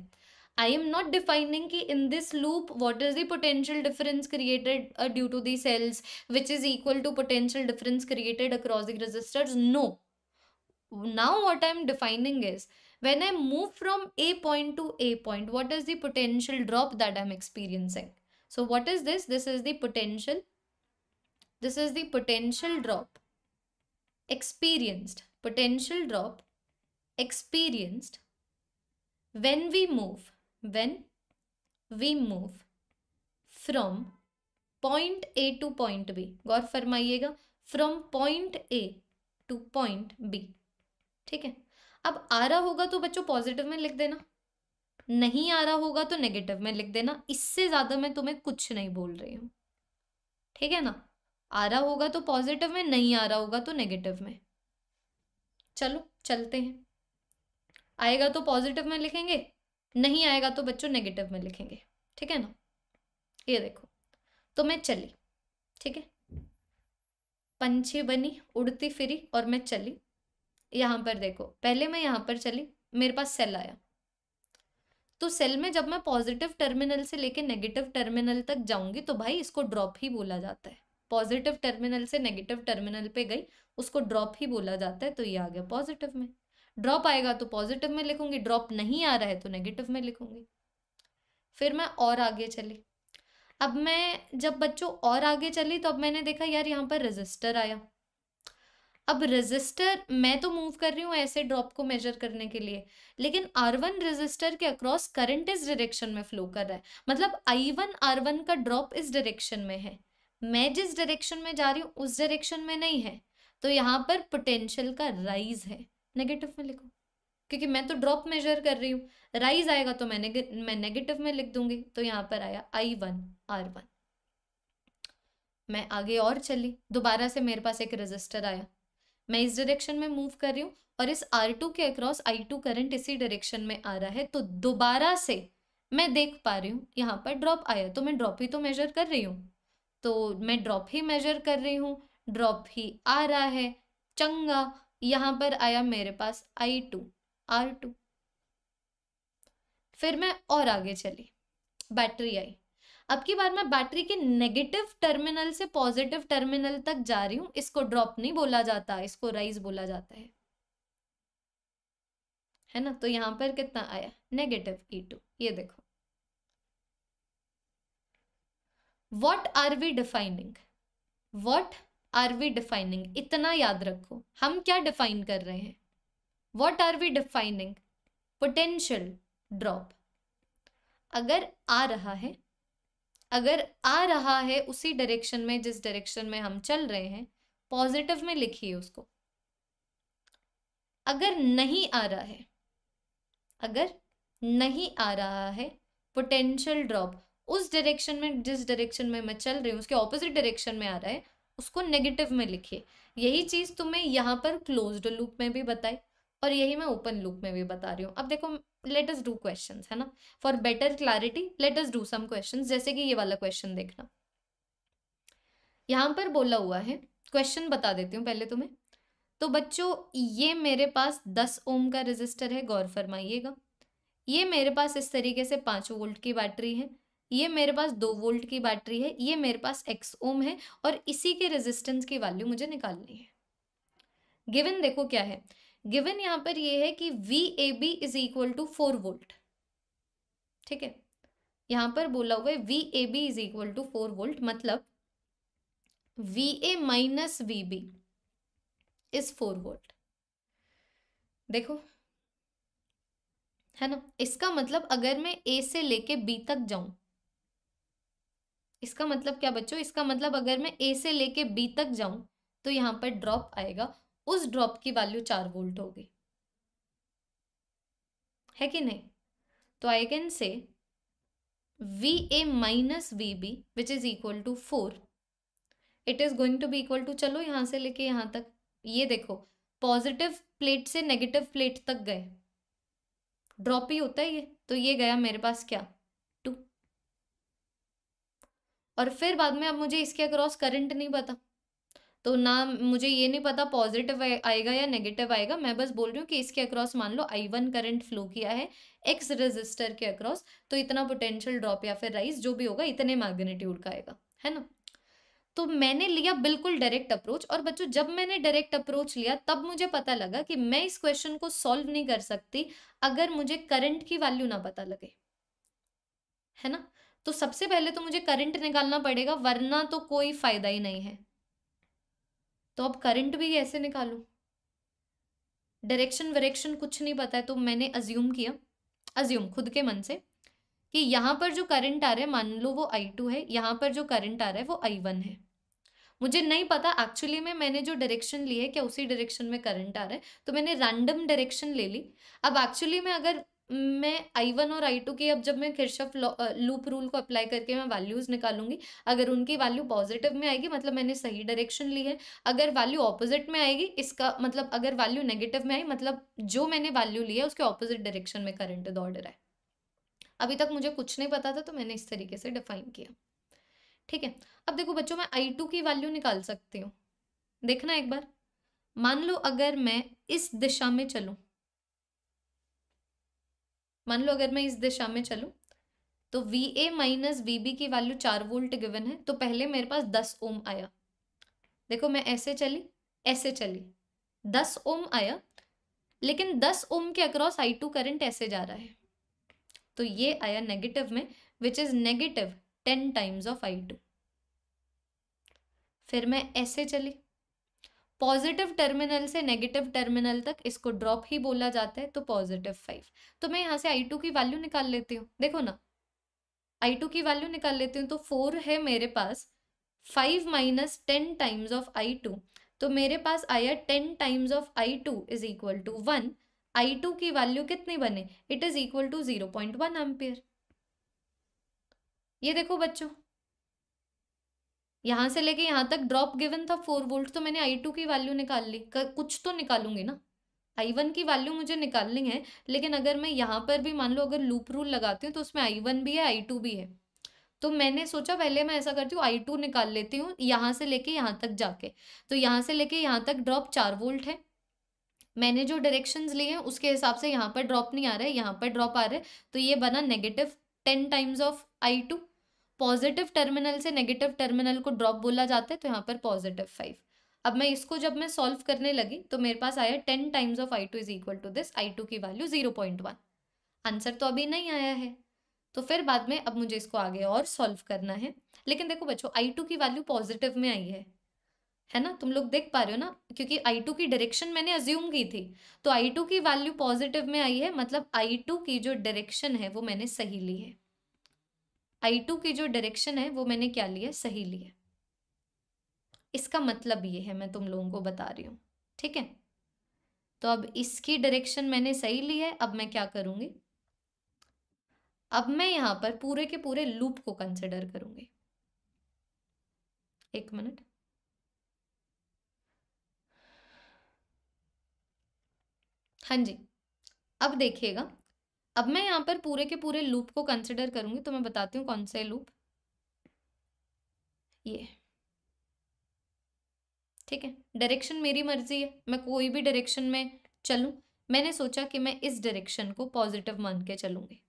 I am not defining कि in this loop what is the potential difference created due to the cells which is equal to potential difference created across the resistors no Mm-hmm. now what i'm defining is when i move from a point to a point what is the potential drop that i'm experiencing so what is this this is the potential this is the potential drop experienced potential drop experienced when we move when we move from point A to point B गौर From point A to point B. ठीक है अब आ रहा होगा तो बच्चों positive में लिख देना नहीं आ रहा होगा तो नेगेटिव में लिख देना इससे ज़्यादा मैं तुम्हें कुछ नहीं बोल रही हूं ठीक है ना आ रहा होगा तो पॉजिटिव में नहीं आ रहा होगा तो नेगेटिव में चलो चलते हैं आएगा तो पॉजिटिव में लिखेंगे नहीं आएगा तो बच्चों नेगेटिव में लिखेंगे ठीक है ना ये देखो तो मैं चली ठीक है पंछी बनी उड़ती फिरी और मैं चली यहाँ पर देखो पहले मैं यहाँ पर चली मेरे पास सेल आया तो सेल में जब मैं पॉजिटिव टर्मिनल से लेके नेगेटिव टर्मिनल तक जाऊंगी तो भाई इसको ड्रॉप ही बोला जाता है पॉजिटिव टर्मिनल से नेगेटिव टर्मिनल पे गई उसको ड्रॉप ही बोला जाता है तो ये आ गया पॉजिटिव में ड्रॉप आएगा तो पॉजिटिव में लिखूंगी ड्रॉप नहीं आ रहा है तो नेगेटिव में लिखूंगी फिर मैं और आगे चली अब मैं जब बच्चों और आगे चली तो अब मैंने देखा यार यहाँ पर रजिस्टर आया अब रेजिस्टर मैं तो मूव कर रही हूँ ऐसे ड्रॉप को मेजर करने के लिए लेकिन आर वन रेजिस्टर के अक्रॉस करंट इस डायरेक्शन में फ्लो कर रहा है मतलब आई वन आर वन का ड्रॉप इस डायरेक्शन में है मैं जिस डायरेक्शन में जा रही हूँ उस डायरेक्शन में नहीं है तो यहाँ पर पोटेंशियल का राइज है नेगेटिव में लिखो क्योंकि मैं तो ड्रॉप मेजर कर रही हूँ राइज आएगा तो मैं नेगे, मैं नेगेटिव में लिख दूंगी तो यहाँ पर आया आई वन आर वन मैं आगे और चली दोबारा से मेरे पास एक रजिस्टर आया मैं इस डायरेक्शन में मूव कर रही हूँ और इस R2 के अक्रॉस I2 करंट इसी डायरेक्शन में आ रहा है तो दोबारा से मैं देख पा रही हूँ यहाँ पर ड्रॉप आया तो मैं ड्रॉप ही तो मेजर कर रही हूँ तो मैं ड्रॉप ही मेजर कर रही हूँ ड्रॉप ही आ रहा है चंगा यहाँ पर आया मेरे पास आई टू आर टू फिर मैं और आगे चली बैटरी आई अब की बार मैं बैटरी के नेगेटिव टर्मिनल से पॉजिटिव टर्मिनल तक जा रही हूँ इसको ड्रॉप नहीं बोला जाता इसको राइज बोला जाता है है ना तो यहाँ पर कितना आया नेगेटिव ई टू ये देखो what are we defining what are we defining इतना याद रखो हम क्या डिफाइन कर रहे हैं what are we defining potential drop अगर आ रहा है अगर आ रहा है उसी डायरेक्शन में जिस डायरेक्शन में हम चल रहे हैं पॉजिटिव में लिखिए उसको अगर नहीं आ रहा है अगर नहीं आ रहा है पोटेंशियल ड्रॉप उस डायरेक्शन में जिस डायरेक्शन में मैं चल रही हूँ उसके ऑपोजिट डायरेक्शन में आ रहा है उसको नेगेटिव में लिखिए यही चीज़ तुम्हें यहाँ पर क्लोज्ड लूप में भी बताई और यही मैं ओपन लूप में भी बता रही हूँ अब देखो लेट अस डू क्वेश्चन है ना for better clarity let us do some question जैसे कि ये वाला क्वेश्चन देखना यहाँ पर बोला हुआ है क्वेश्चन बता देती हूँ पहले तुम्हें तो बच्चों ये मेरे पास दस ओम का रजिस्टर है गौर फरमाइएगा ये मेरे पास इस तरीके से पाँच वोल्ट की बैटरी है ये मेरे पास दो वोल्ट की बैटरी है ये मेरे पास एक्स ओम है और इसी के रेजिस्टेंस की वैल्यू मुझे निकालनी है गिवन देखो क्या है गिवन यहां पर ये है कि V A B is equal to four volt ठीक है यहां पर बोला हुआ है V A B is equal to four volt मतलब V A minus V B is four volt देखो है ना इसका मतलब अगर मैं ए से लेके बी तक जाऊं इसका मतलब क्या बच्चों इसका मतलब अगर मैं ए से लेके बी तक जाऊं तो यहां पर ड्रॉप आएगा उस ड्रॉप की वैल्यू चार वोल्ट होगी है कि नहीं तो I can say V A minus V B which is equal to four it is going to be equal to चलो यहां से लेके यहां तक ये देखो पॉजिटिव प्लेट से नेगेटिव प्लेट तक गए ड्रॉप ही होता है ये तो ये गया मेरे पास क्या टू और फिर बाद में अब मुझे इसके अक्रॉस करंट नहीं पता तो ना मुझे ये नहीं पता पॉजिटिव आएगा या नेगेटिव आएगा मैं बस बोल रही हूँ कि इसके अक्रॉस मान लो आई वन करंट फ्लो किया है एक्स रेजिस्टर के अक्रॉस तो इतना पोटेंशियल ड्रॉप या फिर राइज जो भी होगा इतने मैग्नेट्यूड का आएगा है ना तो मैंने लिया बिल्कुल डायरेक्ट अप्रोच और बच्चों जब मैंने डायरेक्ट अप्रोच लिया तब मुझे पता लगा कि मैं इस क्वेश्चन को सॉल्व नहीं कर सकती अगर मुझे करंट की वैल्यू ना पता लगे है ना तो सबसे पहले तो मुझे करंट निकालना पड़ेगा वरना तो कोई फायदा ही नहीं है तो अब करंट भी कैसे निकालूं डायरेक्शन वरेक्शन कुछ नहीं पता है तो मैंने अज्यूम किया अज्यूम खुद के मन से कि यहाँ पर जो करंट आ रहा है मान लो वो आई टू है यहाँ पर जो करंट आ रहा है वो आई वन है मुझे नहीं पता एक्चुअली में मैंने जो डायरेक्शन ली है क्या उसी डायरेक्शन में करंट आ रहा है तो मैंने रैंडम डायरेक्शन ले ली अब एक्चुअली में अगर मैं आई वन और आई टू की अब जब मैं किरशफ लूप रूल को अप्लाई करके मैं वैल्यूज़ निकालूंगी अगर उनकी वैल्यू पॉजिटिव में आएगी मतलब मैंने सही डायरेक्शन ली है अगर वैल्यू ऑपोजिट में आएगी इसका मतलब अगर वैल्यू नेगेटिव में आई मतलब जो मैंने वैल्यू ली है उसके ऑपोजिट डायरेक्शन में करंट दौड़ रहा है अभी तक मुझे कुछ नहीं पता था तो मैंने इस तरीके से डिफाइन किया ठीक है अब देखो बच्चों मैं आई टू की वैल्यू निकाल सकती हूँ देखना एक बार मान लो अगर मैं इस दिशा में चलूँ मान लो अगर मैं इस दिशा में चलूँ तो V A minus V B की वैल्यू चार वोल्ट गिवन है तो पहले मेरे पास दस ओम आया देखो मैं ऐसे चली ऐसे चली दस ओम आया लेकिन दस ओम के अक्रॉस आई टू करेंट ऐसे जा रहा है तो ये आया नेगेटिव में which is negative ten times of I two फिर मैं ऐसे चली पॉजिटिव टर्मिनल से नेगेटिव टर्मिनल तक इसको ड्रॉप ही बोला जाता है तो पॉजिटिव फाइव तो मैं यहाँ से आई टू की वैल्यू निकाल लेती हूँ देखो ना आई टू की वैल्यू निकाल लेती हूँ तो फोर है मेरे पास five minus ten times of I two तो मेरे पास आया ten times of I two is equal to one I two की वैल्यू कितनी बने it is equal to zero point one ampere ये देखो बच्चों यहाँ से लेके यहाँ तक ड्रॉप गिवन था फोर वोल्ट तो मैंने आई टू की वैल्यू निकाल ली कुछ तो निकालूंगी ना आई वन की वैल्यू मुझे निकालनी है लेकिन अगर मैं यहाँ पर भी मान लो अगर लूप रूल लगाती हूँ तो उसमें आई वन भी है आई टू भी है तो मैंने सोचा पहले मैं ऐसा करती हूँ आई टू निकाल लेती हूँ यहाँ से लेके यहाँ तक जाके तो यहाँ से लेके यहाँ तक ड्रॉप चार वोल्ट है मैंने जो डायरेक्शंस लिए हैं उसके हिसाब से यहाँ पर ड्रॉप नहीं आ रहा है यहाँ पर ड्रॉप आ रहा है तो ये बना negative ten times of I two positive terminal से नेगेटिव टर्मिनल को ड्रॉप बोला जाता है तो यहाँ पर पॉजिटिव फाइव अब मैं इसको जब मैं सॉल्व करने लगी तो मेरे पास आया ten times of I two is equal to this I two की value zero point one answer तो अभी नहीं आया है तो फिर बाद में अब मुझे इसको आगे और सॉल्व करना है लेकिन देखो बच्चों आई टू की वैल्यू पॉजिटिव में आई है है ना तुम लोग देख पा रहे हो ना क्योंकि आई टू की डायरेक्शन मैंने अज्यूम की थी तो आई टू की वैल्यू पॉजिटिव में आई है मतलब आई टू की जो डायरेक्शन है वो मैंने सही ली है आई टू की जो डायरेक्शन है वो मैंने क्या लिया सही लिया इसका मतलब ये है मैं तुम लोगों को बता रही हूँ ठीक है तो अब इसकी डायरेक्शन मैंने सही ली है अब मैं क्या करूँगी अब मैं यहाँ पर पूरे के पूरे लूप को कंसिडर करूँगी एक मिनट हाँ जी अब देखिएगा अब मैं यहाँ पर पूरे के पूरे लूप को कंसिडर करूंगी तो मैं बताती हूँ कौन सा लूप ये ठीक है डायरेक्शन मेरी मर्जी है मैं कोई भी डायरेक्शन में चलूँ मैंने सोचा कि मैं इस डायरेक्शन को पॉजिटिव मान के चलूँगी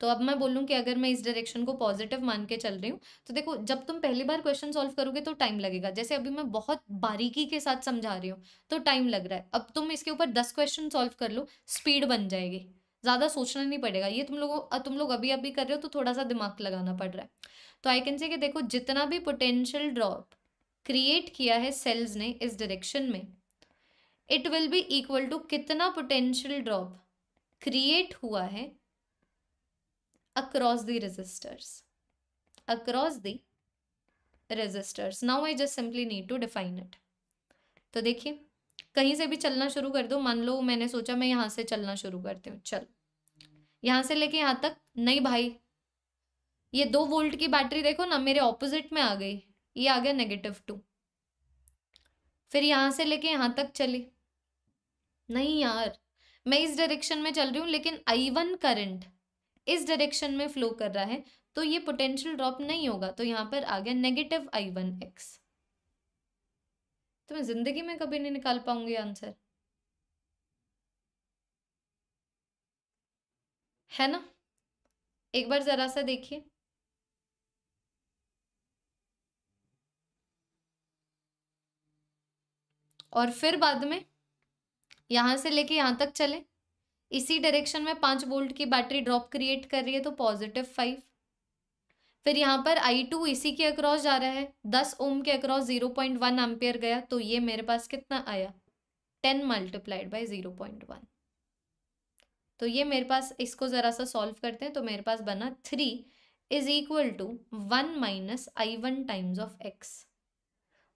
तो अब मैं बोलूँ कि अगर मैं इस डायरेक्शन को पॉजिटिव मान के चल रही हूँ तो देखो जब तुम पहली बार क्वेश्चन सॉल्व करोगे तो टाइम लगेगा जैसे अभी मैं बहुत बारीकी के साथ समझा रही हूँ तो टाइम लग रहा है अब तुम इसके ऊपर दस क्वेश्चन सॉल्व कर लो स्पीड बन जाएगी ज़्यादा सोचना नहीं पड़ेगा ये तुम लोगों तुम लोग अभी अभी कर रहे हो तो थोड़ा सा दिमाग लगाना पड़ रहा है तो आई कैन से कि देखो जितना भी पोटेंशियल ड्रॉप क्रिएट किया है सेल्स ने इस डायरेक्शन में it will be equal to कितना पोटेंशियल ड्रॉप क्रिएट हुआ है across the resistors. Across the resistors. Now I just simply need to define it. to तो देखिए कहीं से भी चलना शुरू कर दो मान लो मैंने सोचा मैं यहाँ से चलना शुरू करती हूँ चल यहाँ से लेके यहाँ तक नहीं भाई ये दो वोल्ट की बैटरी देखो ना मेरे ऑपोजिट में आ गई ये आ गया नेगेटिव टू फिर यहां से लेके यहां तक चली नहीं यार मैं इस डायरेक्शन में चल रही हूं लेकिन आई वन करंट इस डायरेक्शन में फ्लो कर रहा है तो ये पोटेंशियल ड्रॉप नहीं होगा तो यहाँ पर आ गया नेगेटिव आई वन एक्स तो मैं ज़िंदगी में कभी नहीं निकाल पाऊंगी आंसर है ना एक बार ज़रा सा देखिए और फिर बाद में यहां से लेके यहां तक चले इसी डायरेक्शन में पाँच वोल्ट की बैटरी ड्रॉप क्रिएट कर रही है तो पॉजिटिव फाइव फिर यहाँ पर आई टू इसी के अक्रॉस जा रहा है दस ओम के across zero point one ampere गया तो ये मेरे पास कितना आया ten multiplied by zero point one तो ये मेरे पास इसको ज़रा सा सॉल्व करते हैं तो मेरे पास बना three is equal to one minus I one times of X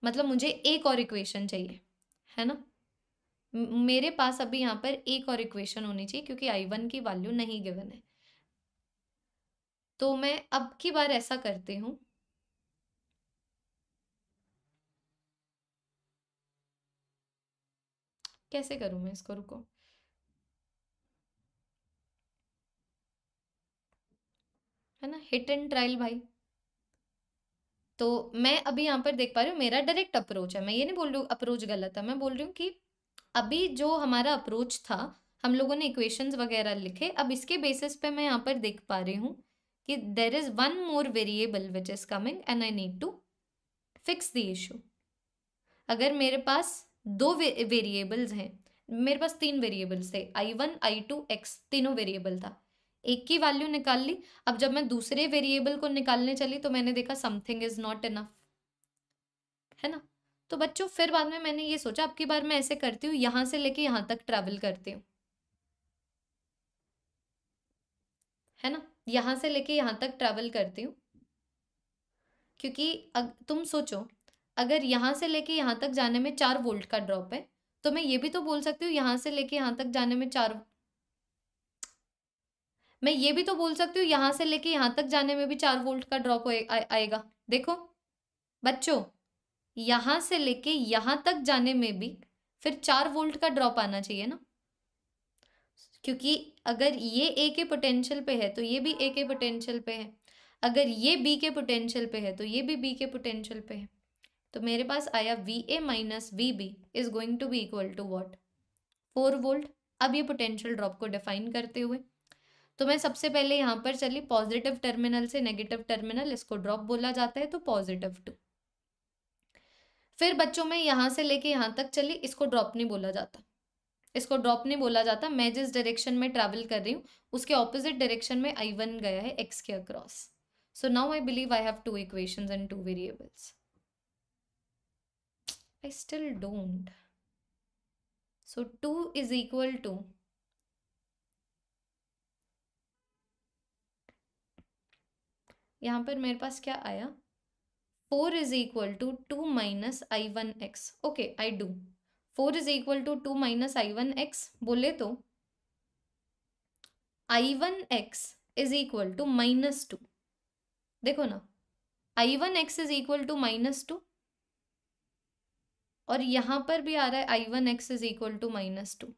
मतलब मुझे एक और इक्वेशन चाहिए है ना मेरे पास अभी यहाँ पर एक और इक्वेशन होनी चाहिए क्योंकि आई वन की वैल्यू नहीं गिवन है तो मैं अब की बार ऐसा करती हूँ कैसे करूँ मैं इसको रुको है ना हिट एंड ट्रायल भाई तो मैं अभी यहाँ पर देख पा रही हूँ मेरा डायरेक्ट अप्रोच है मैं ये नहीं बोल रही हूँ अप्रोच गलत है मैं बोल रही हूँ कि अभी जो हमारा अप्रोच था हम लोगों ने इक्वेशंस वगैरह लिखे अब इसके बेसिस पे मैं यहाँ पर देख पा रही हूँ कि there is one more variable which is coming and I need to fix the issue अगर मेरे पास दो वेरिएबल्स हैं मेरे पास तीन वेरिएबल्स थे I one I two X तीनों वेरिएबल था एक की वैल्यू निकाल ली अब जब मैं दूसरे वेरिएबल को निकालने चली तो मैंने देखा समथिंग इज नॉट इनफ है ना तो बच्चों फिर बाद में मैंने ये सोचा अब की बार मैं ऐसे करती हूँ यहाँ से लेके यहाँ तक ट्रैवल करती हूँ है ना यहाँ से लेके यहाँ तक ट्रैवल करती हूँ क्योंकि अग, तुम सोचो अगर यहाँ से लेके यहाँ तक जाने में चार वोल्ट का ड्रॉप है तो मैं ये भी तो बोल सकती हूँ यहाँ से लेके यहाँ तक जाने में चार मैं ये भी तो बोल सकती हूँ यहाँ से लेके यहाँ तक जाने में भी चार वोल्ट का ड्रॉप आएगा देखो बच्चों यहाँ से लेके यहाँ तक जाने में भी फिर चार वोल्ट का ड्रॉप आना चाहिए ना क्योंकि अगर ये ए के पोटेंशियल पे है तो ये भी ए के पोटेंशियल पे है अगर ये बी के पोटेंशियल पे है तो ये भी बी के पोटेंशियल पे है तो मेरे पास आया V A minus V B is going to be equal to what four volt अब ये पोटेंशियल ड्रॉप को डिफाइन करते हुए तो मैं सबसे पहले यहाँ पर चली पॉजिटिव टर्मिनल से नेगेटिव टर्मिनल इसको ड्रॉप बोला जाता है तो पॉजिटिव टू फिर बच्चों में यहाँ से लेके यहाँ तक चले इसको ड्रॉप नहीं बोला जाता इसको ड्रॉप नहीं बोला जाता मैं जिस डायरेक्शन में ट्रैवल कर रही हूँ उसके ऑपोजिट डायरेक्शन में आई वन गया है एक्स के across so now I believe I have two equations and two variables I still don't so two is equal to यहाँ पर मेरे पास क्या आया four is equal to two minus I one X okay I do four is equal to two minus I one X बोले तो I one x is equal to minus two देखो ना I one x is equal to minus to और यहां पर भी आ रहा है I one x is equal to minus two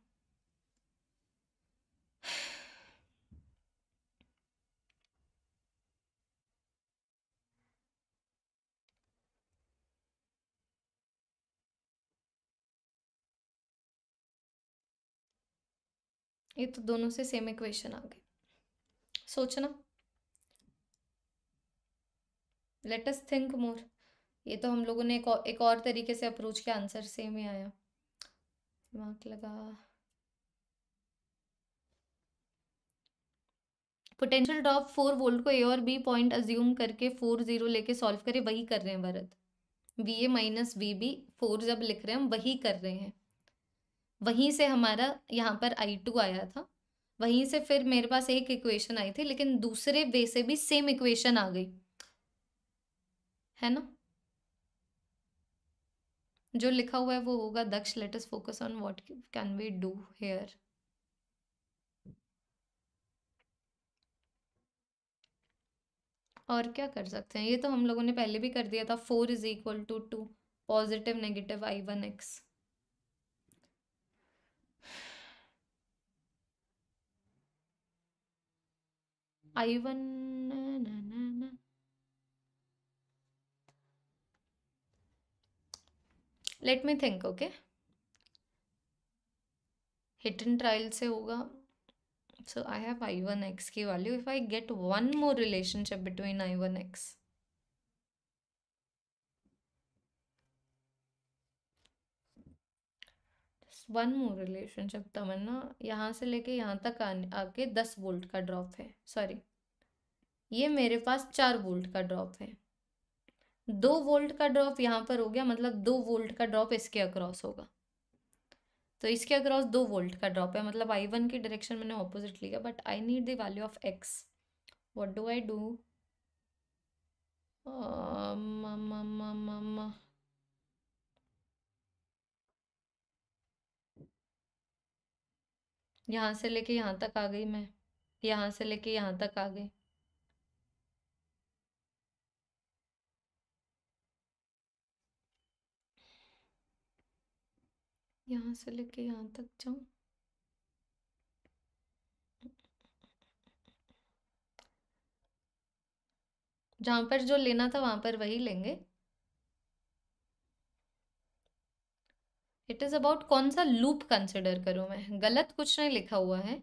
ये तो दोनों से सेम इक्वेशन आ गए सोचना लेट अस थिंक मोर ये तो हम लोगों ने एक और, एक और तरीके से अप्रोच के आंसर सेम ही आया दिमाग लगा पोटेंशियल ड्रॉप फोर वोल्ट को ए और बी पॉइंट अज्यूम करके फोर जीरो लेके सॉल्व करें वही कर रहे हैं भरत B A minus B B four जब लिख रहे हैं हम वही कर रहे हैं वहीं से हमारा यहाँ पर आई टू आया था वहीं से फिर मेरे पास एक इक्वेशन आई थी लेकिन दूसरे वे से भी सेम इक्वेशन आ गई है ना जो लिखा हुआ है वो होगा Daksh let us focus on what can we do here और क्या कर सकते हैं ये तो हम लोगों ने पहले भी कर दिया था four is equal to two positive negative I one x I one let me think okay hit and trial से होगा so I have I one X की value if I get one more relationship between I one X one more relationship तमन्ना यहाँ से लेके यहाँ तक आने आके दस वोल्ट का ड्रॉप है सॉरी ये मेरे पास चार वोल्ट का ड्रॉप है दो वोल्ट का ड्रॉप यहाँ पर हो गया मतलब दो वोल्ट का ड्रॉप इसके अक्रॉस होगा तो इसके अक्रॉस दो वोल्ट का ड्रॉप है मतलब आई वन की डायरेक्शन मैंने ऑपोजिट लिया but I need the value of x what do I do यहाँ से लेके यहाँ तक आ गई मैं यहाँ से लेके यहाँ तक आ गई यहाँ से लेके यहाँ तक जाऊ जहाँ पर जो लेना था वहाँ पर वही लेंगे इट इज़ अबाउट कौन सा लूप कंसिडर करूँ मैं गलत कुछ नहीं लिखा हुआ है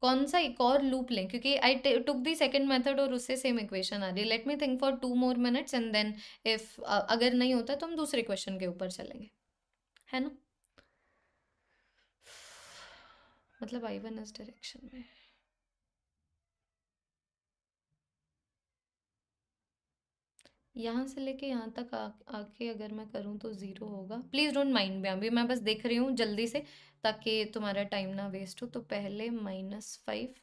कौन सा एक और लूप लें क्योंकि आई टुक दी सेकेंड मेथड और उससे सेम इक्वेशन आ रही है let me think for two more minutes and then if अगर नहीं होता तो हम दूसरे क्वेश्चन के ऊपर चलेंगे है ना मतलब आई वन इस डायरेक्शन में यहाँ से लेके यहाँ तक आके अगर मैं करूँ तो ज़ीरो होगा प्लीज़ डोंट माइंड में अभी मैं बस देख रही हूँ जल्दी से ताकि तुम्हारा टाइम ना वेस्ट हो तो पहले minus five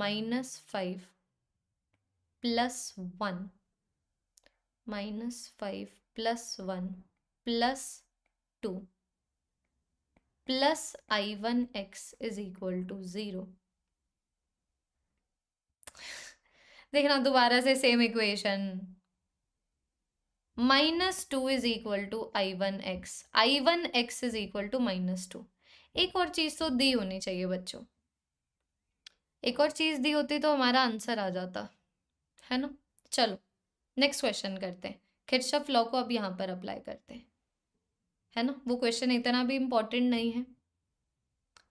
minus five plus one minus five plus one plus two plus I one x is equal to zero देखना दोबारा से same equation minus two is equal to I one x I one x is equal to minus two एक और चीज़ तो दी होनी चाहिए बच्चों एक और चीज़ दी होती तो हमारा आंसर आ जाता है ना चलो नेक्स्ट क्वेश्चन करते हैं खिरशफ लॉ को अब यहाँ पर अप्लाई करते हैं है ना वो क्वेश्चन इतना भी इम्पोर्टेंट नहीं है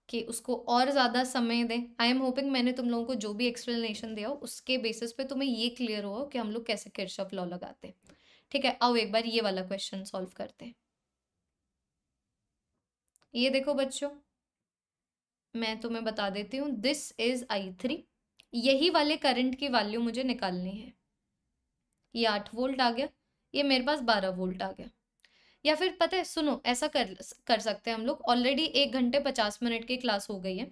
कि उसको और ज़्यादा समय दें आई एम होपिंग मैंने तुम लोगों को जो भी एक्सप्लेनेशन दिया हो उसके बेसिस पे तुम्हें ये क्लियर हो कि हम लोग कैसे किरशप लॉ लगाते हैं ठीक है अब एक बार ये वाला क्वेश्चन सॉल्व करते हैं ये देखो बच्चों मैं तुम्हें बता देती हूँ दिस इज आई थ्री यही वाले करंट की वैल्यू मुझे निकालनी है ये आठ वोल्ट आ गया ये मेरे पास बारह वोल्ट आ गया या फिर पता है सुनो ऐसा कर कर सकते हैं हम लोग ऑलरेडी एक घंटे पचास मिनट की क्लास हो गई है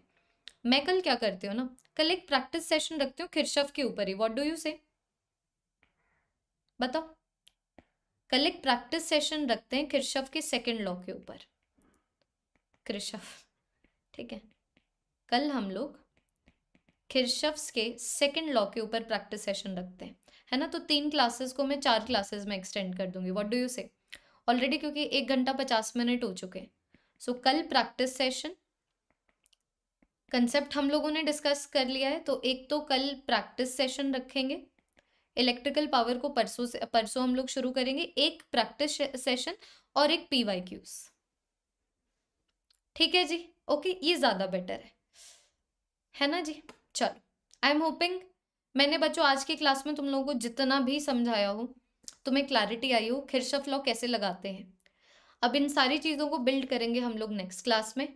मैं कल क्या करती हूँ ना कल एक प्रैक्टिस सेशन रखती हूँ खिरशफ के ऊपर ही व्हाट डू यू से बताओ कल एक प्रैक्टिस सेशन रखते हैं खिरशफ के सेकंड लॉ के ऊपर खिरशफ ठीक है कल हम लोग खिरशफ्स के सेकंड लॉ के ऊपर प्रैक्टिस सेशन रखते हैं है ना तो तीन क्लासेस को मैं चार क्लासेस में एक्सटेंड कर दूंगी what do you say already क्योंकि एक घंटा पचास मिनट हो चुके हैं सो so, कल प्रैक्टिस सेशन कंसेप्ट हम लोगों ने डिस्कस कर लिया है तो एक तो कल प्रैक्टिस सेशन रखेंगे इलेक्ट्रिकल पावर को परसों से परसों हम लोग शुरू करेंगे एक प्रैक्टिस सेशन और एक पी वाई क्यूज ठीक है जी ओके ये ज़्यादा बेटर है है ना जी चलो आई एम होपिंग मैंने बच्चों आज की क्लास में तुम लोगों को जितना भी समझाया हूँ तुम्हें क्लैरिटी आई हो खिरशफ लॉ कैसे लगाते हैं अब इन सारी चीज़ों को बिल्ड करेंगे हम लोग नेक्स्ट क्लास में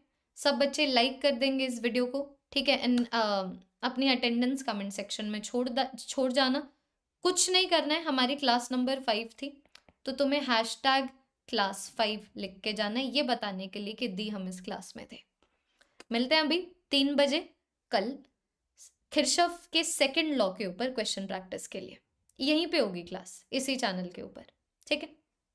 सब बच्चे लाइक कर देंगे इस वीडियो को ठीक है एंड uh, अपनी अटेंडेंस कमेंट सेक्शन में छोड़ छोड़ जाना कुछ नहीं करना है हमारी क्लास नंबर फाइव थी तो तुम्हें हैश टैग क्लास फाइव लिख के जाना है ये बताने के लिए कि दी हम इस क्लास में थे मिलते हैं अभी तीन बजे कल खिरशफ के सेकंड लॉ के ऊपर क्वेश्चन प्रैक्टिस के लिए यहीं पे होगी क्लास इसी चैनल के ऊपर ठीक है